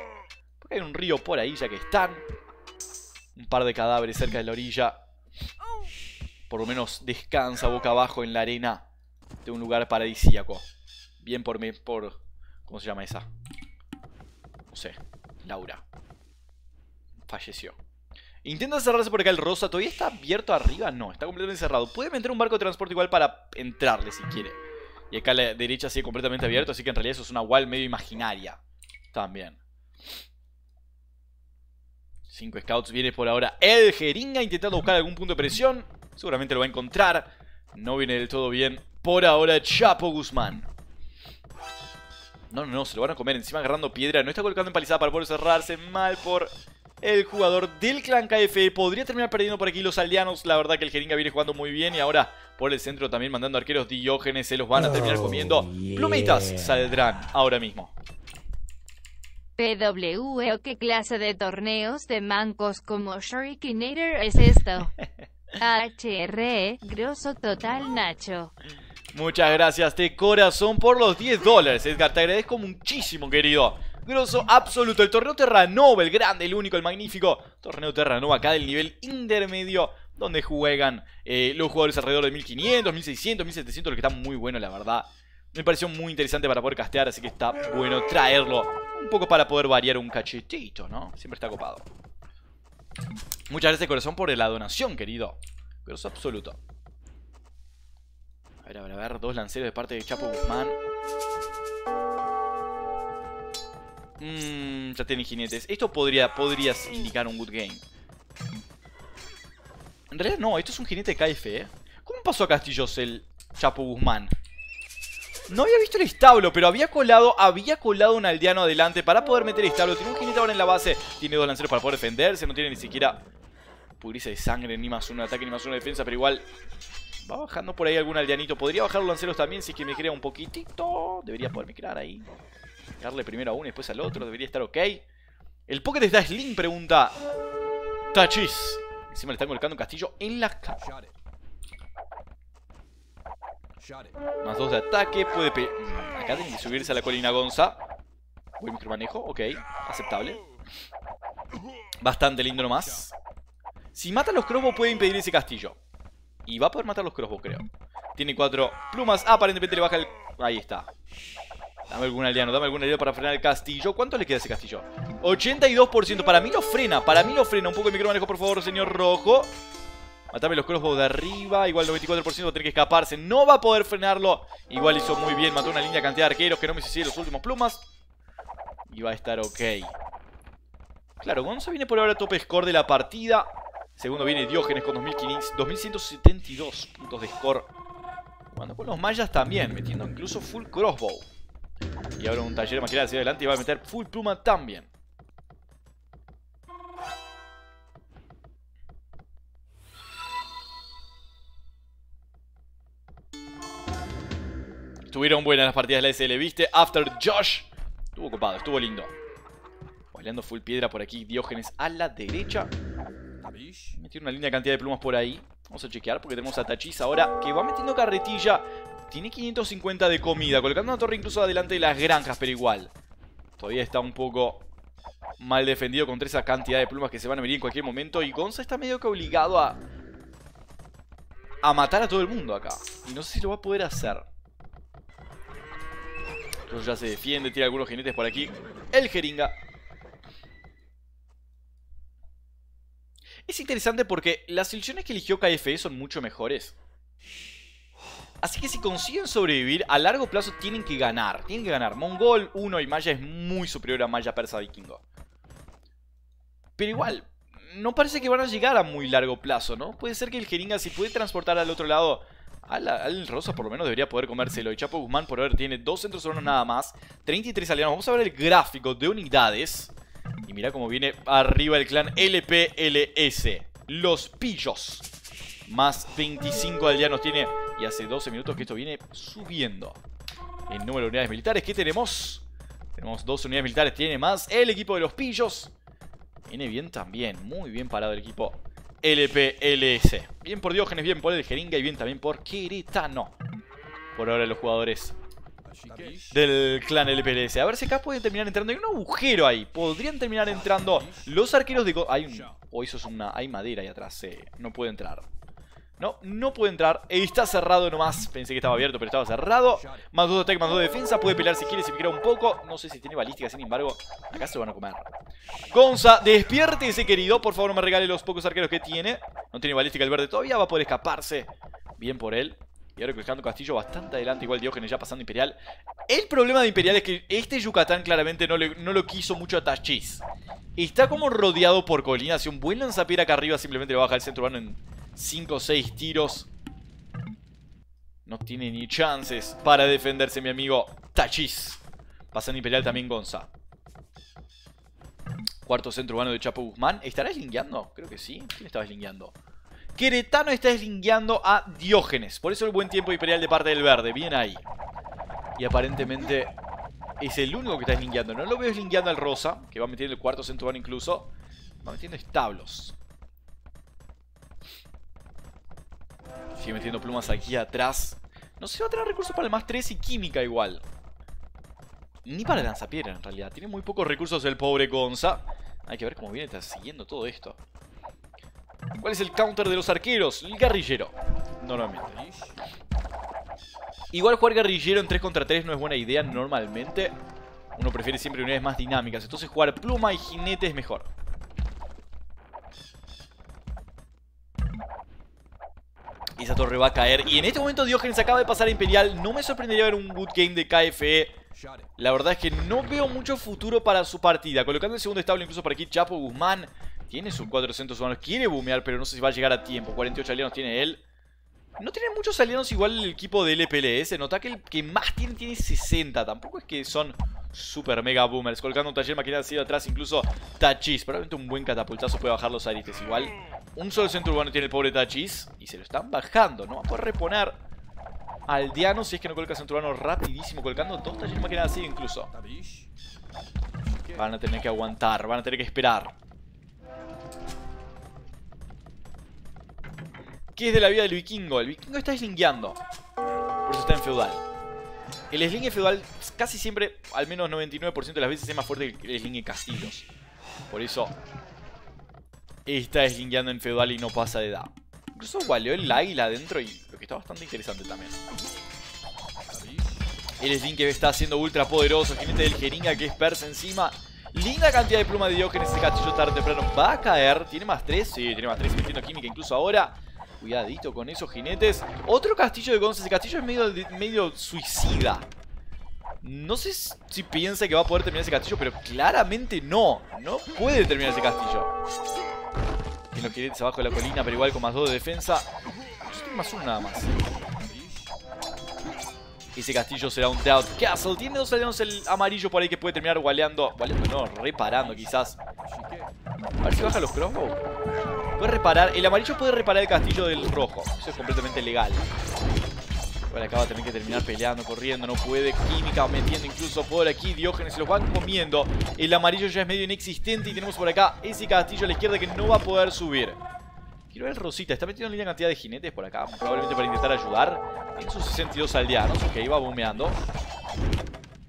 Porque hay un río por ahí ya que están. Un par de cadáveres cerca de la orilla. Por lo menos descansa boca abajo en la arena de un lugar paradisíaco. Bien por... mí, por ¿Cómo se llama esa? No sé. Laura. Falleció. Intenta cerrarse por acá el rosa. ¿Todavía está abierto arriba? No, está completamente cerrado. Puede meter un barco de transporte igual para entrarle si quiere. Y acá la derecha sigue completamente abierto, así que en realidad eso es una wall medio imaginaria. También. Cinco scouts. Viene por ahora el jeringa intentando buscar algún punto de presión. Seguramente lo va a encontrar. No viene del todo bien. Por ahora Chapo Guzmán. No, no, no, se lo van a comer. Encima agarrando piedra. No está colocando empalizada para poder cerrarse. Mal por el jugador del clan KF. Podría terminar perdiendo por aquí los aldeanos. La verdad que el Jeringa viene jugando muy bien y ahora por el centro también mandando arqueros diógenes. Se los van a terminar oh, comiendo. Plumitas saldrán ahora mismo. PWE o qué clase de torneos de mancos como Shurikenator es esto. HRE, grosso total Nacho. Muchas gracias de corazón por los 10 dólares, Edgar. Te agradezco muchísimo, querido grosso absoluto. El torneo Terranova, el grande, el único, el magnífico. Torneo Terranova acá del nivel intermedio donde juegan eh, los jugadores alrededor de 1500, 1600, 1700, lo que está muy bueno, la verdad. Me pareció muy interesante para poder castear, así que está bueno traerlo. Un poco para poder variar un cachetito, ¿no? Siempre está copado. Muchas gracias, corazón, por la donación, querido. Grosso absoluto. A ver, a ver, a ver. Dos lanceros de parte de Chapo Guzmán. Mmm, ya tienen jinetes. Esto podría, indicar un good game. En realidad no, esto es un jinete KF, ¿eh? ¿Cómo pasó a Castillos el Chapo Guzmán? No había visto el establo, pero había colado, había colado un aldeano adelante para poder meter el establo. Tiene un jinete ahora en la base, tiene dos lanceros para poder defenderse, no tiene ni siquiera purice de sangre, ni más uno ataque, ni más uno defensa, pero igual va bajando por ahí algún aldeanito. Podría bajar los lanceros también si es que me crea un poquitito. Debería poderme crear ahí. Darle primero a uno y después al otro. Debería estar ok. El Pocket está Slim, pregunta. Tachis. Encima le están colocando un castillo en la cara. Más dos de ataque. Puede mm, Acá tiene que subirse a la colina Gonza. Buen micromanejo. Ok. Aceptable. Bastante lindo nomás. Si mata a los crobos puede impedir ese castillo. Y va a poder matar a los crossbow, creo. Tiene cuatro plumas. aparentemente le baja el... Ahí está. Dame algún aliado, dame alguna idea para frenar el castillo. ¿Cuánto le queda ese castillo? 82%. Para mí lo frena, para mí lo frena. Un poco de manejo, por favor, señor rojo. Matame los crossbows de arriba. Igual 94% va que escaparse. No va a poder frenarlo. Igual hizo muy bien. Mató una línea cantidad de arqueros que no me hicieron los últimos plumas. Y va a estar ok. Claro, Gonza viene por ahora top score de la partida. Segundo viene Diógenes con 2172 puntos de score. Cuando con los mayas también, metiendo incluso full crossbow. Y ahora un taller más maquinaria hacia adelante y va a meter full pluma también. Estuvieron buenas las partidas de la SL, ¿viste? After Josh. Estuvo ocupado, estuvo lindo. Bailando full piedra por aquí, Diógenes a la derecha. Metió una linda cantidad de plumas por ahí. Vamos a chequear porque tenemos a Tachis ahora que va metiendo carretilla tiene 550 de comida, colocando una torre incluso adelante de las granjas, pero igual. Todavía está un poco mal defendido contra esa cantidad de plumas que se van a venir en cualquier momento. Y Gonza está medio que obligado a... A matar a todo el mundo acá. Y no sé si lo va a poder hacer. Pero ya se defiende, tira algunos jinetes por aquí. El jeringa. Es interesante porque las ilusiones que eligió KFE son mucho mejores. Así que si consiguen sobrevivir, a largo plazo tienen que ganar. Tienen que ganar. Mongol 1 y Maya es muy superior a Maya Persa Vikingo. Pero igual, no parece que van a llegar a muy largo plazo, ¿no? Puede ser que el jeringa, si puede transportar al otro lado al, Rosa por lo menos debería poder comérselo. Y Chapo Guzmán por ahora tiene dos centros urbanos nada más. 33 aliados. Vamos a ver el gráfico de unidades. Y mira cómo viene arriba el clan LPLS. Los pillos. Más 25 al día tiene. Y hace 12 minutos que esto viene subiendo. El número de unidades militares ¿Qué tenemos. Tenemos dos unidades militares. Tiene más el equipo de los pillos. Viene bien también. Muy bien parado el equipo LPLS. Bien por Diógenes, bien por el Jeringa y bien también por Querétano Por ahora los jugadores del clan LPLS. A ver si acá pueden terminar entrando. Hay un agujero ahí. Podrían terminar entrando los arqueros de... Hay un... O eso es una... Hay madera ahí atrás. Eh. No puede entrar. No, no puede entrar. Está cerrado nomás. Pensé que estaba abierto, pero estaba cerrado. Más dos de más dos de defensa. Puede pelear si quiere, si quiere un poco. No sé si tiene balística, sin embargo. Acá se van a comer. Gonza, ese querido. Por favor, no me regale los pocos arqueros que tiene. No tiene balística el verde todavía. Va a poder escaparse. Bien por él. Y ahora dejando Castillo bastante adelante, igual Diógenes ya pasando Imperial. El problema de Imperial es que este Yucatán claramente no, lo quiso mucho a Tachis. Está como rodeado por colinas y un buen lanzapier acá arriba simplemente le baja el centro urbano en 5 o 6 tiros. No tiene ni chances para defenderse mi amigo Tachis. Pasando Imperial también Gonza. Cuarto centro urbano de Chapo Guzmán. ¿Estará linkeando? Creo que sí. ¿Quién estaba linkeando? Queretano está deslingueando a Diógenes. Por eso el buen tiempo imperial de parte del verde. Bien ahí. Y aparentemente es el único que está deslingueando. No lo veo deslingueando al rosa, que va metiendo el cuarto centurión incluso. Va metiendo establos. Sigue metiendo plumas aquí atrás. No sé si va a tener recursos para el más 3 y química igual. Ni para lanzapiedra en realidad. Tiene muy pocos recursos el pobre Gonza. Hay que ver cómo viene está siguiendo todo esto. ¿Cuál es el counter de los arqueros? El guerrillero, normalmente. Igual jugar guerrillero en 3 contra 3 no es buena idea normalmente. Uno prefiere siempre unidades más dinámicas. Entonces jugar pluma y jinete es mejor. Y esa torre va a caer. Y en este momento Diogenes acaba de pasar a Imperial. No me sorprendería ver un good game de KFE. La verdad es que no veo mucho futuro para su partida. Colocando el segundo estable incluso para aquí Chapo Guzmán. Tiene sus 400 humanos. Quiere boomear, pero no sé si va a llegar a tiempo. 48 alianos tiene él. No tiene muchos aliados igual el equipo de LPLS. Nota que el que más tiene tiene 60. Tampoco es que son super mega boomers. Colgando un taller maquinaria sido atrás, incluso Tachis. Probablemente un buen catapultazo puede bajar los arites. Igual, un solo centro urbano tiene el pobre Tachis. Y se lo están bajando. No va a poder reponer Aldeano si es que no coloca centro urbano rapidísimo. Colgando dos talleres maquinaria así incluso. Van a tener que aguantar, van a tener que esperar. ¿Qué es de la vida del vikingo? El vikingo está slingueando. Por eso está en feudal. El eslingue feudal casi siempre, al menos 99% de las veces, es más fuerte que el eslingue castillos. Por eso está slingueando en feudal y no pasa de edad. Incluso valió el águila adentro y lo que está bastante interesante también. El eslingue que está siendo ultra poderoso. Jinete del Jeringa que es persa encima. Linda cantidad de pluma de dios en Ese castillo tarde o temprano va a caer. Tiene más 3. Sí, tiene más 3 metiendo química incluso ahora. Cuidadito con esos jinetes. Otro castillo de Gonza. El castillo es medio, medio suicida. No sé si piensa que va a poder terminar ese castillo, pero claramente no. No puede terminar ese castillo. Que los jinetes abajo de la colina, pero igual con más dos de defensa. más uno nada más. Ese castillo será un Doubt Castle. Tiene dos aldeanos el amarillo por ahí que puede terminar gualeando. Gualeando no, reparando quizás. A ver si baja los cromos. Puede reparar. El amarillo puede reparar el castillo del rojo. Eso es completamente legal. Acá va a tener que terminar peleando, corriendo, no puede. Química metiendo incluso por aquí. Diógenes se los van comiendo. El amarillo ya es medio inexistente y tenemos por acá ese castillo a la izquierda que no va a poder subir tiro el Rosita. Está metiendo una cantidad de jinetes por acá. Probablemente para intentar ayudar. En sus 62 aldeanos. Ok, va bombeando.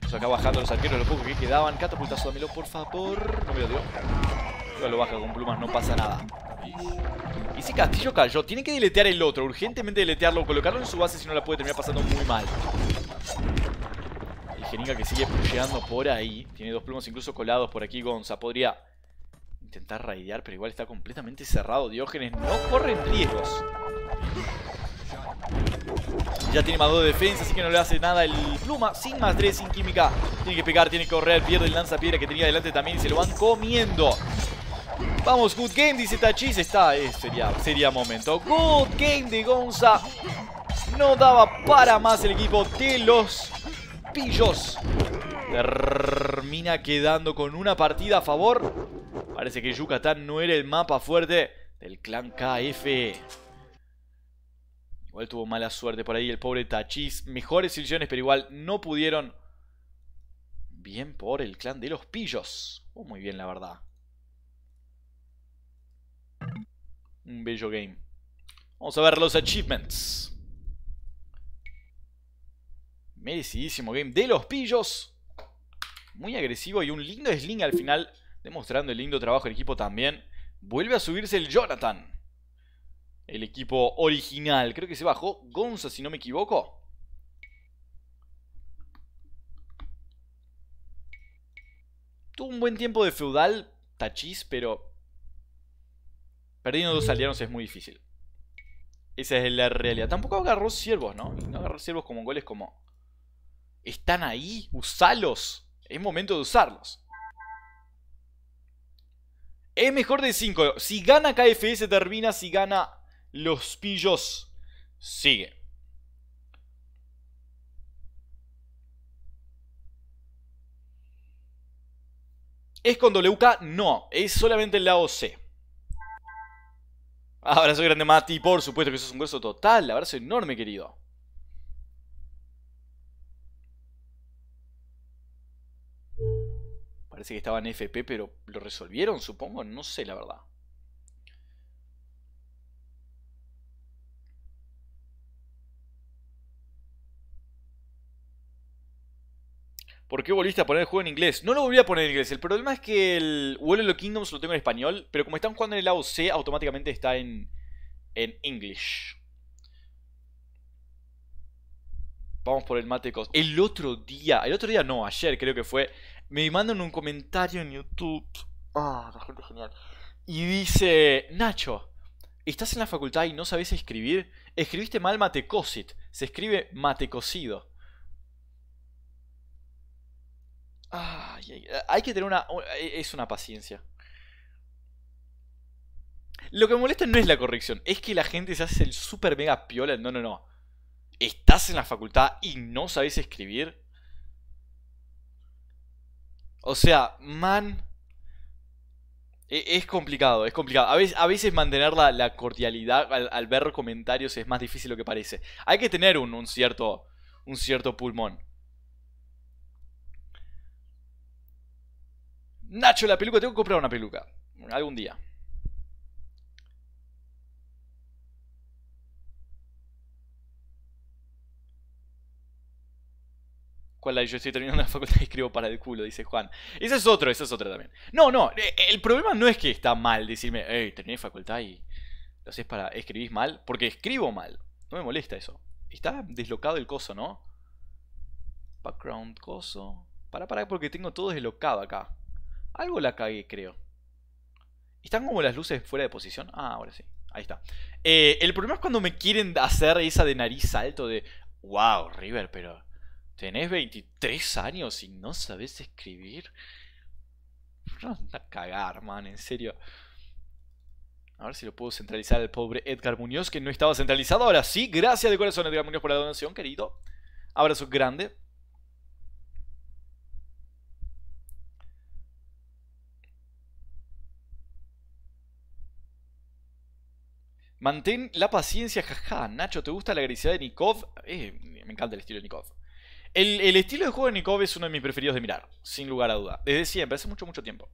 Eso acá bajando los arqueros. Lo poco que quedaban. Catapultazo, por favor. No me lo dio. lo baja con plumas. No pasa nada. Y ese castillo cayó. Tiene que deletear el otro. Urgentemente deletearlo. Colocarlo en su base si no la puede terminar pasando muy mal. El Jeringa que sigue pusheando por ahí. Tiene dos plumas incluso colados por aquí, Gonza. Podría intentar raidear, pero igual está completamente cerrado. Diógenes no corre riesgos. Ya tiene más dos de defensa, así que no le hace nada el pluma. Sin más 3, sin química. Tiene que pegar, tiene que correr. Pierde el lanzapiedra que tenía adelante también y se lo van comiendo. Vamos, good game, dice Tachis. Está, eh, sería, sería momento. Good game de Gonza. No daba para más el equipo de los pillos. Termina quedando con una partida a favor. Parece que Yucatán no era el mapa fuerte del clan KF. Igual tuvo mala suerte por ahí el pobre Tachis. Mejores ilusiones, pero igual no pudieron. Bien por el clan de los pillos. muy bien, la verdad. Un bello game. Vamos a ver los achievements. Merecidísimo game de los pillos. Muy agresivo y un lindo sling al final. Demostrando el lindo trabajo del equipo también. Vuelve a subirse el Jonathan. El equipo original. Creo que se bajó Gonza, si no me equivoco. Tuvo un buen tiempo de feudal, Tachis, pero. Perdiendo dos aliados es muy difícil. Esa es la realidad. Tampoco agarró ciervos. ¿no? No agarró ciervos como goles como están ahí, usalos. Es momento de usarlos. Es mejor de 5. Si gana KFS termina, si gana los pillos sigue. ¿Es con WK? No, es solamente el lado C. Abrazo grande Mati, por supuesto que eso es un hueso total, abrazo enorme querido. Parece que estaba en FP, pero lo resolvieron, supongo. No sé, la verdad. ¿Por qué volviste a poner el juego en inglés? No lo volví a poner en inglés. El problema es que el World of Kingdoms lo tengo en español, pero como están jugando en el lado C, automáticamente está en, en English. Vamos por el MateCos. El otro día, el otro día no, ayer creo que fue me mandan un comentario en YouTube. Ah, la gente genial. Y dice, Nacho, ¿estás en la facultad y no sabes escribir? Escribiste mal matecosit. Se escribe matecocido. hay que tener una... E, es una paciencia. Lo que me molesta no es la corrección, es que la gente se hace el super mega piola. No, no, no. ¿Estás en la facultad y no sabes escribir? O sea, man. E-, es complicado, es complicado. A veces, mantener la, cordialidad al, ver comentarios es más difícil de lo que parece. Hay que tener un, un cierto, un cierto pulmón. Nacho, la peluca, tengo que comprar una peluca. Algún día. yo estoy terminando la facultad y escribo para el culo, dice Juan. Ese es otro, ese es otro también. No, no, eh, el problema no es que está mal decirme, hey, terminé facultad y lo haces para escribís mal, porque escribo mal. No me molesta eso. Está deslocado el coso, ¿no? Background coso. Para, para, porque tengo todo deslocado acá. Algo la cagué, creo. ¿Están como las luces fuera de posición? Ah, ahora sí. Ahí está. Eh, el problema es cuando me quieren hacer esa de nariz alto de, wow, River, pero tenés 23 años y no sabes escribir. No, a cagar, man, en serio. A ver si lo puedo centralizar el pobre Edgar Muñoz, que no estaba centralizado. Ahora sí, gracias de corazón, Edgar Muñoz, por la donación, querido. Abrazo grande. Mantén la paciencia, jaja. Nacho, ¿te gusta la agresividad de Nikov? Eh, me encanta el estilo de Nikov. El, estilo de juego de Nikov es uno de mis preferidos de mirar, sin lugar a duda. Desde siempre, hace mucho, mucho tiempo.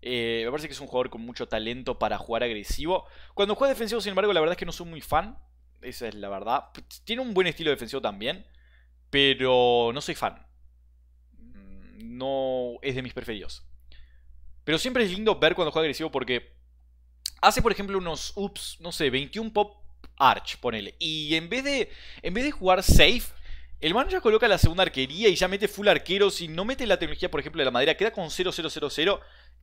Eh, me parece que es un jugador con mucho talento para jugar agresivo. Cuando juega defensivo, sin embargo, la verdad es que no soy muy fan. Esa es la verdad. Tiene un buen estilo defensivo también, pero no soy fan. Mm, no es de mis preferidos. Pero siempre es lindo ver cuando juega agresivo porque hace, por ejemplo, unos, ups, no sé, 21 pop arch, ponele. Y en vez de, en vez de jugar safe, el man ya coloca la segunda arquería y ya mete full arquero. Si no mete la tecnología, por ejemplo, de la madera, queda con 0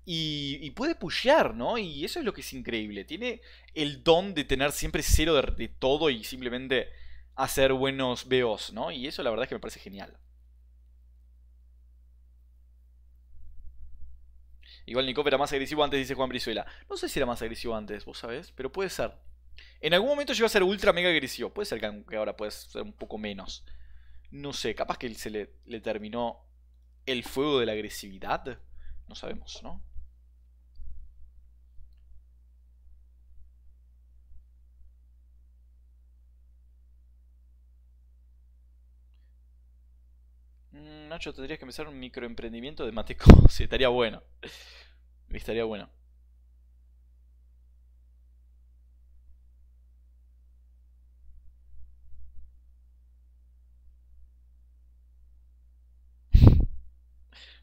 y, puede pushear, ¿no? Y eso es lo que es increíble. Tiene el don de tener siempre cero de, todo y simplemente hacer buenos BOs, ¿no? Y eso la verdad es que me parece genial. Igual Nicop era más agresivo antes, dice Juan Brizuela. No sé si era más agresivo antes, vos sabés, pero puede ser. En algún momento llegó a ser ultra mega agresivo. Puede ser que ahora puede ser un poco menos. No sé, capaz que se le, terminó el fuego de la agresividad. No sabemos, ¿no? Mm, Nacho, tendrías que empezar un microemprendimiento de Mateco. Sí, estaría bueno. Estaría bueno.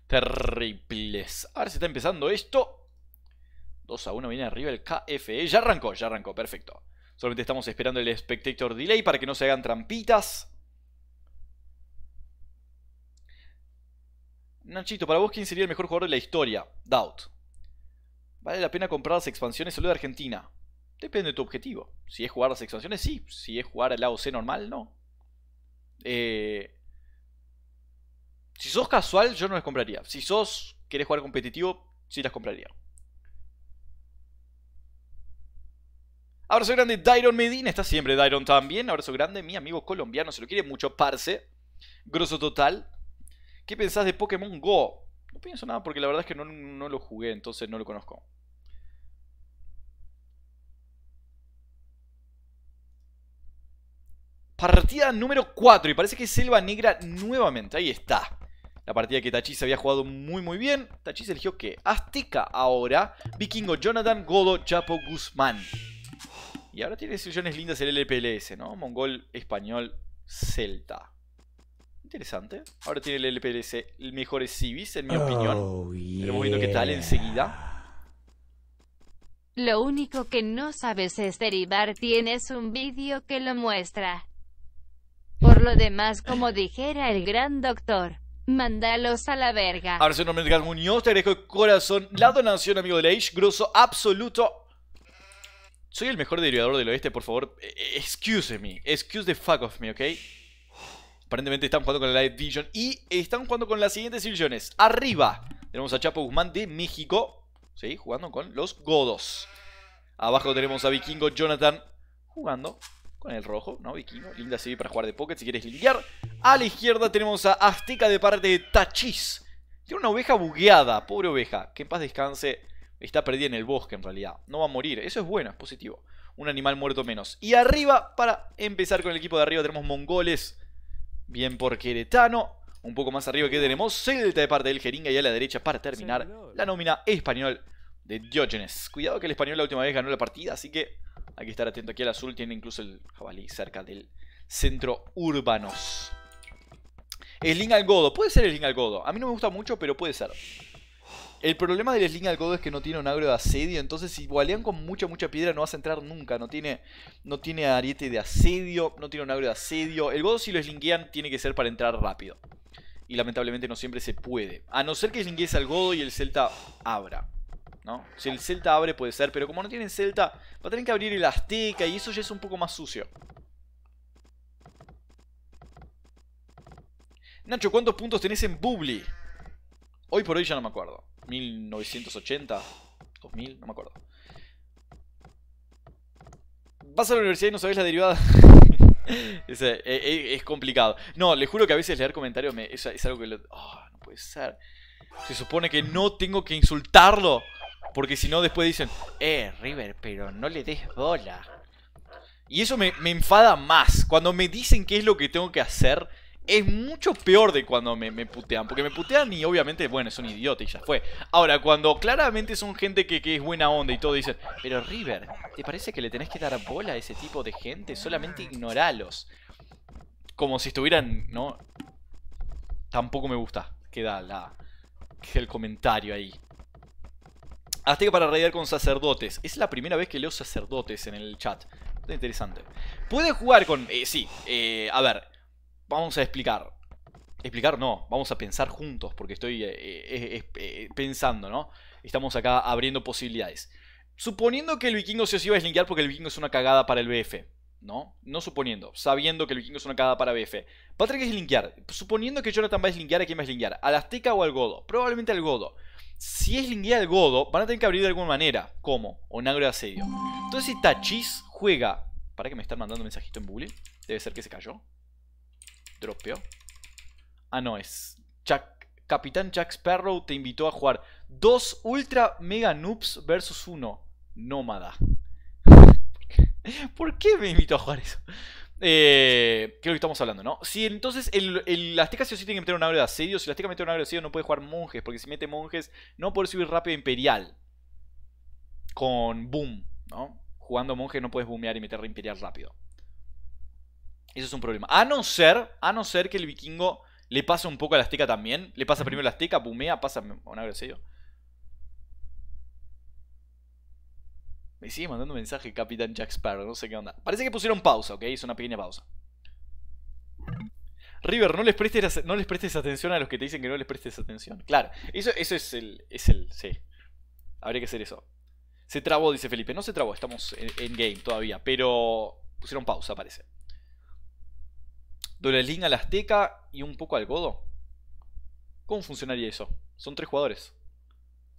terribles. A ver si está empezando esto. 2 a 1 viene arriba el KFE. Ya arrancó, ya arrancó, perfecto. Solamente estamos esperando el Spectator Delay para que no se hagan trampitas. Nachito, para vos, ¿quién sería el mejor jugador de la historia? Doubt. ¿Vale la pena comprar las expansiones solo de Argentina? Depende de tu objetivo. Si es jugar las expansiones, sí. Si es jugar el AOC normal, no. Eh, si sos casual, yo no las compraría. Si sos, querés jugar competitivo, sí las compraría. Abrazo grande, Dairon Medina. Está siempre Dairon también. Abrazo grande, mi amigo colombiano. Se lo quiere mucho, parce. Grosso total. ¿Qué pensás de Pokémon Go? No pienso nada porque la verdad es que no, no lo jugué, entonces no lo conozco. Partida número 4. Y parece que es Selva Negra nuevamente. Ahí está. La partida que Tachis había jugado muy muy bien. Tachis eligió que Astica ahora. Vikingo Jonathan, Godo, Chapo, Guzmán. Y ahora tiene decisiones lindas el LPLS, ¿no? Mongol, español, celta. Interesante. Ahora tiene el LPLS el mejor civis, en mi oh, opinión. Pero viendo qué tal enseguida. Lo único que no sabes es derivar, tienes un vídeo que lo muestra. Por lo demás, como dijera el gran doctor. Mándalos a la verga. me no Muñoz, te agradezco de corazón la donación, amigo de la Age. Grosso absoluto. Soy el mejor derivador del oeste, por favor. Eh, eh, excuse me. Excuse the fuck of me, ¿ok? Aparentemente están jugando con la Live Vision. Y están jugando con las siguientes divisiones. Arriba tenemos a Chapo Guzmán de México. ¿Sí? Jugando con los Godos. Abajo tenemos a Vikingo Jonathan jugando en el rojo, ¿no? Vikingo. Linda CV para jugar de pocket si quieres lidiar, A la izquierda tenemos a Azteca de parte de Tachis. Tiene una oveja bugueada, pobre oveja. Que en paz descanse. Está perdida en el bosque en realidad. No va a morir. Eso es bueno, es positivo. Un animal muerto menos. Y arriba, para empezar con el equipo de arriba, tenemos mongoles. Bien por Queretano. Un poco más arriba que tenemos Celta de parte del Jeringa y a la derecha para terminar la nómina español de Diogenes, Cuidado que el español la última vez ganó la partida, así que hay que estar atento aquí al azul. Tiene incluso el jabalí cerca del centro urbanos. Sling al godo. Puede ser el Sling al godo. A mí no me gusta mucho, pero puede ser. El problema del Sling al godo es que no tiene un agro de asedio. Entonces, si gualean con mucha, mucha piedra, no vas a entrar nunca. No tiene, no tiene ariete de asedio. No tiene un agro de asedio. El godo, si lo slinguean, tiene que ser para entrar rápido. Y lamentablemente no siempre se puede. A no ser que slinguees al godo y el celta abra. ¿no? Si el Celta abre puede ser, pero como no tienen Celta, va a tener que abrir el Azteca y eso ya es un poco más sucio. Nacho, ¿cuántos puntos tenés en Bubli? Hoy por hoy ya no me acuerdo. 1980, 2000, no me acuerdo. Vas a la universidad y no sabes la derivada. E, e, es, complicado. No, le juro que a veces leer comentarios es, algo que... Ah, no puede ser. Se supone que no tengo que insultarlo. Porque si no, después dicen, eh, River, pero no le des bola. Y eso me, enfada más. Cuando me dicen qué es lo que tengo que hacer, es mucho peor de cuando me, putean. Porque me putean y obviamente, bueno, son idiotas y ya fue. Ahora, cuando claramente son gente que, que es buena onda y todo, dicen, pero River, ¿te parece que le tenés que dar bola a ese tipo de gente? Solamente ignoralos. Como si estuvieran, ¿no? Tampoco me gusta. Queda la, el comentario ahí. Azteca para radiar con sacerdotes. Es la primera vez que leo sacerdotes en el chat. Está interesante. Puede jugar con... Eh, sí, eh, a ver. Vamos a explicar. Explicar no, vamos a pensar juntos porque estoy eh, pensando, ¿no? Estamos acá abriendo posibilidades. Suponiendo que el vikingo se os iba a deslinkear porque el vikingo es una cagada para el BF. ¿no? No suponiendo, sabiendo que el vikingo es una cagada para BF. Patrick es linkear. Suponiendo que Jonathan va a deslinkear, ¿a quién va a ¿A ¿Al Azteca o al Godo? Probablemente al Godo si es linguear el Godo, van a tener que abrir de alguna manera. ¿Cómo? o de asedio. Entonces si Tachis juega... ¿Para que me están mandando un mensajito en bullying? Debe ser que se cayó. Dropeo Ah, no, es... Capitán Jack Sparrow te invitó a jugar dos Ultra Mega Noobs versus uno Nómada. ¿Por qué me invitó a jugar eso? Eh, que lo que estamos hablando, ¿no? Si entonces el, el Azteca sí o sí tiene que meter un área de asedio, si el Azteca mete un área de asedio no puede jugar monjes, porque si mete monjes no puede subir rápido Imperial. Con boom, ¿no? Jugando monjes no puedes boomear y meter Imperial rápido. Eso es un problema. A no ser, a no ser que el vikingo le pase un poco a la Azteca también. Le pasa primero la Azteca, boomea, pasa un área de asedio. Me sigue mandando mensaje Capitán Jack Sparrow, no sé qué onda. Parece que pusieron pausa, ¿ok? Hizo una pequeña pausa. River, no les, prestes, no les atención a los que te dicen que no les prestes atención. Claro, eso, eso es el. Es el. Sí. Habría que hacer eso. Se trabó, dice Felipe. No se trabó, estamos en, game todavía. Pero. Pusieron pausa, parece. Doble a al Azteca y un poco al Godo. ¿Cómo funcionaría eso? Son tres jugadores.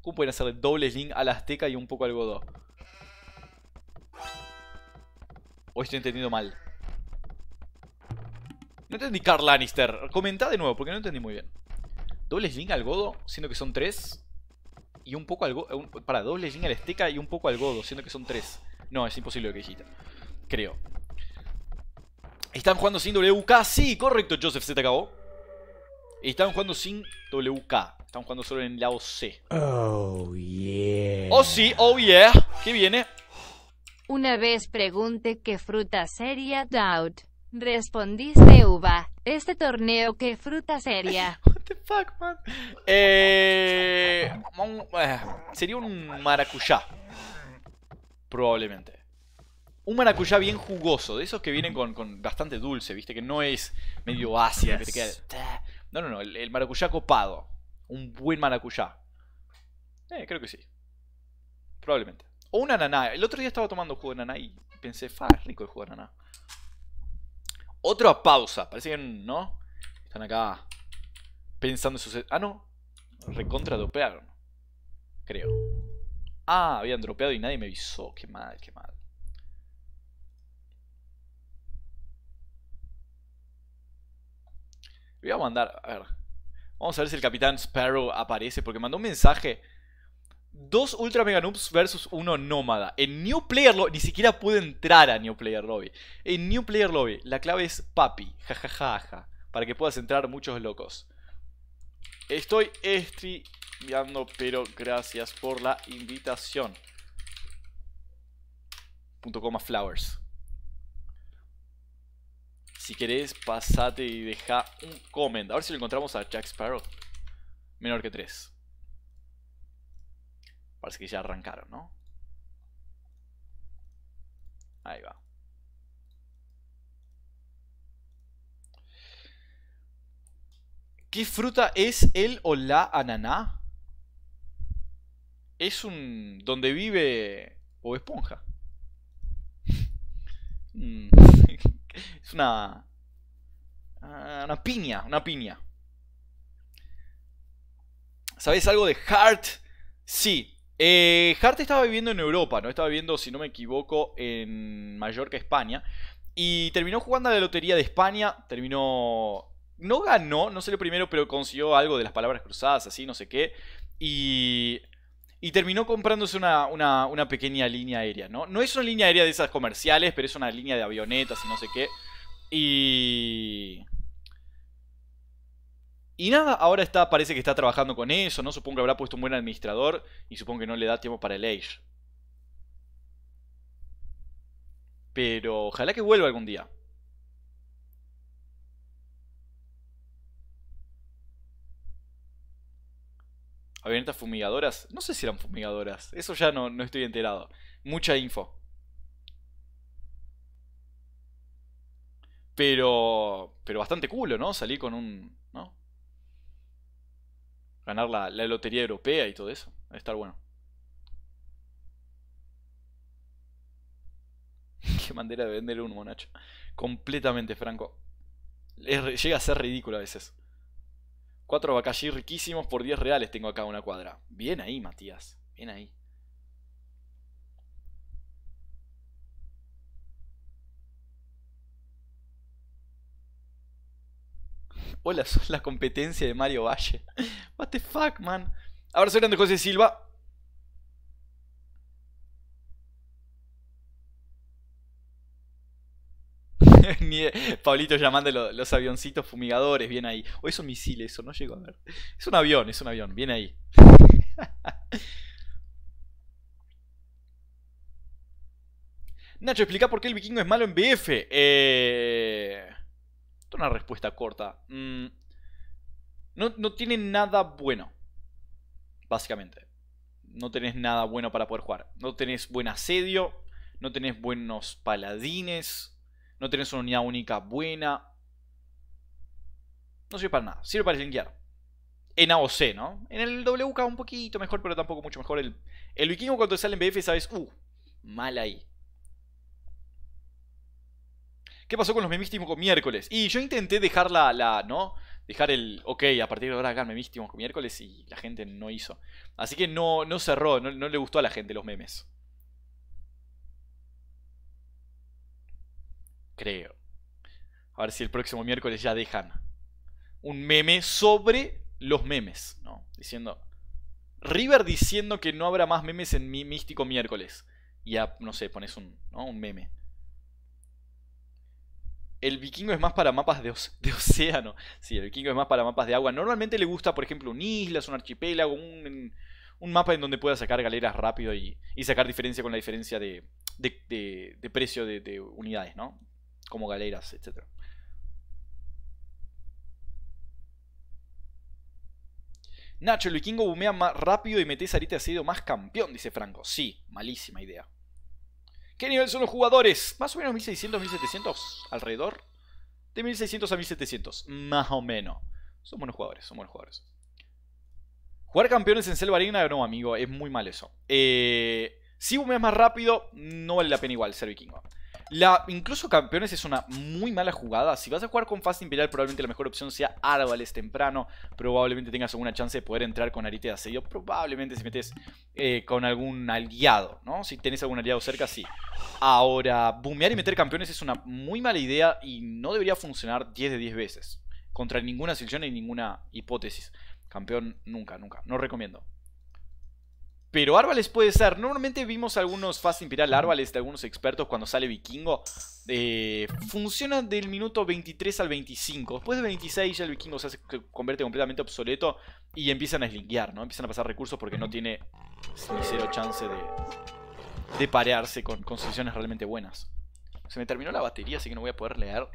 ¿Cómo pueden hacer doble link la Azteca y un poco al Godo? O estoy entendiendo mal. No entendí Carl Lannister. comenta de nuevo, porque no entendí muy bien. Doble sling al godo, siendo que son tres. Y un poco al godo. Para, doble sling al esteca y un poco al godo, siendo que son tres. No, es imposible que dijiste. Creo. Están jugando sin WK. Sí, correcto, Joseph se te acabó. Están jugando sin WK. Están jugando solo en el lado C. Oh, yeah. Oh, sí, oh, yeah. ¿Qué viene? Una vez pregunte qué fruta sería Doubt. Respondiste uva. Este torneo, ¿qué fruta sería? What the fuck, man? Eh, eh, sería un maracuyá. Probablemente. Un maracuyá bien jugoso, de esos que vienen con, con bastante dulce, viste, que no es medio ácido, eh. No, no, no, el, el maracuyá copado. Un buen maracuyá. Eh, creo que sí. Probablemente. O una naná. El otro día estaba tomando jugo de naná y pensé, fa, es rico el jugo de naná. Otra pausa. Parece que no. Están acá pensando en su... Ah, no. Recontra dropearon. Creo. Ah, habían dropeado y nadie me avisó. Qué mal, qué mal. Voy a mandar... A ver. Vamos a ver si el Capitán Sparrow aparece. Porque mandó un mensaje Dos Ultra Mega Noobs versus uno Nómada. En New Player Lobby, ni siquiera pude entrar a New Player Lobby. En New Player Lobby, la clave es papi, jajajaja, ja, ja, ja, para que puedas entrar muchos locos. Estoy estudiando, pero gracias por la invitación. Punto coma flowers. Si querés, pasate y deja un comment. A ver si lo encontramos a Jack Sparrow. Menor que tres. Parece que ya arrancaron, ¿no? Ahí va. ¿Qué fruta es el o la ananá? Es un... donde vive O Esponja. Mm, es una... Ah, una piña, una piña. ¿Sabes algo de Heart? Sí, eh, Hart estaba viviendo en Europa, ¿no? Estaba viviendo, si no me equivoco, en Mallorca, España. Y terminó jugando a la Lotería de España. Terminó. No ganó, no sé lo primero, pero consiguió algo de las palabras cruzadas, así, no sé qué. Y. Y terminó comprándose una, una pequeña línea aérea, ¿no? No es una línea aérea de esas comerciales, pero es una línea de avionetas y no sé qué. Y. Y nada, ahora está, parece que está trabajando con eso, ¿no? Supongo que habrá puesto un buen administrador y supongo que no le da tiempo para el Age. Pero ojalá que vuelva algún día. estas fumigadoras. No sé si eran fumigadoras. Eso ya no, no estoy enterado. Mucha info. Pero. Pero bastante culo, ¿no? Salí con un. ¿No? ganar la, lotería europea y todo eso. estar bueno. Qué manera de vender un monacho. Completamente franco. llega a ser ridículo a veces. Cuatro bacallí riquísimos por 10 reales tengo acá una cuadra. Bien ahí, Matías. Bien ahí. Hola, sos la competencia de Mario Valle. What the fuck, man. Ahora soy grande, José Silva. Pablito llamando los, avioncitos fumigadores, bien ahí. O es un misil eso, no llegó. a ver. Es un avión, es un avión, bien ahí. Nacho, explica por qué el vikingo es malo en BF. Eh es una respuesta corta. Mm, no, tiene nada bueno. Básicamente. No tenés nada bueno para poder jugar. No tenés buen asedio. No tenés buenos paladines. No tenés una unidad única buena. No sirve para nada. Sirve para linkear. En AOC, ¿no? En el WK un poquito mejor, pero tampoco mucho mejor. El, el vikingo cuando sale en BF sabes, uh, mal ahí. ¿Qué pasó con los memísticos miércoles? Y yo intenté dejar la, ¿no? Dejar el, ok, a partir de ahora hagan memísticos miércoles y la gente no hizo. Así que no, no cerró, no, le gustó a la gente los memes. Creo. A ver si el próximo miércoles ya dejan un meme sobre los memes, ¿no? Diciendo, River diciendo que no habrá más memes en mi místico miércoles. Y ya, no sé, pones un, ¿no? un meme. El vikingo es más para mapas de, océano. Sí, el vikingo es más para mapas de agua. Normalmente le gusta, por ejemplo, un isla, un archipiélago, un, mapa en donde pueda sacar galeras rápido y, sacar diferencia con la diferencia de, precio de, unidades, ¿no? Como galeras, etc. Nacho, el vikingo bumea más rápido y metes Sarita ha sido más campeón, dice Franco. Sí, malísima idea. ¿Qué nivel son los jugadores? Más o menos 1600, 1700, alrededor. De 1600 a 1700, más o menos. Son buenos jugadores, son buenos jugadores. Jugar campeones en Selva Arena, no, amigo, es muy mal eso. Eh, si si es más rápido, no vale la pena igual ser vikingo. La, incluso campeones es una muy mala jugada. Si vas a jugar con Fast Imperial, probablemente la mejor opción sea árboles temprano. Probablemente tengas alguna chance de poder entrar con Arite de Asedio. Probablemente si metes eh, con algún aliado, ¿no? Si tenés algún aliado cerca, sí. Ahora, boomear y meter campeones es una muy mala idea y no debería funcionar 10 de 10 veces. Contra ninguna selección y ninguna hipótesis. Campeón, nunca, nunca. No recomiendo. Pero árboles puede ser. Normalmente vimos algunos Fast Imperial árboles de algunos expertos cuando sale Vikingo. Funcionan eh, funciona del minuto 23 al 25. Después de 26 ya el Vikingo se convierte completamente obsoleto y empiezan a slinguear, ¿no? Empiezan a pasar recursos porque no tiene ni cero chance de, de parearse con, soluciones realmente buenas. Se me terminó la batería, así que no voy a poder leer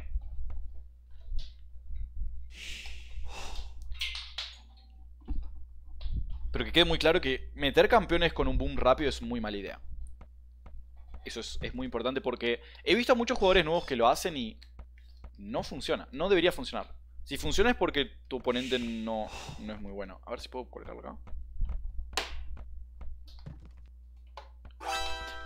que quede muy claro que meter campeones con un boom rápido es muy mala idea. Eso es, muy importante porque he visto a muchos jugadores nuevos que lo hacen y no funciona. No debería funcionar. Si funciona es porque tu oponente no, no es muy bueno. A ver si puedo colocarlo acá.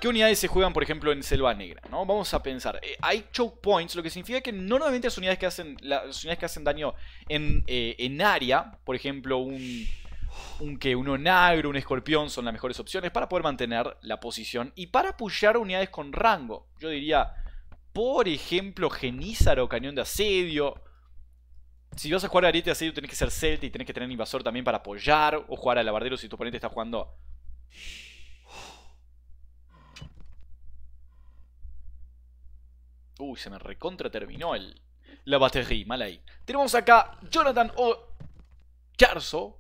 ¿Qué unidades se juegan, por ejemplo, en Selva Negra? ¿no? Vamos a pensar. Eh, hay choke points, lo que significa que normalmente las unidades que hacen, las unidades que hacen daño en eh, área, por ejemplo, un, un que un onagro, un escorpión son las mejores opciones para poder mantener la posición y para apoyar unidades con rango. Yo diría, por ejemplo, genízaro, cañón de asedio. Si vas a jugar a ariete de asedio tenés que ser celta y tenés que tener invasor también para apoyar o jugar a labardero si tu oponente está jugando... Uy, se me recontra terminó el, la batería, mal ahí. Tenemos acá Jonathan o Charso,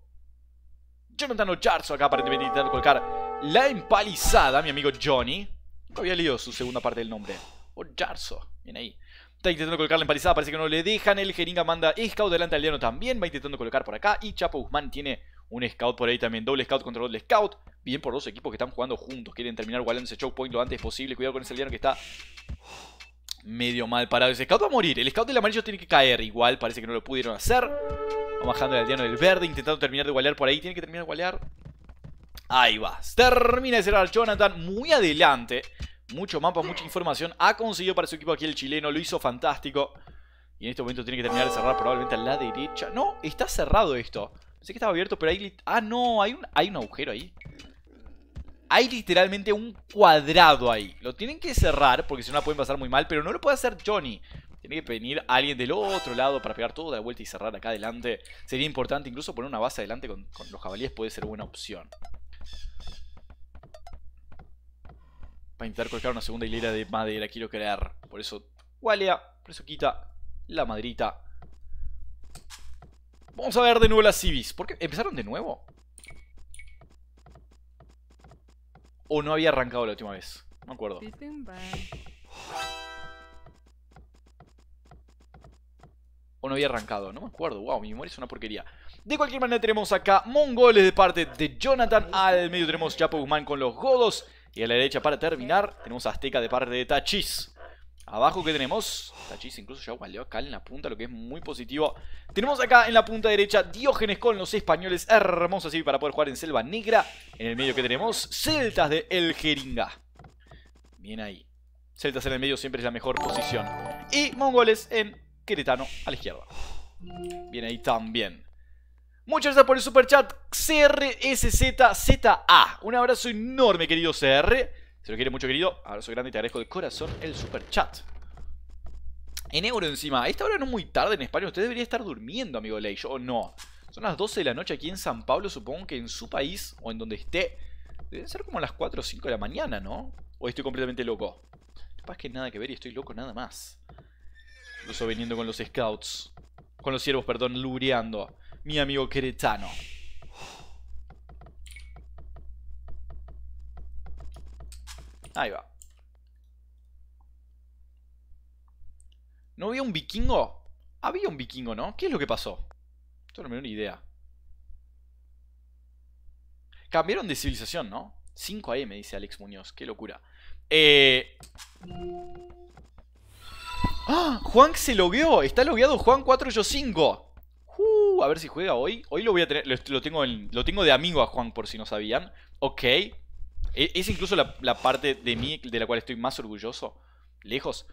Jonathan Ocharzo acá aparentemente intentando colocar la empalizada, mi amigo Johnny. Nunca había leído su segunda parte del nombre. Ocharzo, bien ahí. Está intentando colocar la empalizada, parece que no le dejan. El Jeringa manda scout delante al Liano también. Va intentando colocar por acá. Y Chapo Guzmán tiene un scout por ahí también. Doble scout contra doble scout. Bien por dos equipos que están jugando juntos. Quieren terminar igualando ese choke point lo antes posible. Cuidado con ese Liano que está medio mal parado. Ese scout va a morir. El scout del amarillo tiene que caer. Igual parece que no lo pudieron hacer. Vamos bajando el aldeano del verde, intentando terminar de gualear por ahí. Tiene que terminar de gualear. Ahí va. Termina de cerrar Jonathan muy adelante. Mucho mapa, mucha información. Ha conseguido para su equipo aquí el chileno. Lo hizo fantástico. Y en este momento tiene que terminar de cerrar probablemente a la derecha. No, está cerrado esto. Pensé que estaba abierto, pero ahí... Ah, no, hay un, hay un agujero ahí. Hay literalmente un cuadrado ahí. Lo tienen que cerrar porque si no la pueden pasar muy mal. Pero no lo puede hacer Johnny. Tiene que venir alguien del otro lado para pegar todo de vuelta y cerrar acá adelante. Sería importante incluso poner una base adelante con, los jabalíes, puede ser buena opción. Para intentar colocar una segunda hilera de madera, quiero crear Por eso Walea, por eso quita la madrita. Vamos a ver de nuevo las civis. ¿Por qué? ¿Empezaron de nuevo? ¿O no había arrancado la última vez? No me acuerdo. no había arrancado, no me acuerdo. Wow, mi memoria es una porquería. De cualquier manera tenemos acá Mongoles de parte de Jonathan. Al medio tenemos Chapo Guzmán con los godos. Y a la derecha para terminar tenemos Azteca de parte de Tachis. Abajo que tenemos, Tachis incluso ya valió acá en la punta, lo que es muy positivo. Tenemos acá en la punta derecha Diógenes con los españoles, hermoso así para poder jugar en Selva Negra. En el medio que tenemos Celtas de El Jeringa. Bien ahí. Celtas en el medio siempre es la mejor posición. Y mongoles en Queretano a la izquierda. Bien ahí también. Muchas gracias por el superchat chat CRSZZA. Un abrazo enorme, querido CR. Se lo quiere mucho, querido. Abrazo grande y te agradezco de corazón el superchat chat. En euro encima. esta hora no es muy tarde en España. Usted debería estar durmiendo, amigo ley O no. Son las 12 de la noche aquí en San Pablo. Supongo que en su país o en donde esté. Deben ser como las 4 o 5 de la mañana, ¿no? O estoy completamente loco. Capaz que nada que ver y estoy loco nada más. Incluso viniendo con los scouts. Con los ciervos, perdón, lureando Mi amigo queretano. Ahí va. ¿No había un vikingo? Había un vikingo, ¿no? ¿Qué es lo que pasó? Esto no me da ni idea. Cambiaron de civilización, ¿no? 5 AM, dice Alex Muñoz. Qué locura. Eh... ¡Ah! Juan se logueó. Está logueado Juan 485. Uh, a ver si juega hoy. Hoy lo voy a tener. Lo, tengo, lo tengo de amigo a Juan, por si no sabían. Ok. E-, es incluso la, parte de mí de la cual estoy más orgulloso. Lejos.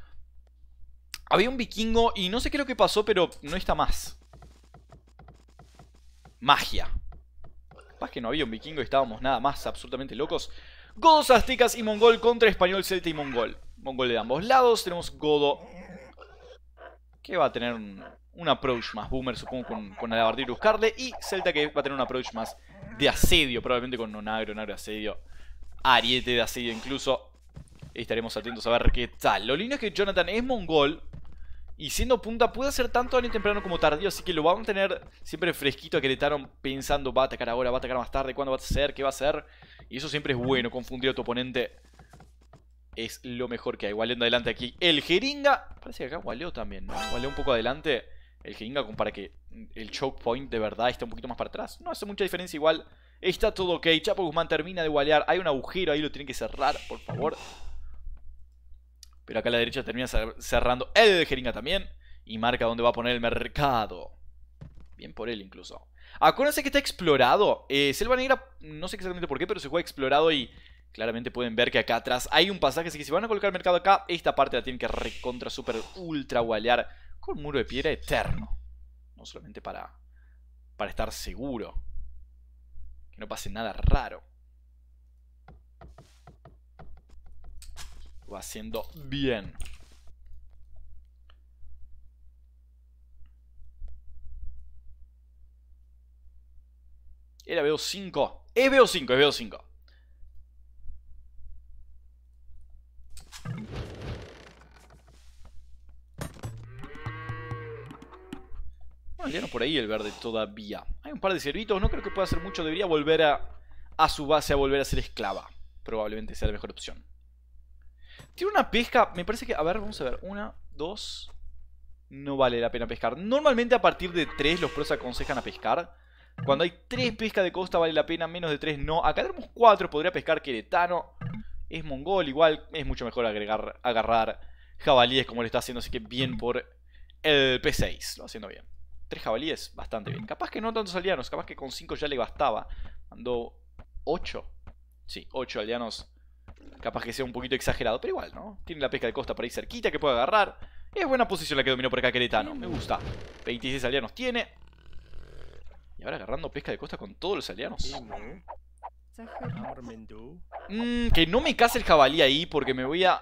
Había un vikingo y no sé qué es lo que pasó, pero no está más. Magia. Capaz que no había un vikingo estábamos nada más absolutamente locos. Godos, aztecas y mongol contra español, celta y mongol. Mongol de ambos lados. Tenemos godo que va a tener un, approach más boomer, supongo, con, con Alabardir y buscarle. Y Celta que va a tener un approach más de asedio, probablemente con Nonagro, Nagro de asedio, Ariete de asedio incluso. Estaremos atentos a ver qué tal. Lo lindo es que Jonathan es mongol. Y siendo punta puede hacer tanto año temprano como tardío, así que lo van a tener siempre fresquito a pensando va a atacar ahora, va a atacar más tarde, cuándo va a hacer, qué va a hacer. Y eso siempre es bueno, confundir a tu oponente es lo mejor que hay. Waleando adelante aquí el Jeringa. Parece que acá waleó también, ¿no? Waleó un poco adelante el Jeringa como para que el choke point de verdad esté un poquito más para atrás. No hace mucha diferencia igual. Está todo ok. Chapo Guzmán termina de walear. Hay un agujero ahí, lo tienen que cerrar, por favor. Pero acá a la derecha termina cerrando el Jeringa también. Y marca dónde va a poner el mercado. Bien por él incluso. Acuérdense que está explorado. Eh, Selva Negra, no sé exactamente por qué, pero se juega explorado y Claramente pueden ver que acá atrás hay un pasaje, así que si van a colocar el mercado acá, esta parte la tienen que recontra, super, ultra gualear con muro de piedra eterno. No solamente para, para estar seguro. Que no pase nada raro. Lo va haciendo bien. Era BO5. Es BO5, es BO5. Bueno, por ahí el verde todavía. Hay un par de ciervitos, no creo que pueda hacer mucho. Debería volver a, su base, a volver a ser esclava. Probablemente sea la mejor opción. Tiene una pesca, me parece que... A ver, vamos a ver. Una, dos... No vale la pena pescar. Normalmente a partir de tres los pros aconsejan a pescar. Cuando hay tres pescas de costa vale la pena, menos de tres no. Acá tenemos cuatro, podría pescar queretano. Es mongol, igual es mucho mejor agregar, agarrar jabalíes como lo está haciendo, así que bien por el P6. Lo haciendo bien. 3 jabalíes, bastante bien. Capaz que no tantos alianos capaz que con 5 ya le bastaba. Mandó 8. Sí, 8 aldeanos. Capaz que sea un poquito exagerado, pero igual, ¿no? Tiene la pesca de costa para ir cerquita que puede agarrar. Es buena posición la que dominó por acá Queretano, me gusta. 26 alianos tiene. Y ahora agarrando pesca de costa con todos los alianos mm, que no me case el jabalí ahí porque me voy a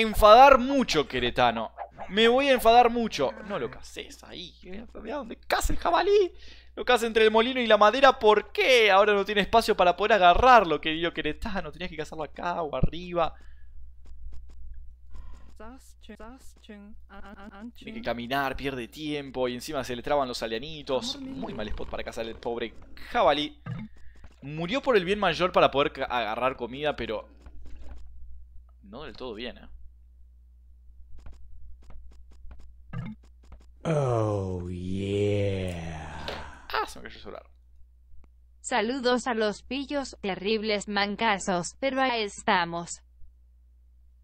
enfadar mucho, Queretano. Me voy a enfadar mucho. No lo cases ahí. Eh, dónde caza el jabalí. Lo caza entre el molino y la madera. ¿Por qué? Ahora no tiene espacio para poder agarrarlo, querido Queretano. Tenías que cazarlo acá o arriba. Tiene que caminar, pierde tiempo y encima se le traban los alianitos. Muy mal spot para cazar el pobre jabalí. Murió por el bien mayor para poder agarrar comida, pero... No del todo bien, ¿eh? Oh, yeah. Ah, se me cayó el celular. Saludos a los pillos, terribles mancasos, pero ahí estamos.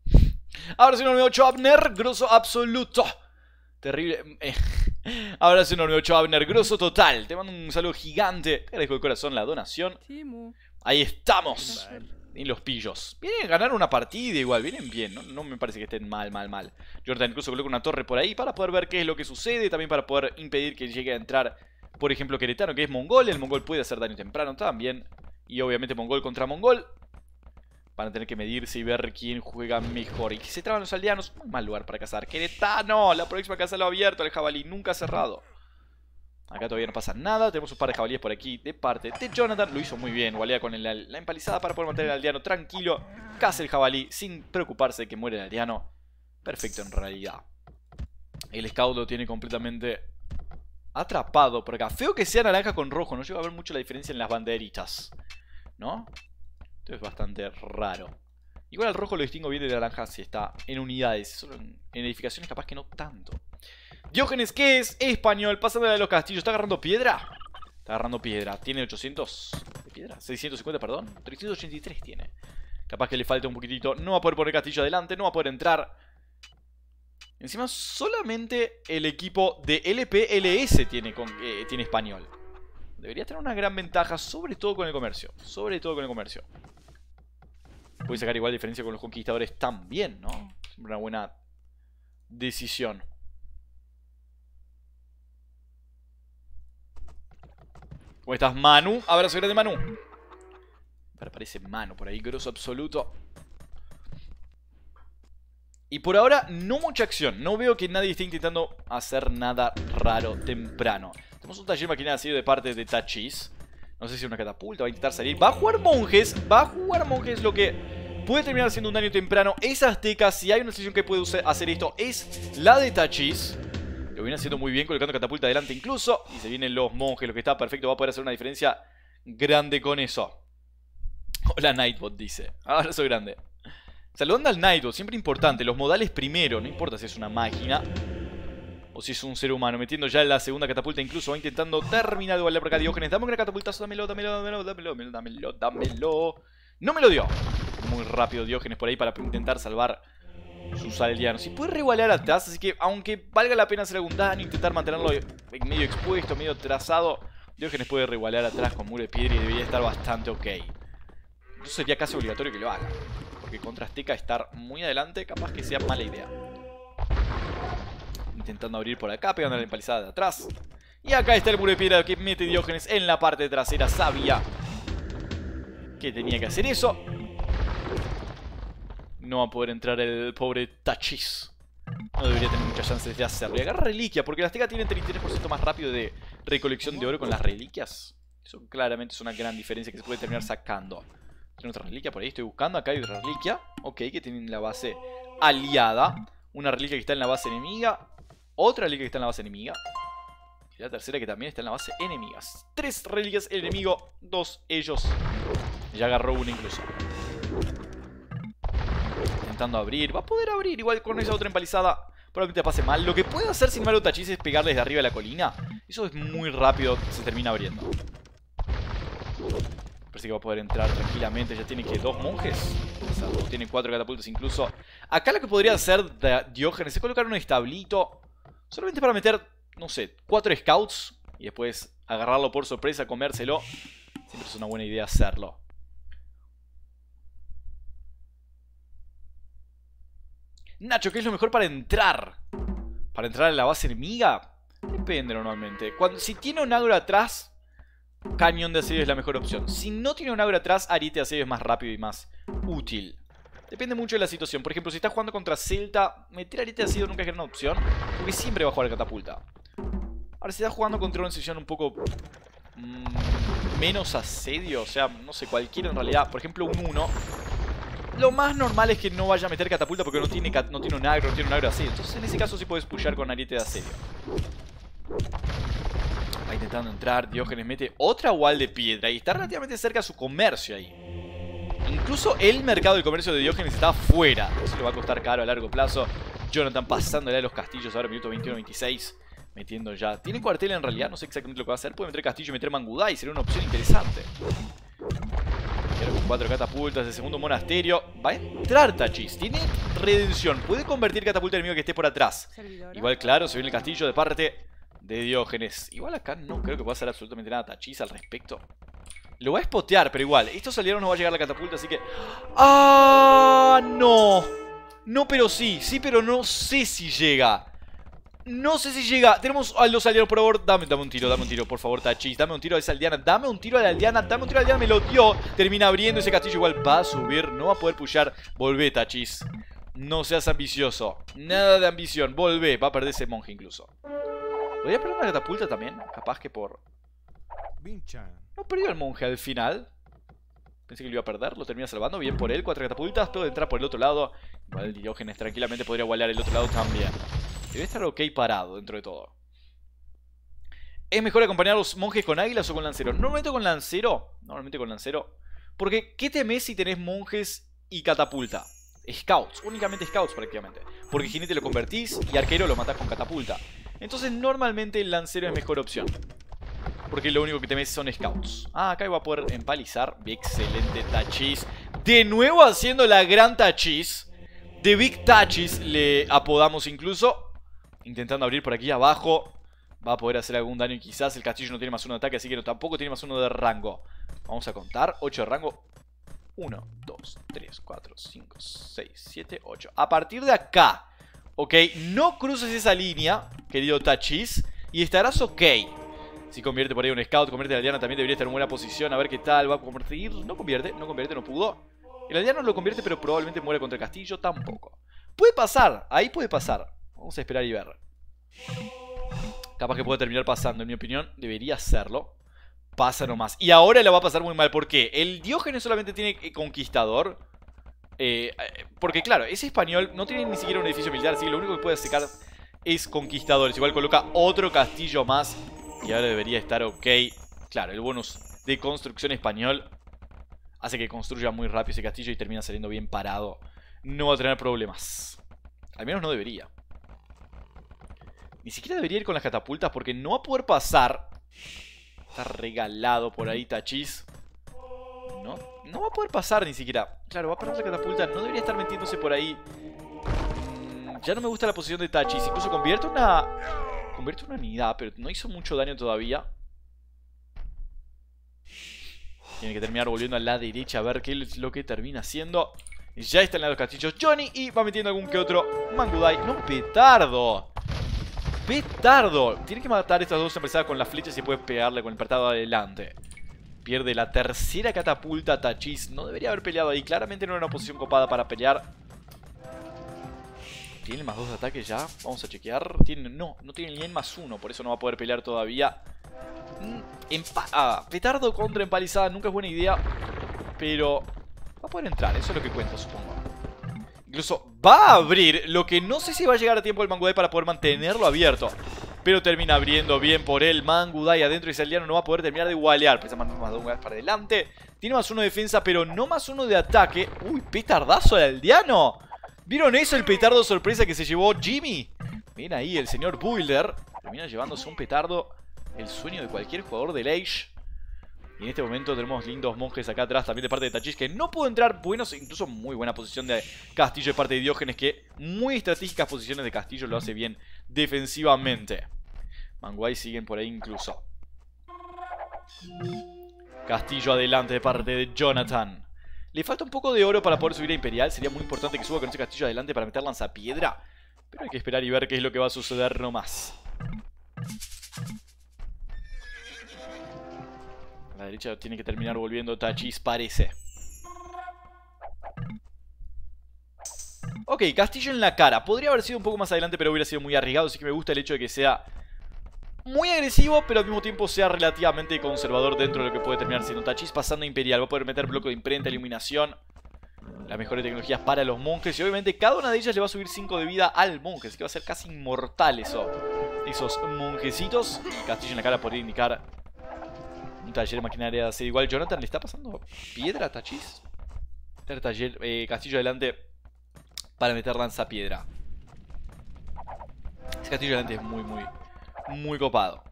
Ahora sí, enorme 8 Abner, grosso absoluto. Terrible. Eh. Ahora sí, enorme 8 Abner, grosso total. Te mando un saludo gigante. Te agradezco de corazón la donación. Ahí estamos ni los pillos. Vienen a ganar una partida igual, vienen bien, ¿no? me parece que estén mal, mal, mal. Jordan incluso coloca una torre por ahí para poder ver qué es lo que sucede, también para poder impedir que llegue a entrar, por ejemplo, Queretano, que es mongol. El mongol puede hacer daño temprano también. Y obviamente mongol contra mongol. Van a tener que medirse y ver quién juega mejor. Y que se traban los aldeanos. Un mal lugar para cazar. Queretano, la próxima casa lo ha abierto, el jabalí nunca ha cerrado. Acá todavía no pasa nada. Tenemos un par de jabalíes por aquí de parte de Jonathan. Lo hizo muy bien. Walea con la empalizada para poder mantener al aldeano tranquilo. Caza el jabalí sin preocuparse de que muere el aldeano. Perfecto en realidad. El scout lo tiene completamente atrapado por acá. Feo que sea naranja con rojo. No llega a ver mucho la diferencia en las banderitas. ¿No? Esto es bastante raro. Igual al rojo lo distingo bien de naranja si está en unidades. Solo en edificaciones capaz que no tanto. Diógenes, ¿qué es? Español, pasando de los castillos. ¿Está agarrando piedra? Está agarrando piedra. Tiene 800 de piedra. 650, perdón. 383 tiene. Capaz que le falta un poquitito. No va a poder poner castillo adelante. No va a poder entrar. Encima, solamente el equipo de LPLS tiene, con, eh, tiene español. Debería tener una gran ventaja, sobre todo con el comercio. Sobre todo con el comercio. Puede sacar igual diferencia con los conquistadores también, ¿no? una buena decisión. ¿Cómo estás, Manu? Abrazo de Manu. Pero aparece Manu por ahí, grosso absoluto. Y por ahora, no mucha acción. No veo que nadie esté intentando hacer nada raro temprano. Tenemos un taller maquinado así de parte de Tachis. No sé si una catapulta va a intentar salir. Va a jugar monjes. Va a jugar monjes lo que... Puede terminar haciendo un daño temprano. Es Azteca. Si hay una sesión que puede hacer esto, es la de Tachis. Lo viene haciendo muy bien colocando catapulta adelante incluso. Y se vienen los monjes, lo que está perfecto. Va a poder hacer una diferencia grande con eso. Hola Nightbot, dice. Ahora soy grande. Saludando al Nightbot, siempre importante. Los modales primero, no importa si es una máquina o si es un ser humano. Metiendo ya la segunda catapulta, incluso va intentando terminar de volar por acá. Diógenes, dame un gran catapultazo, dámelo, dámelo, dámelo, dámelo, dámelo, dámelo. No me lo dio. Muy rápido Diógenes por ahí para intentar salvar sus aldeanos. Y puede reigualar atrás, así que aunque valga la pena hacer algún daño, intentar mantenerlo medio expuesto, medio trazado, Diógenes puede reigualar atrás con muro de piedra y debería estar bastante ok. Entonces sería casi obligatorio que lo haga. Porque contra Azteca estar muy adelante capaz que sea mala idea. Intentando abrir por acá, pegando la empalizada de atrás. Y acá está el muro de piedra que mete Diógenes en la parte trasera sabía Que tenía que hacer eso no va a poder entrar el pobre Tachis. No debería tener muchas chances de hacerlo. Y agarra reliquia, porque las Azteca tienen 33% más rápido de recolección de oro con las reliquias. Eso claramente es una gran diferencia que se puede terminar sacando. Tiene otra reliquia por ahí, estoy buscando. Acá hay otra reliquia. Ok, que tienen la base aliada. Una reliquia que está en la base enemiga. Otra reliquia que está en la base enemiga. Y la tercera que también está en la base enemiga Tres reliquias el enemigo, dos ellos. Ya agarró una incluso abrir. Va a poder abrir igual con esa otra empalizada. que te pase mal. Lo que puede hacer sin malo Tachis es pegarles desde arriba de la colina. Eso es muy rápido. Se termina abriendo. Parece que va a poder entrar tranquilamente. Ya tiene que dos monjes. O sea, tiene cuatro catapultas incluso. Acá lo que podría hacer Diógenes es colocar un establito. Solamente para meter, no sé, cuatro scouts. Y después agarrarlo por sorpresa, comérselo. Siempre es una buena idea hacerlo. Nacho, ¿qué es lo mejor para entrar? ¿Para entrar a la base enemiga? Depende normalmente. Cuando, si tiene un agro atrás, cañón de asedio es la mejor opción. Si no tiene un agro atrás, ariete de asedio es más rápido y más útil. Depende mucho de la situación. Por ejemplo, si estás jugando contra Celta, meter ariete de asedio nunca es una opción, porque siempre va a jugar catapulta. Ahora, si estás jugando contra una situación un poco mm, menos asedio, o sea, no sé, cualquiera en realidad. Por ejemplo, un 1, lo más normal es que no vaya a meter catapulta porque no tiene, no tiene un agro, no tiene un agro así. Entonces en ese caso sí puedes pushar con ariete de asedio. Va intentando entrar, Diógenes mete otra wall de piedra y está relativamente cerca a su comercio ahí. Incluso el mercado del comercio de Diógenes está afuera. Eso le va a costar caro a largo plazo. Jonathan pasándole a los castillos ahora, minuto 21-26. Metiendo ya. Tiene cuartel en realidad, no sé exactamente lo que va a hacer. Puede meter castillo y meter mangudai, sería una opción interesante cuatro catapultas, de segundo monasterio. Va a entrar Tachis, tiene redención. Puede convertir catapulta enemigo que esté por atrás. Igual, claro, se viene el castillo de parte de Diógenes. Igual acá no creo que pueda hacer absolutamente nada Tachis al respecto. Lo va a espotear, pero igual. estos salieron no va a llegar la catapulta, así que... ¡Ah! ¡No! No, pero sí. Sí, pero no sé si llega. No sé si llega. Tenemos a los aldeanos por favor. Dame, un tiro, dame un tiro, por favor, Tachis. Dame un tiro a esa aldeana. Dame un tiro a la aldeana. Dame un tiro a la aldeana. Me lo dio. Termina abriendo ese castillo. Igual va a subir. No va a poder pushar. Volvé, Tachis. No seas ambicioso. Nada de ambición. Volvé. Va a perder ese monje incluso. ¿Podría perder una catapulta también? Capaz que por... No perdió el monje al final. Pensé que lo iba a perder, lo termina salvando. Bien por él, cuatro catapultas, todo entrar por el otro lado. Igual Diógenes tranquilamente podría igualar el otro lado también. Debe estar ok parado dentro de todo. ¿Es mejor acompañar a los monjes con águilas o con lancero? Normalmente con lancero. Normalmente con lancero. Porque, ¿qué temes si tenés monjes y catapulta? Scouts, únicamente scouts prácticamente. Porque jinete lo convertís y arquero lo matás con catapulta. Entonces, normalmente el lancero es mejor opción. Porque lo único que temes son scouts. Ah, acá iba a poder empalizar. Excelente Tachis. De nuevo haciendo la gran Tachis. The Big Tachis le apodamos incluso. Intentando abrir por aquí abajo. Va a poder hacer algún daño y quizás el castillo no tiene más uno de ataque, así que tampoco tiene más uno de rango. Vamos a contar. 8 de rango. 1, 2, 3, 4, 5, 6, 7, 8. A partir de acá, ok, no cruces esa línea, querido Tachis, y estarás ok. Si convierte por ahí un scout, convierte a la Diana, también debería estar en buena posición. A ver qué tal, va a convertir. No convierte, no convierte, no pudo. El aldeano lo convierte, pero probablemente muere contra el castillo. Tampoco. Puede pasar, ahí puede pasar. Vamos a esperar y ver. Capaz que puede terminar pasando, en mi opinión. Debería hacerlo. Pasa nomás. Y ahora le va a pasar muy mal. ¿Por qué? El Diógenes solamente tiene eh, conquistador. Eh, eh, porque claro, ese español. No tiene ni siquiera un edificio militar. Así que lo único que puede sacar es conquistadores. Igual coloca otro castillo más. Y ahora debería estar ok. Claro, el bonus de construcción español hace que construya muy rápido ese castillo y termina saliendo bien parado. No va a tener problemas. Al menos no debería. Ni siquiera debería ir con las catapultas porque no va a poder pasar. Está regalado por ahí Tachis. No, no va a poder pasar ni siquiera. Claro, va a parar la catapulta. No debería estar metiéndose por ahí. Mm, ya no me gusta la posición de Tachis. Incluso convierte una... Convierte una unidad, pero no hizo mucho daño todavía. Tiene que terminar volviendo a la derecha a ver qué es lo que termina haciendo. Ya está en los castillos Johnny y va metiendo algún que otro Mangudai. ¡No, petardo! Betardo. Tiene que matar estas dos empresas con las flechas y puede pegarle con el partado adelante. Pierde la tercera catapulta Tachis. No debería haber peleado ahí. Claramente no era una posición copada para pelear. Tiene más dos de ataque ya. Vamos a chequear. Tiene, no, no tiene ni en más uno. Por eso no va a poder pelear todavía. Mm, empa ah, petardo contra empalizada. Nunca es buena idea. Pero va a poder entrar. Eso es lo que cuento, supongo. Incluso va a abrir, lo que no sé si va a llegar a tiempo el Mangudai para poder mantenerlo abierto. Pero termina abriendo bien por el Mangudai adentro y aldeano no va a poder terminar de gualear. Pesa más para adelante. Tiene más uno de defensa, pero no más uno de ataque. Uy, petardazo al aldeano. ¿Vieron eso? El petardo sorpresa que se llevó Jimmy. Ven ahí el señor Builder. Termina llevándose un petardo. El sueño de cualquier jugador del Age. Y en este momento tenemos lindos monjes acá atrás, también de parte de Tachis, que no pudo entrar buenos, incluso muy buena posición de Castillo de parte de Diógenes, que muy estratégicas posiciones de Castillo lo hace bien defensivamente. Manguay siguen por ahí incluso. Castillo adelante de parte de Jonathan. Le falta un poco de oro para poder subir a Imperial. Sería muy importante que suba con ese castillo adelante para meter lanzapiedra. Pero hay que esperar y ver qué es lo que va a suceder nomás la derecha tiene que terminar volviendo Tachis, parece. Ok, Castillo en la cara. Podría haber sido un poco más adelante, pero hubiera sido muy arriesgado. Así que me gusta el hecho de que sea muy agresivo, pero al mismo tiempo sea relativamente conservador dentro de lo que puede terminar siendo Tachis. Pasando Imperial, va a poder meter bloco de imprenta, iluminación. Las mejores tecnologías para los monjes. Y obviamente cada una de ellas le va a subir 5 de vida al monje. Así que va a ser casi inmortal eso. Esos monjecitos. Castillo en la cara podría indicar un taller de maquinaria hace Igual Jonathan le está pasando piedra Tachis. Taller, eh, castillo adelante para meter lanza piedra. Ese castillo adelante es muy, muy, muy copado.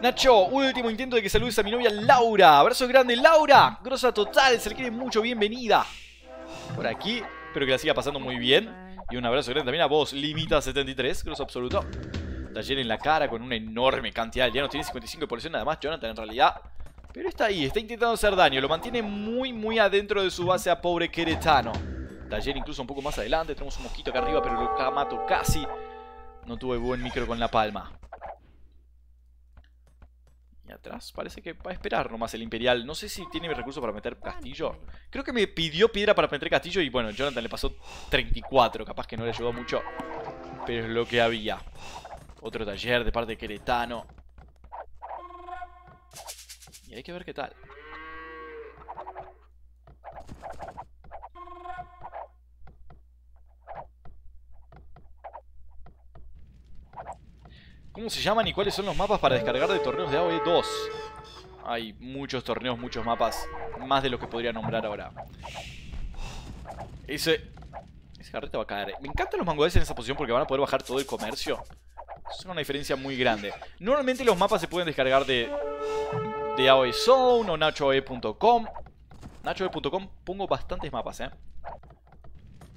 Nacho, último intento de que saludes a mi novia Laura. Abrazo grande, Laura. Grosa total, se le quiere mucho, bienvenida. Por aquí, espero que la siga pasando muy bien. Y un abrazo grande también a vos, Limita73, grosso absoluto. Taller en la cara con una enorme cantidad de no Tiene 55% además Jonathan en realidad. Pero está ahí, está intentando hacer daño. Lo mantiene muy, muy adentro de su base a pobre Queretano. Taller incluso un poco más adelante. Tenemos un mosquito acá arriba, pero lo mato casi. No tuve buen micro con la palma. Y atrás parece que va a esperar nomás el Imperial. No sé si tiene recursos para meter castillo. Creo que me pidió piedra para meter castillo y bueno, Jonathan le pasó 34. Capaz que no le ayudó mucho. Pero es lo que había. Otro taller de parte de Queretano. Y hay que ver qué tal. ¿Cómo se llaman y cuáles son los mapas para descargar de torneos de AOE 2? Hay muchos torneos, muchos mapas. Más de lo que podría nombrar ahora. Ese... Ese carrete va a caer. ¿eh? Me encantan los mangoes en esa posición porque van a poder bajar todo el comercio. Es una diferencia muy grande. Normalmente los mapas se pueden descargar de, de AOE Zone o nachoe.com. Nachoe.com pongo bastantes mapas, ¿eh?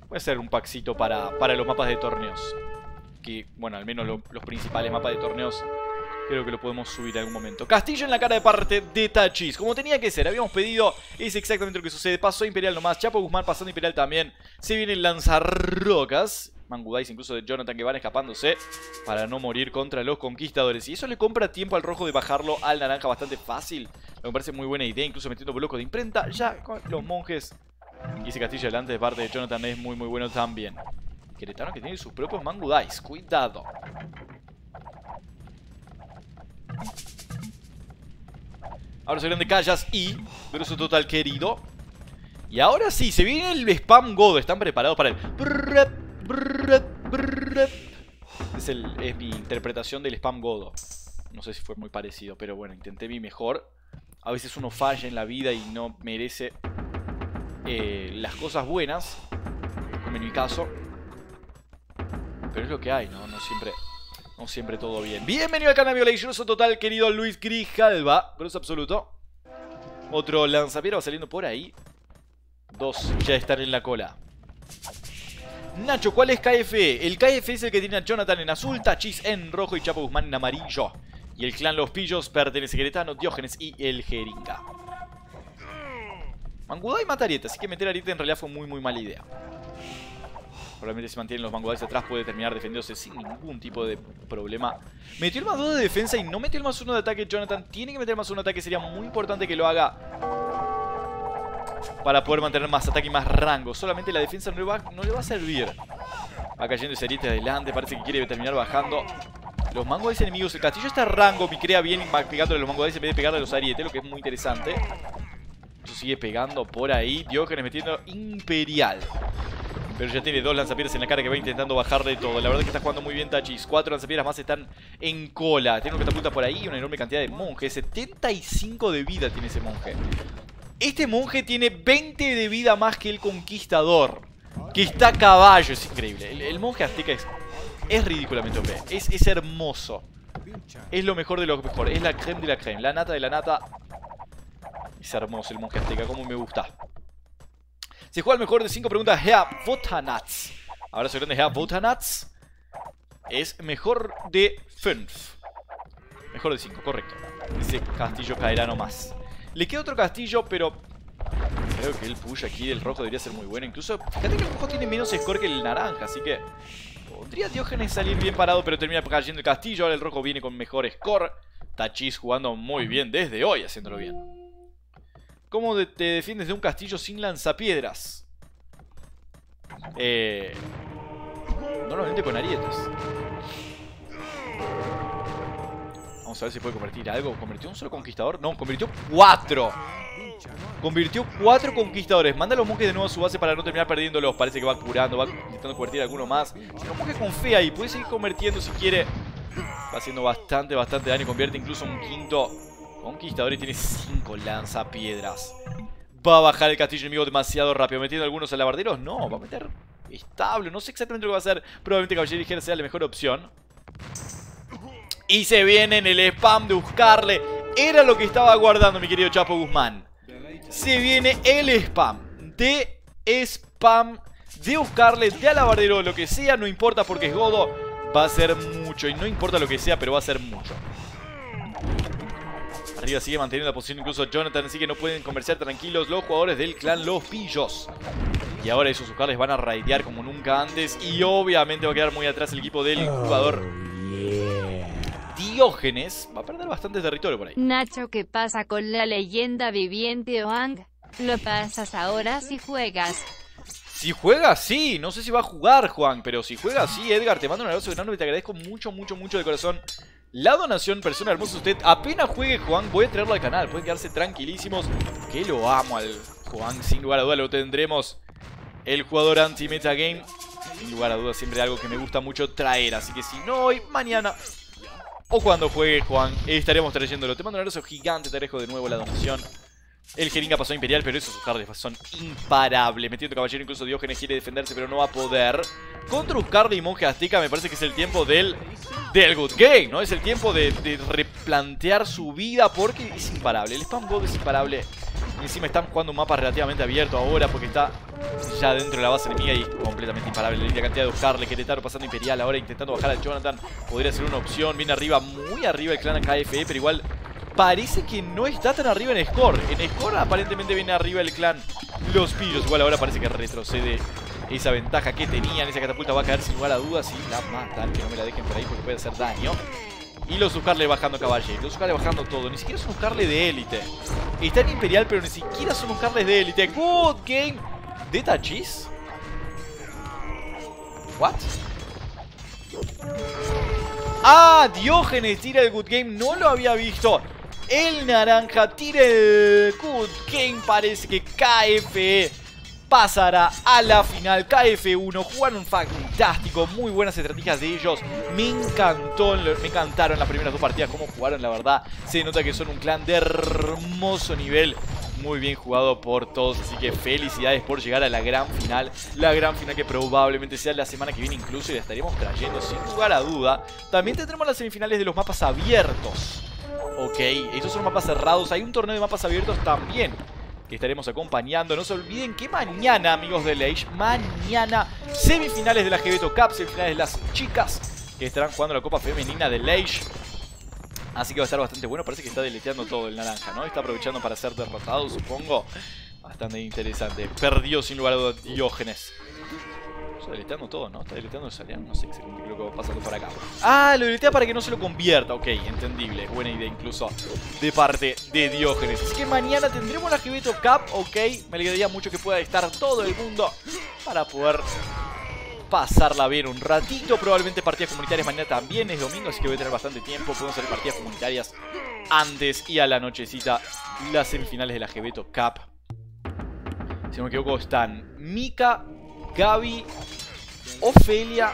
Voy a un paxito para, para los mapas de torneos. Que, bueno, al menos los principales mapas de torneos Creo que lo podemos subir en algún momento. Castillo en la cara de parte de Tachis. Como tenía que ser, habíamos pedido. Es exactamente lo que sucede. Pasó Imperial nomás. Chapo Guzmán pasando Imperial también. Se viene Lanzarrocas. Mangudais, incluso de Jonathan, que van escapándose para no morir contra los conquistadores. Y eso le compra tiempo al rojo de bajarlo al naranja bastante fácil. Me parece muy buena idea, incluso metiendo bloco de imprenta ya con los monjes. Y ese castillo delante de parte de Jonathan es muy muy bueno también. Queretano que tiene sus propios Mangudais, cuidado. Ahora se salieron de Callas y Grosso Total querido. Y ahora sí, se viene el Spam godo Están preparados para el... Es, mi interpretación del spam godo. No sé si fue muy parecido, pero bueno, intenté mi mejor. A veces uno falla en la vida y no merece eh, las cosas buenas, como en mi caso. Pero es lo que hay, ¿no? No siempre, no siempre todo bien. Bienvenido al canal Violationoso Total, querido Luis Grijalva. es absoluto. Otro lanzapiero va saliendo por ahí. Dos ya están en la cola. Nacho, ¿cuál es KFE? El KF e es el que tiene a Jonathan en azul, Tachis en rojo y Chapo Guzmán en amarillo. Y el clan Los Pillos pertenece a Gretano, Diógenes y el Jeringa. mangudo mata a así que meter a Ariete en realidad fue muy muy mala idea. Probablemente si mantienen los Mangudais atrás, puede terminar defendiéndose sin ningún tipo de problema. Metió el más 2 de defensa y no metió el más uno de ataque Jonathan. Tiene que meter más 1 de ataque, sería muy importante que lo haga para poder mantener más ataque y más rango. Solamente la defensa no le va, no le va a servir. Va cayendo ese ariete adelante, parece que quiere terminar bajando. Los mangos de ese enemigo, el castillo está rango, crea bien pegándole a los mangos de ese en vez de pegarle los arietes, lo que es muy interesante. sigue pegando por ahí. Diógenes metiendo Imperial. Pero ya tiene dos lanzapiedras en la cara que va intentando bajarle todo. La verdad es que está jugando muy bien Tachis. Cuatro lanzapiedras más están en cola. Tiene una catapulta por ahí una enorme cantidad de monjes. 75 de vida tiene ese monje. Este monje tiene 20 de vida más que el conquistador. Que está a caballo, es increíble. El, monje azteca es, ridículamente OP. Es, hermoso. Es lo mejor de lo mejor. Es la creme de la creme. La nata de la nata. Es hermoso el monje azteca. Como me gusta. Se juega el mejor de 5 preguntas. Hea Botanats. Ahora se grande Hea Botanats. Es mejor de 5. Mejor de 5, correcto. Dice Castillo caerá nomás. Le queda otro castillo, pero... Creo que el push aquí del rojo debería ser muy bueno. Incluso, fíjate que el rojo tiene menos score que el naranja, así que... Podría Diógenes salir bien parado, pero termina cayendo el castillo. Ahora el rojo viene con mejor score. Tachis jugando muy bien desde hoy, haciéndolo bien. ¿Cómo te defiendes de un castillo sin lanzapiedras? Eh, normalmente con arietas a ver si puede convertir algo. ¿Convirtió un solo conquistador? No, convirtió cuatro. Convirtió cuatro conquistadores. Manda a los monjes de nuevo a su base para no terminar perdiéndolos. Parece que va curando, va intentando convertir alguno más. Si los monjes confía ahí, puede seguir convirtiendo si quiere. Va haciendo bastante, bastante daño. Convierte incluso un quinto conquistador y tiene cinco lanzapiedras. Va a bajar el castillo enemigo demasiado rápido. ¿Metiendo algunos alabarderos? No, va a meter establo. No sé exactamente lo que va a hacer. Probablemente Caballero Ligera sea la mejor opción. Y se viene en el spam de buscarle. Era lo que estaba guardando mi querido Chapo Guzmán. Se viene el spam de spam de buscarle, de alabardero, lo que sea, no importa porque es Godo, va a ser mucho. Y no importa lo que sea, pero va a ser mucho. Arriba sigue manteniendo la posición incluso Jonathan, así que no pueden comerciar tranquilos los jugadores del clan Los Pillos. Y ahora esos buscarles van a raidear como nunca antes y obviamente va a quedar muy atrás el equipo del jugador. Oh, va a perder bastante territorio por ahí. Nacho, ¿qué pasa con la leyenda viviente Juan? ¿Lo pasas ahora si juegas? Si juega, sí. No sé si va a jugar, Juan. Pero si juega, sí, Edgar. Te mando un abrazo enorme. Te agradezco mucho, mucho, mucho de corazón. La donación, persona hermosa. Usted apenas juegue, Juan, voy a traerlo al canal. Pueden quedarse tranquilísimos. Que lo amo al Juan. Sin lugar a duda lo tendremos. El jugador anti-metagame. Sin lugar a duda siempre algo que me gusta mucho traer. Así que si no hoy, mañana o cuando juegue Juan, estaremos trayéndolo. Te mando un abrazo gigante, te de nuevo la donación. El Jeringa pasó Imperial, pero esos Uscarles son imparables. Metiendo caballero, incluso Diógenes quiere defenderse, pero no va a poder. Contra Uscarle y Monje Azteca me parece que es el tiempo del, del Good Game, ¿no? Es el tiempo de, replantear su vida porque es imparable. El Spam God es imparable. Encima están jugando un mapa relativamente abierto ahora porque está ya dentro de la base enemiga y completamente imparable. La cantidad de Que querétaro pasando Imperial ahora intentando bajar al Jonathan. Podría ser una opción. Viene arriba, muy arriba el clan KFE, pero igual parece que no está tan arriba en Score. En Score aparentemente viene arriba el clan Los Pillos. Igual ahora parece que retrocede esa ventaja que tenían. Esa catapulta va a caer sin lugar a dudas y la matan. Que no me la dejen por ahí porque puede hacer daño. Y los buscarle bajando caballeros, los buscarle bajando todo. Ni siquiera son Suscarle de élite. Está en Imperial, pero ni siquiera son buscarles de élite. Good game de Tachis. What? ¡Ah! Diógenes tira el good game. No lo había visto. El naranja tira el Good Game. Parece que KFE pasará a la final. KF1 jugaron fantástico. Muy buenas estrategias de ellos. Me encantó, me encantaron las primeras dos partidas. Cómo jugaron, la verdad. Se nota que son un clan de hermoso nivel muy bien jugado por todos. Así que felicidades por llegar a la gran final. La gran final que probablemente sea la semana que viene incluso y la estaremos trayendo sin lugar a duda. También tendremos las semifinales de los mapas abiertos. Ok, estos son mapas cerrados. Hay un torneo de mapas abiertos también que estaremos acompañando. No se olviden que mañana, amigos de Leish, mañana semifinales de la Gebeto Cup, semifinales de las chicas que estarán jugando la Copa Femenina de Leish. Así que va a estar bastante bueno. Parece que está deleteando todo el naranja, ¿no? Está aprovechando para ser derrotado, supongo. Bastante interesante. Perdió sin lugar a Diógenes. Está todo, ¿no? Está deleteando el No sé exactamente qué es lo que va pasando por acá. Ah, lo deletea para que no se lo convierta. Ok, entendible. Buena idea incluso de parte de Diógenes. Así que mañana tendremos la Gibeto Cup, ok. Me alegraría mucho que pueda estar todo el mundo para poder pasarla bien un ratito. Probablemente partidas comunitarias mañana también es domingo, así que voy a tener bastante tiempo. Podemos hacer partidas comunitarias antes y a la nochecita las semifinales de la GBTO Cup. Si no me equivoco, están Mika Gaby, Ofelia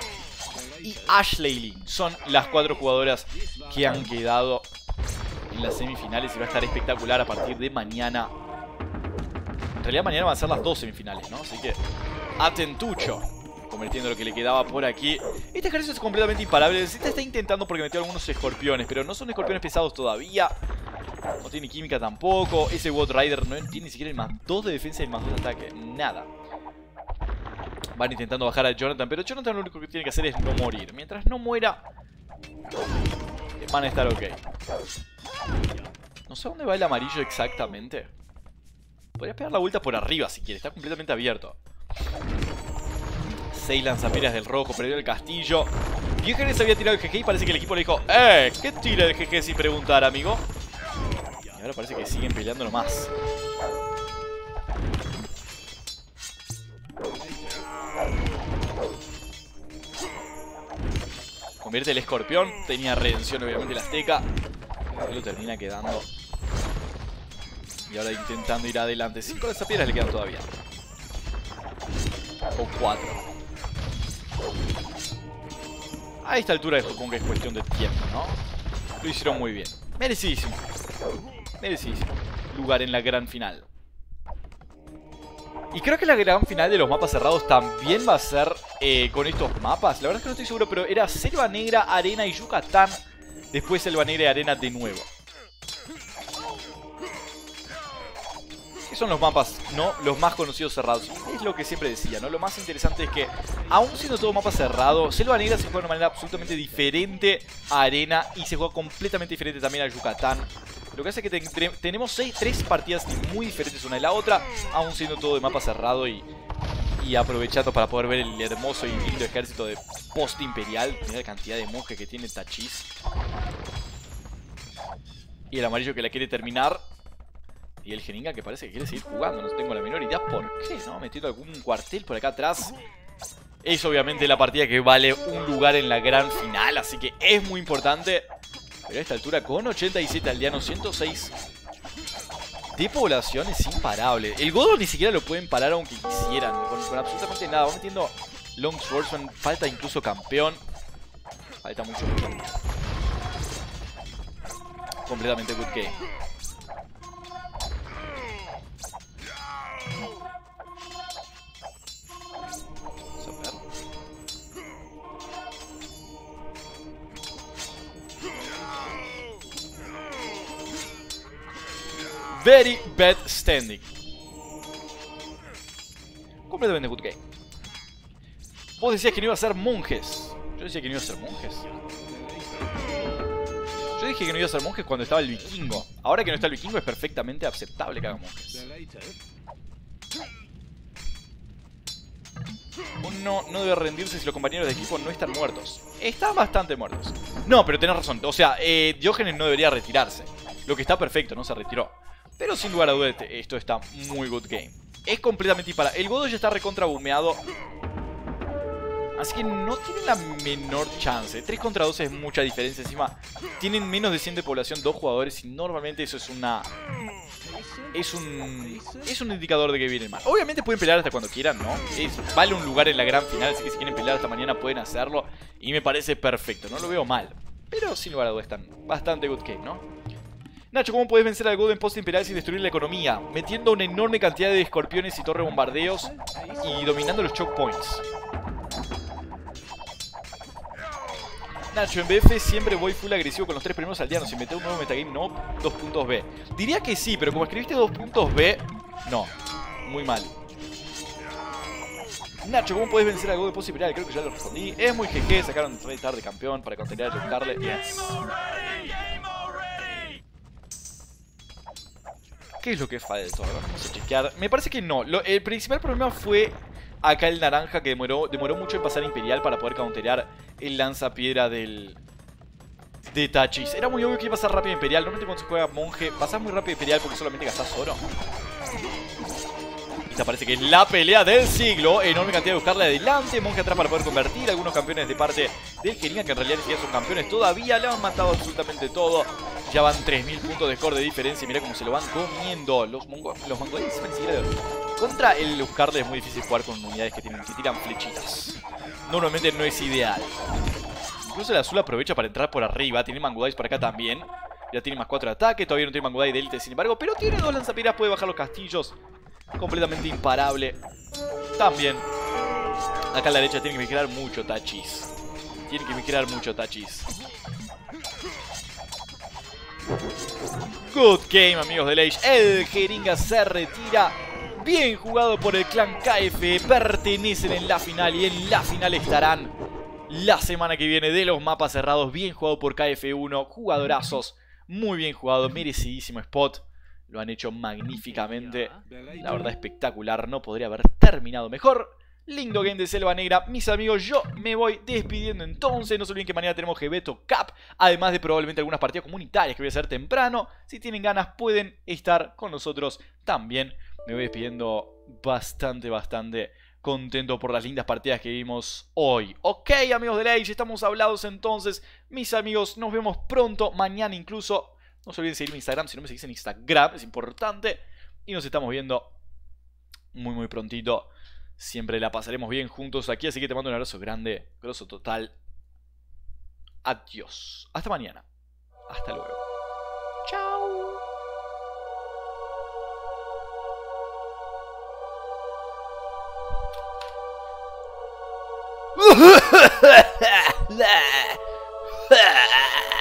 y Ashley Lynn. Son las cuatro jugadoras que han quedado en las semifinales y va a estar espectacular a partir de mañana. En realidad mañana van a ser las dos semifinales, ¿no? Así que atentucho. Convirtiendo lo que le quedaba por aquí. Este ejercicio es completamente imparable. Esta está intentando porque metió algunos escorpiones, pero no son escorpiones pesados todavía. No tiene química tampoco. Ese Wot Rider no tiene ni siquiera el más 2 de defensa y el más 2 de ataque. Nada. Van intentando bajar a Jonathan, pero Jonathan lo único que tiene que hacer es no morir. Mientras no muera, van a estar ok. No sé dónde va el amarillo exactamente. Podría pegar la vuelta por arriba si quiere, está completamente abierto. Seis lanzapiras del rojo, perdió el castillo. Viejeres había tirado el GG y parece que el equipo le dijo ¡Eh! ¿Qué tira el GG sin preguntar, amigo? Y ahora parece que siguen peleando más. convierte el escorpión. Tenía redención, obviamente, el Azteca. lo termina quedando. Y ahora intentando ir adelante. Cinco de esas piedras le quedan todavía. O cuatro. A esta altura supongo que es cuestión de tiempo, ¿no? Lo hicieron muy bien. Merecidísimo. Merecidísimo. Lugar en la gran final. Y creo que la gran final de los mapas cerrados también va a ser eh, con estos mapas. La verdad es que no estoy seguro, pero era Selva Negra, Arena y Yucatán. Después Selva Negra y Arena de nuevo. son los mapas, ¿no? Los más conocidos cerrados. Es lo que siempre decía, ¿no? Lo más interesante es que, aún siendo todo mapa cerrado, Selva Negra se juega de una manera absolutamente diferente a Arena y se juega completamente diferente también a Yucatán. Lo que hace que tenemos seis, tres partidas muy diferentes una de la otra, aún siendo todo de mapa cerrado y, y aprovechando para poder ver el hermoso y lindo ejército de post imperial. Mira la cantidad de monjes que tiene Tachis. Y el amarillo que la quiere terminar. Y el Jeringa que parece que quiere seguir jugando. No tengo la menor idea por qué, ¿no? metido algún cuartel por acá atrás. Es obviamente la partida que vale un lugar en la gran final, así que es muy importante. Pero a esta altura con 87 aldeanos, 106 de población es imparable. El Godo ni siquiera lo pueden parar aunque quisieran, con, absolutamente nada. Va metiendo Long falta incluso campeón. Falta mucho. Completamente good game. very bad standing. Completamente good game. Vos decías que no iba a ser monjes. Yo decía que no iba a ser monjes. Yo dije que no iba a ser monjes cuando estaba el vikingo. Ahora que no está el vikingo es perfectamente aceptable que haga monjes. Uno no debe rendirse si los compañeros de equipo no están muertos. Están bastante muertos. No, pero tenés razón. O sea, eh, Diógenes no debería retirarse. Lo que está perfecto, no se retiró. Pero sin lugar a dudas, esto está muy good game. Es completamente para. El Godo ya está recontra Así que no tiene la menor chance. 3 contra 2 es mucha diferencia. Encima, tienen menos de 100 de población, dos jugadores. Y normalmente eso es una... Es un... Es un indicador de que viene mal. Obviamente pueden pelear hasta cuando quieran, ¿no? vale un lugar en la gran final. Así que si quieren pelear hasta mañana pueden hacerlo. Y me parece perfecto. No lo veo mal. Pero sin lugar a dudas están bastante good game, ¿no? Nacho, ¿cómo puedes vencer al Golden Post Imperial sin destruir la economía? Metiendo una enorme cantidad de escorpiones y torre bombardeos y dominando los choke points. Nacho, en BF siempre voy full agresivo con los tres primeros aldeanos. Si meto un nuevo metagame, no. Dos puntos B. Diría que sí, pero como escribiste dos puntos B, no. Muy mal. Nacho, ¿cómo puedes vencer al Golden Post Imperial? Creo que ya lo respondí. Es muy GG, sacaron tarde campeón para contener a Juntarle. Yes. ¿Qué es lo que falta? vamos a chequear. Me parece que no. el principal problema fue acá el naranja que demoró, demoró mucho en pasar Imperial para poder counterar el lanzapiedra del... De Tachis. Era muy obvio que iba a pasar rápido Imperial. Normalmente cuando se juega monje, Pasa muy rápido Imperial porque solamente gastas oro parece que es la pelea del siglo. Enorme cantidad de buscarle adelante. Monje atrás para poder convertir. Algunos campeones de parte del Genial, que en realidad ya son campeones todavía. Le han matado absolutamente todo. Ya van 3.000 puntos de score de diferencia. mira cómo se lo van comiendo. Los, mongo los Contra el Buscarle es muy difícil jugar con unidades que, tienen, que tiran flechitas. Normalmente no es ideal. Incluso el azul aprovecha para entrar por arriba. Tiene Mangudais para acá también. Ya tiene más 4 de ataque. Todavía no tiene mangudais de élite, sin embargo. Pero tiene dos lanzapiras, Puede bajar los castillos completamente imparable. También. Acá a la derecha tiene que mirar mucho Tachis. Tiene que mirar mucho Tachis. Good game, amigos de Lage. El Jeringa se retira. Bien jugado por el clan KF. E. Pertenecen en la final y en la final estarán la semana que viene de los mapas cerrados. Bien jugado por KF1. E Jugadorazos. Muy bien jugado. Merecidísimo spot. Lo han hecho magníficamente. La verdad, espectacular. No podría haber terminado mejor. Lindo game de Selva Negra. Mis amigos, yo me voy despidiendo entonces. No se olviden que mañana tenemos Gebeto Cup. Además de probablemente algunas partidas comunitarias que voy a hacer temprano. Si tienen ganas, pueden estar con nosotros también. Me voy despidiendo bastante, bastante contento por las lindas partidas que vimos hoy. Ok, amigos de Age, estamos hablados entonces. Mis amigos, nos vemos pronto, mañana incluso. No se olviden seguirme en Instagram, si no me seguís en Instagram, es importante. Y nos estamos viendo muy, muy prontito. Siempre la pasaremos bien juntos aquí, así que te mando un abrazo grande, grosso total. Adiós. Hasta mañana. Hasta luego. Chao.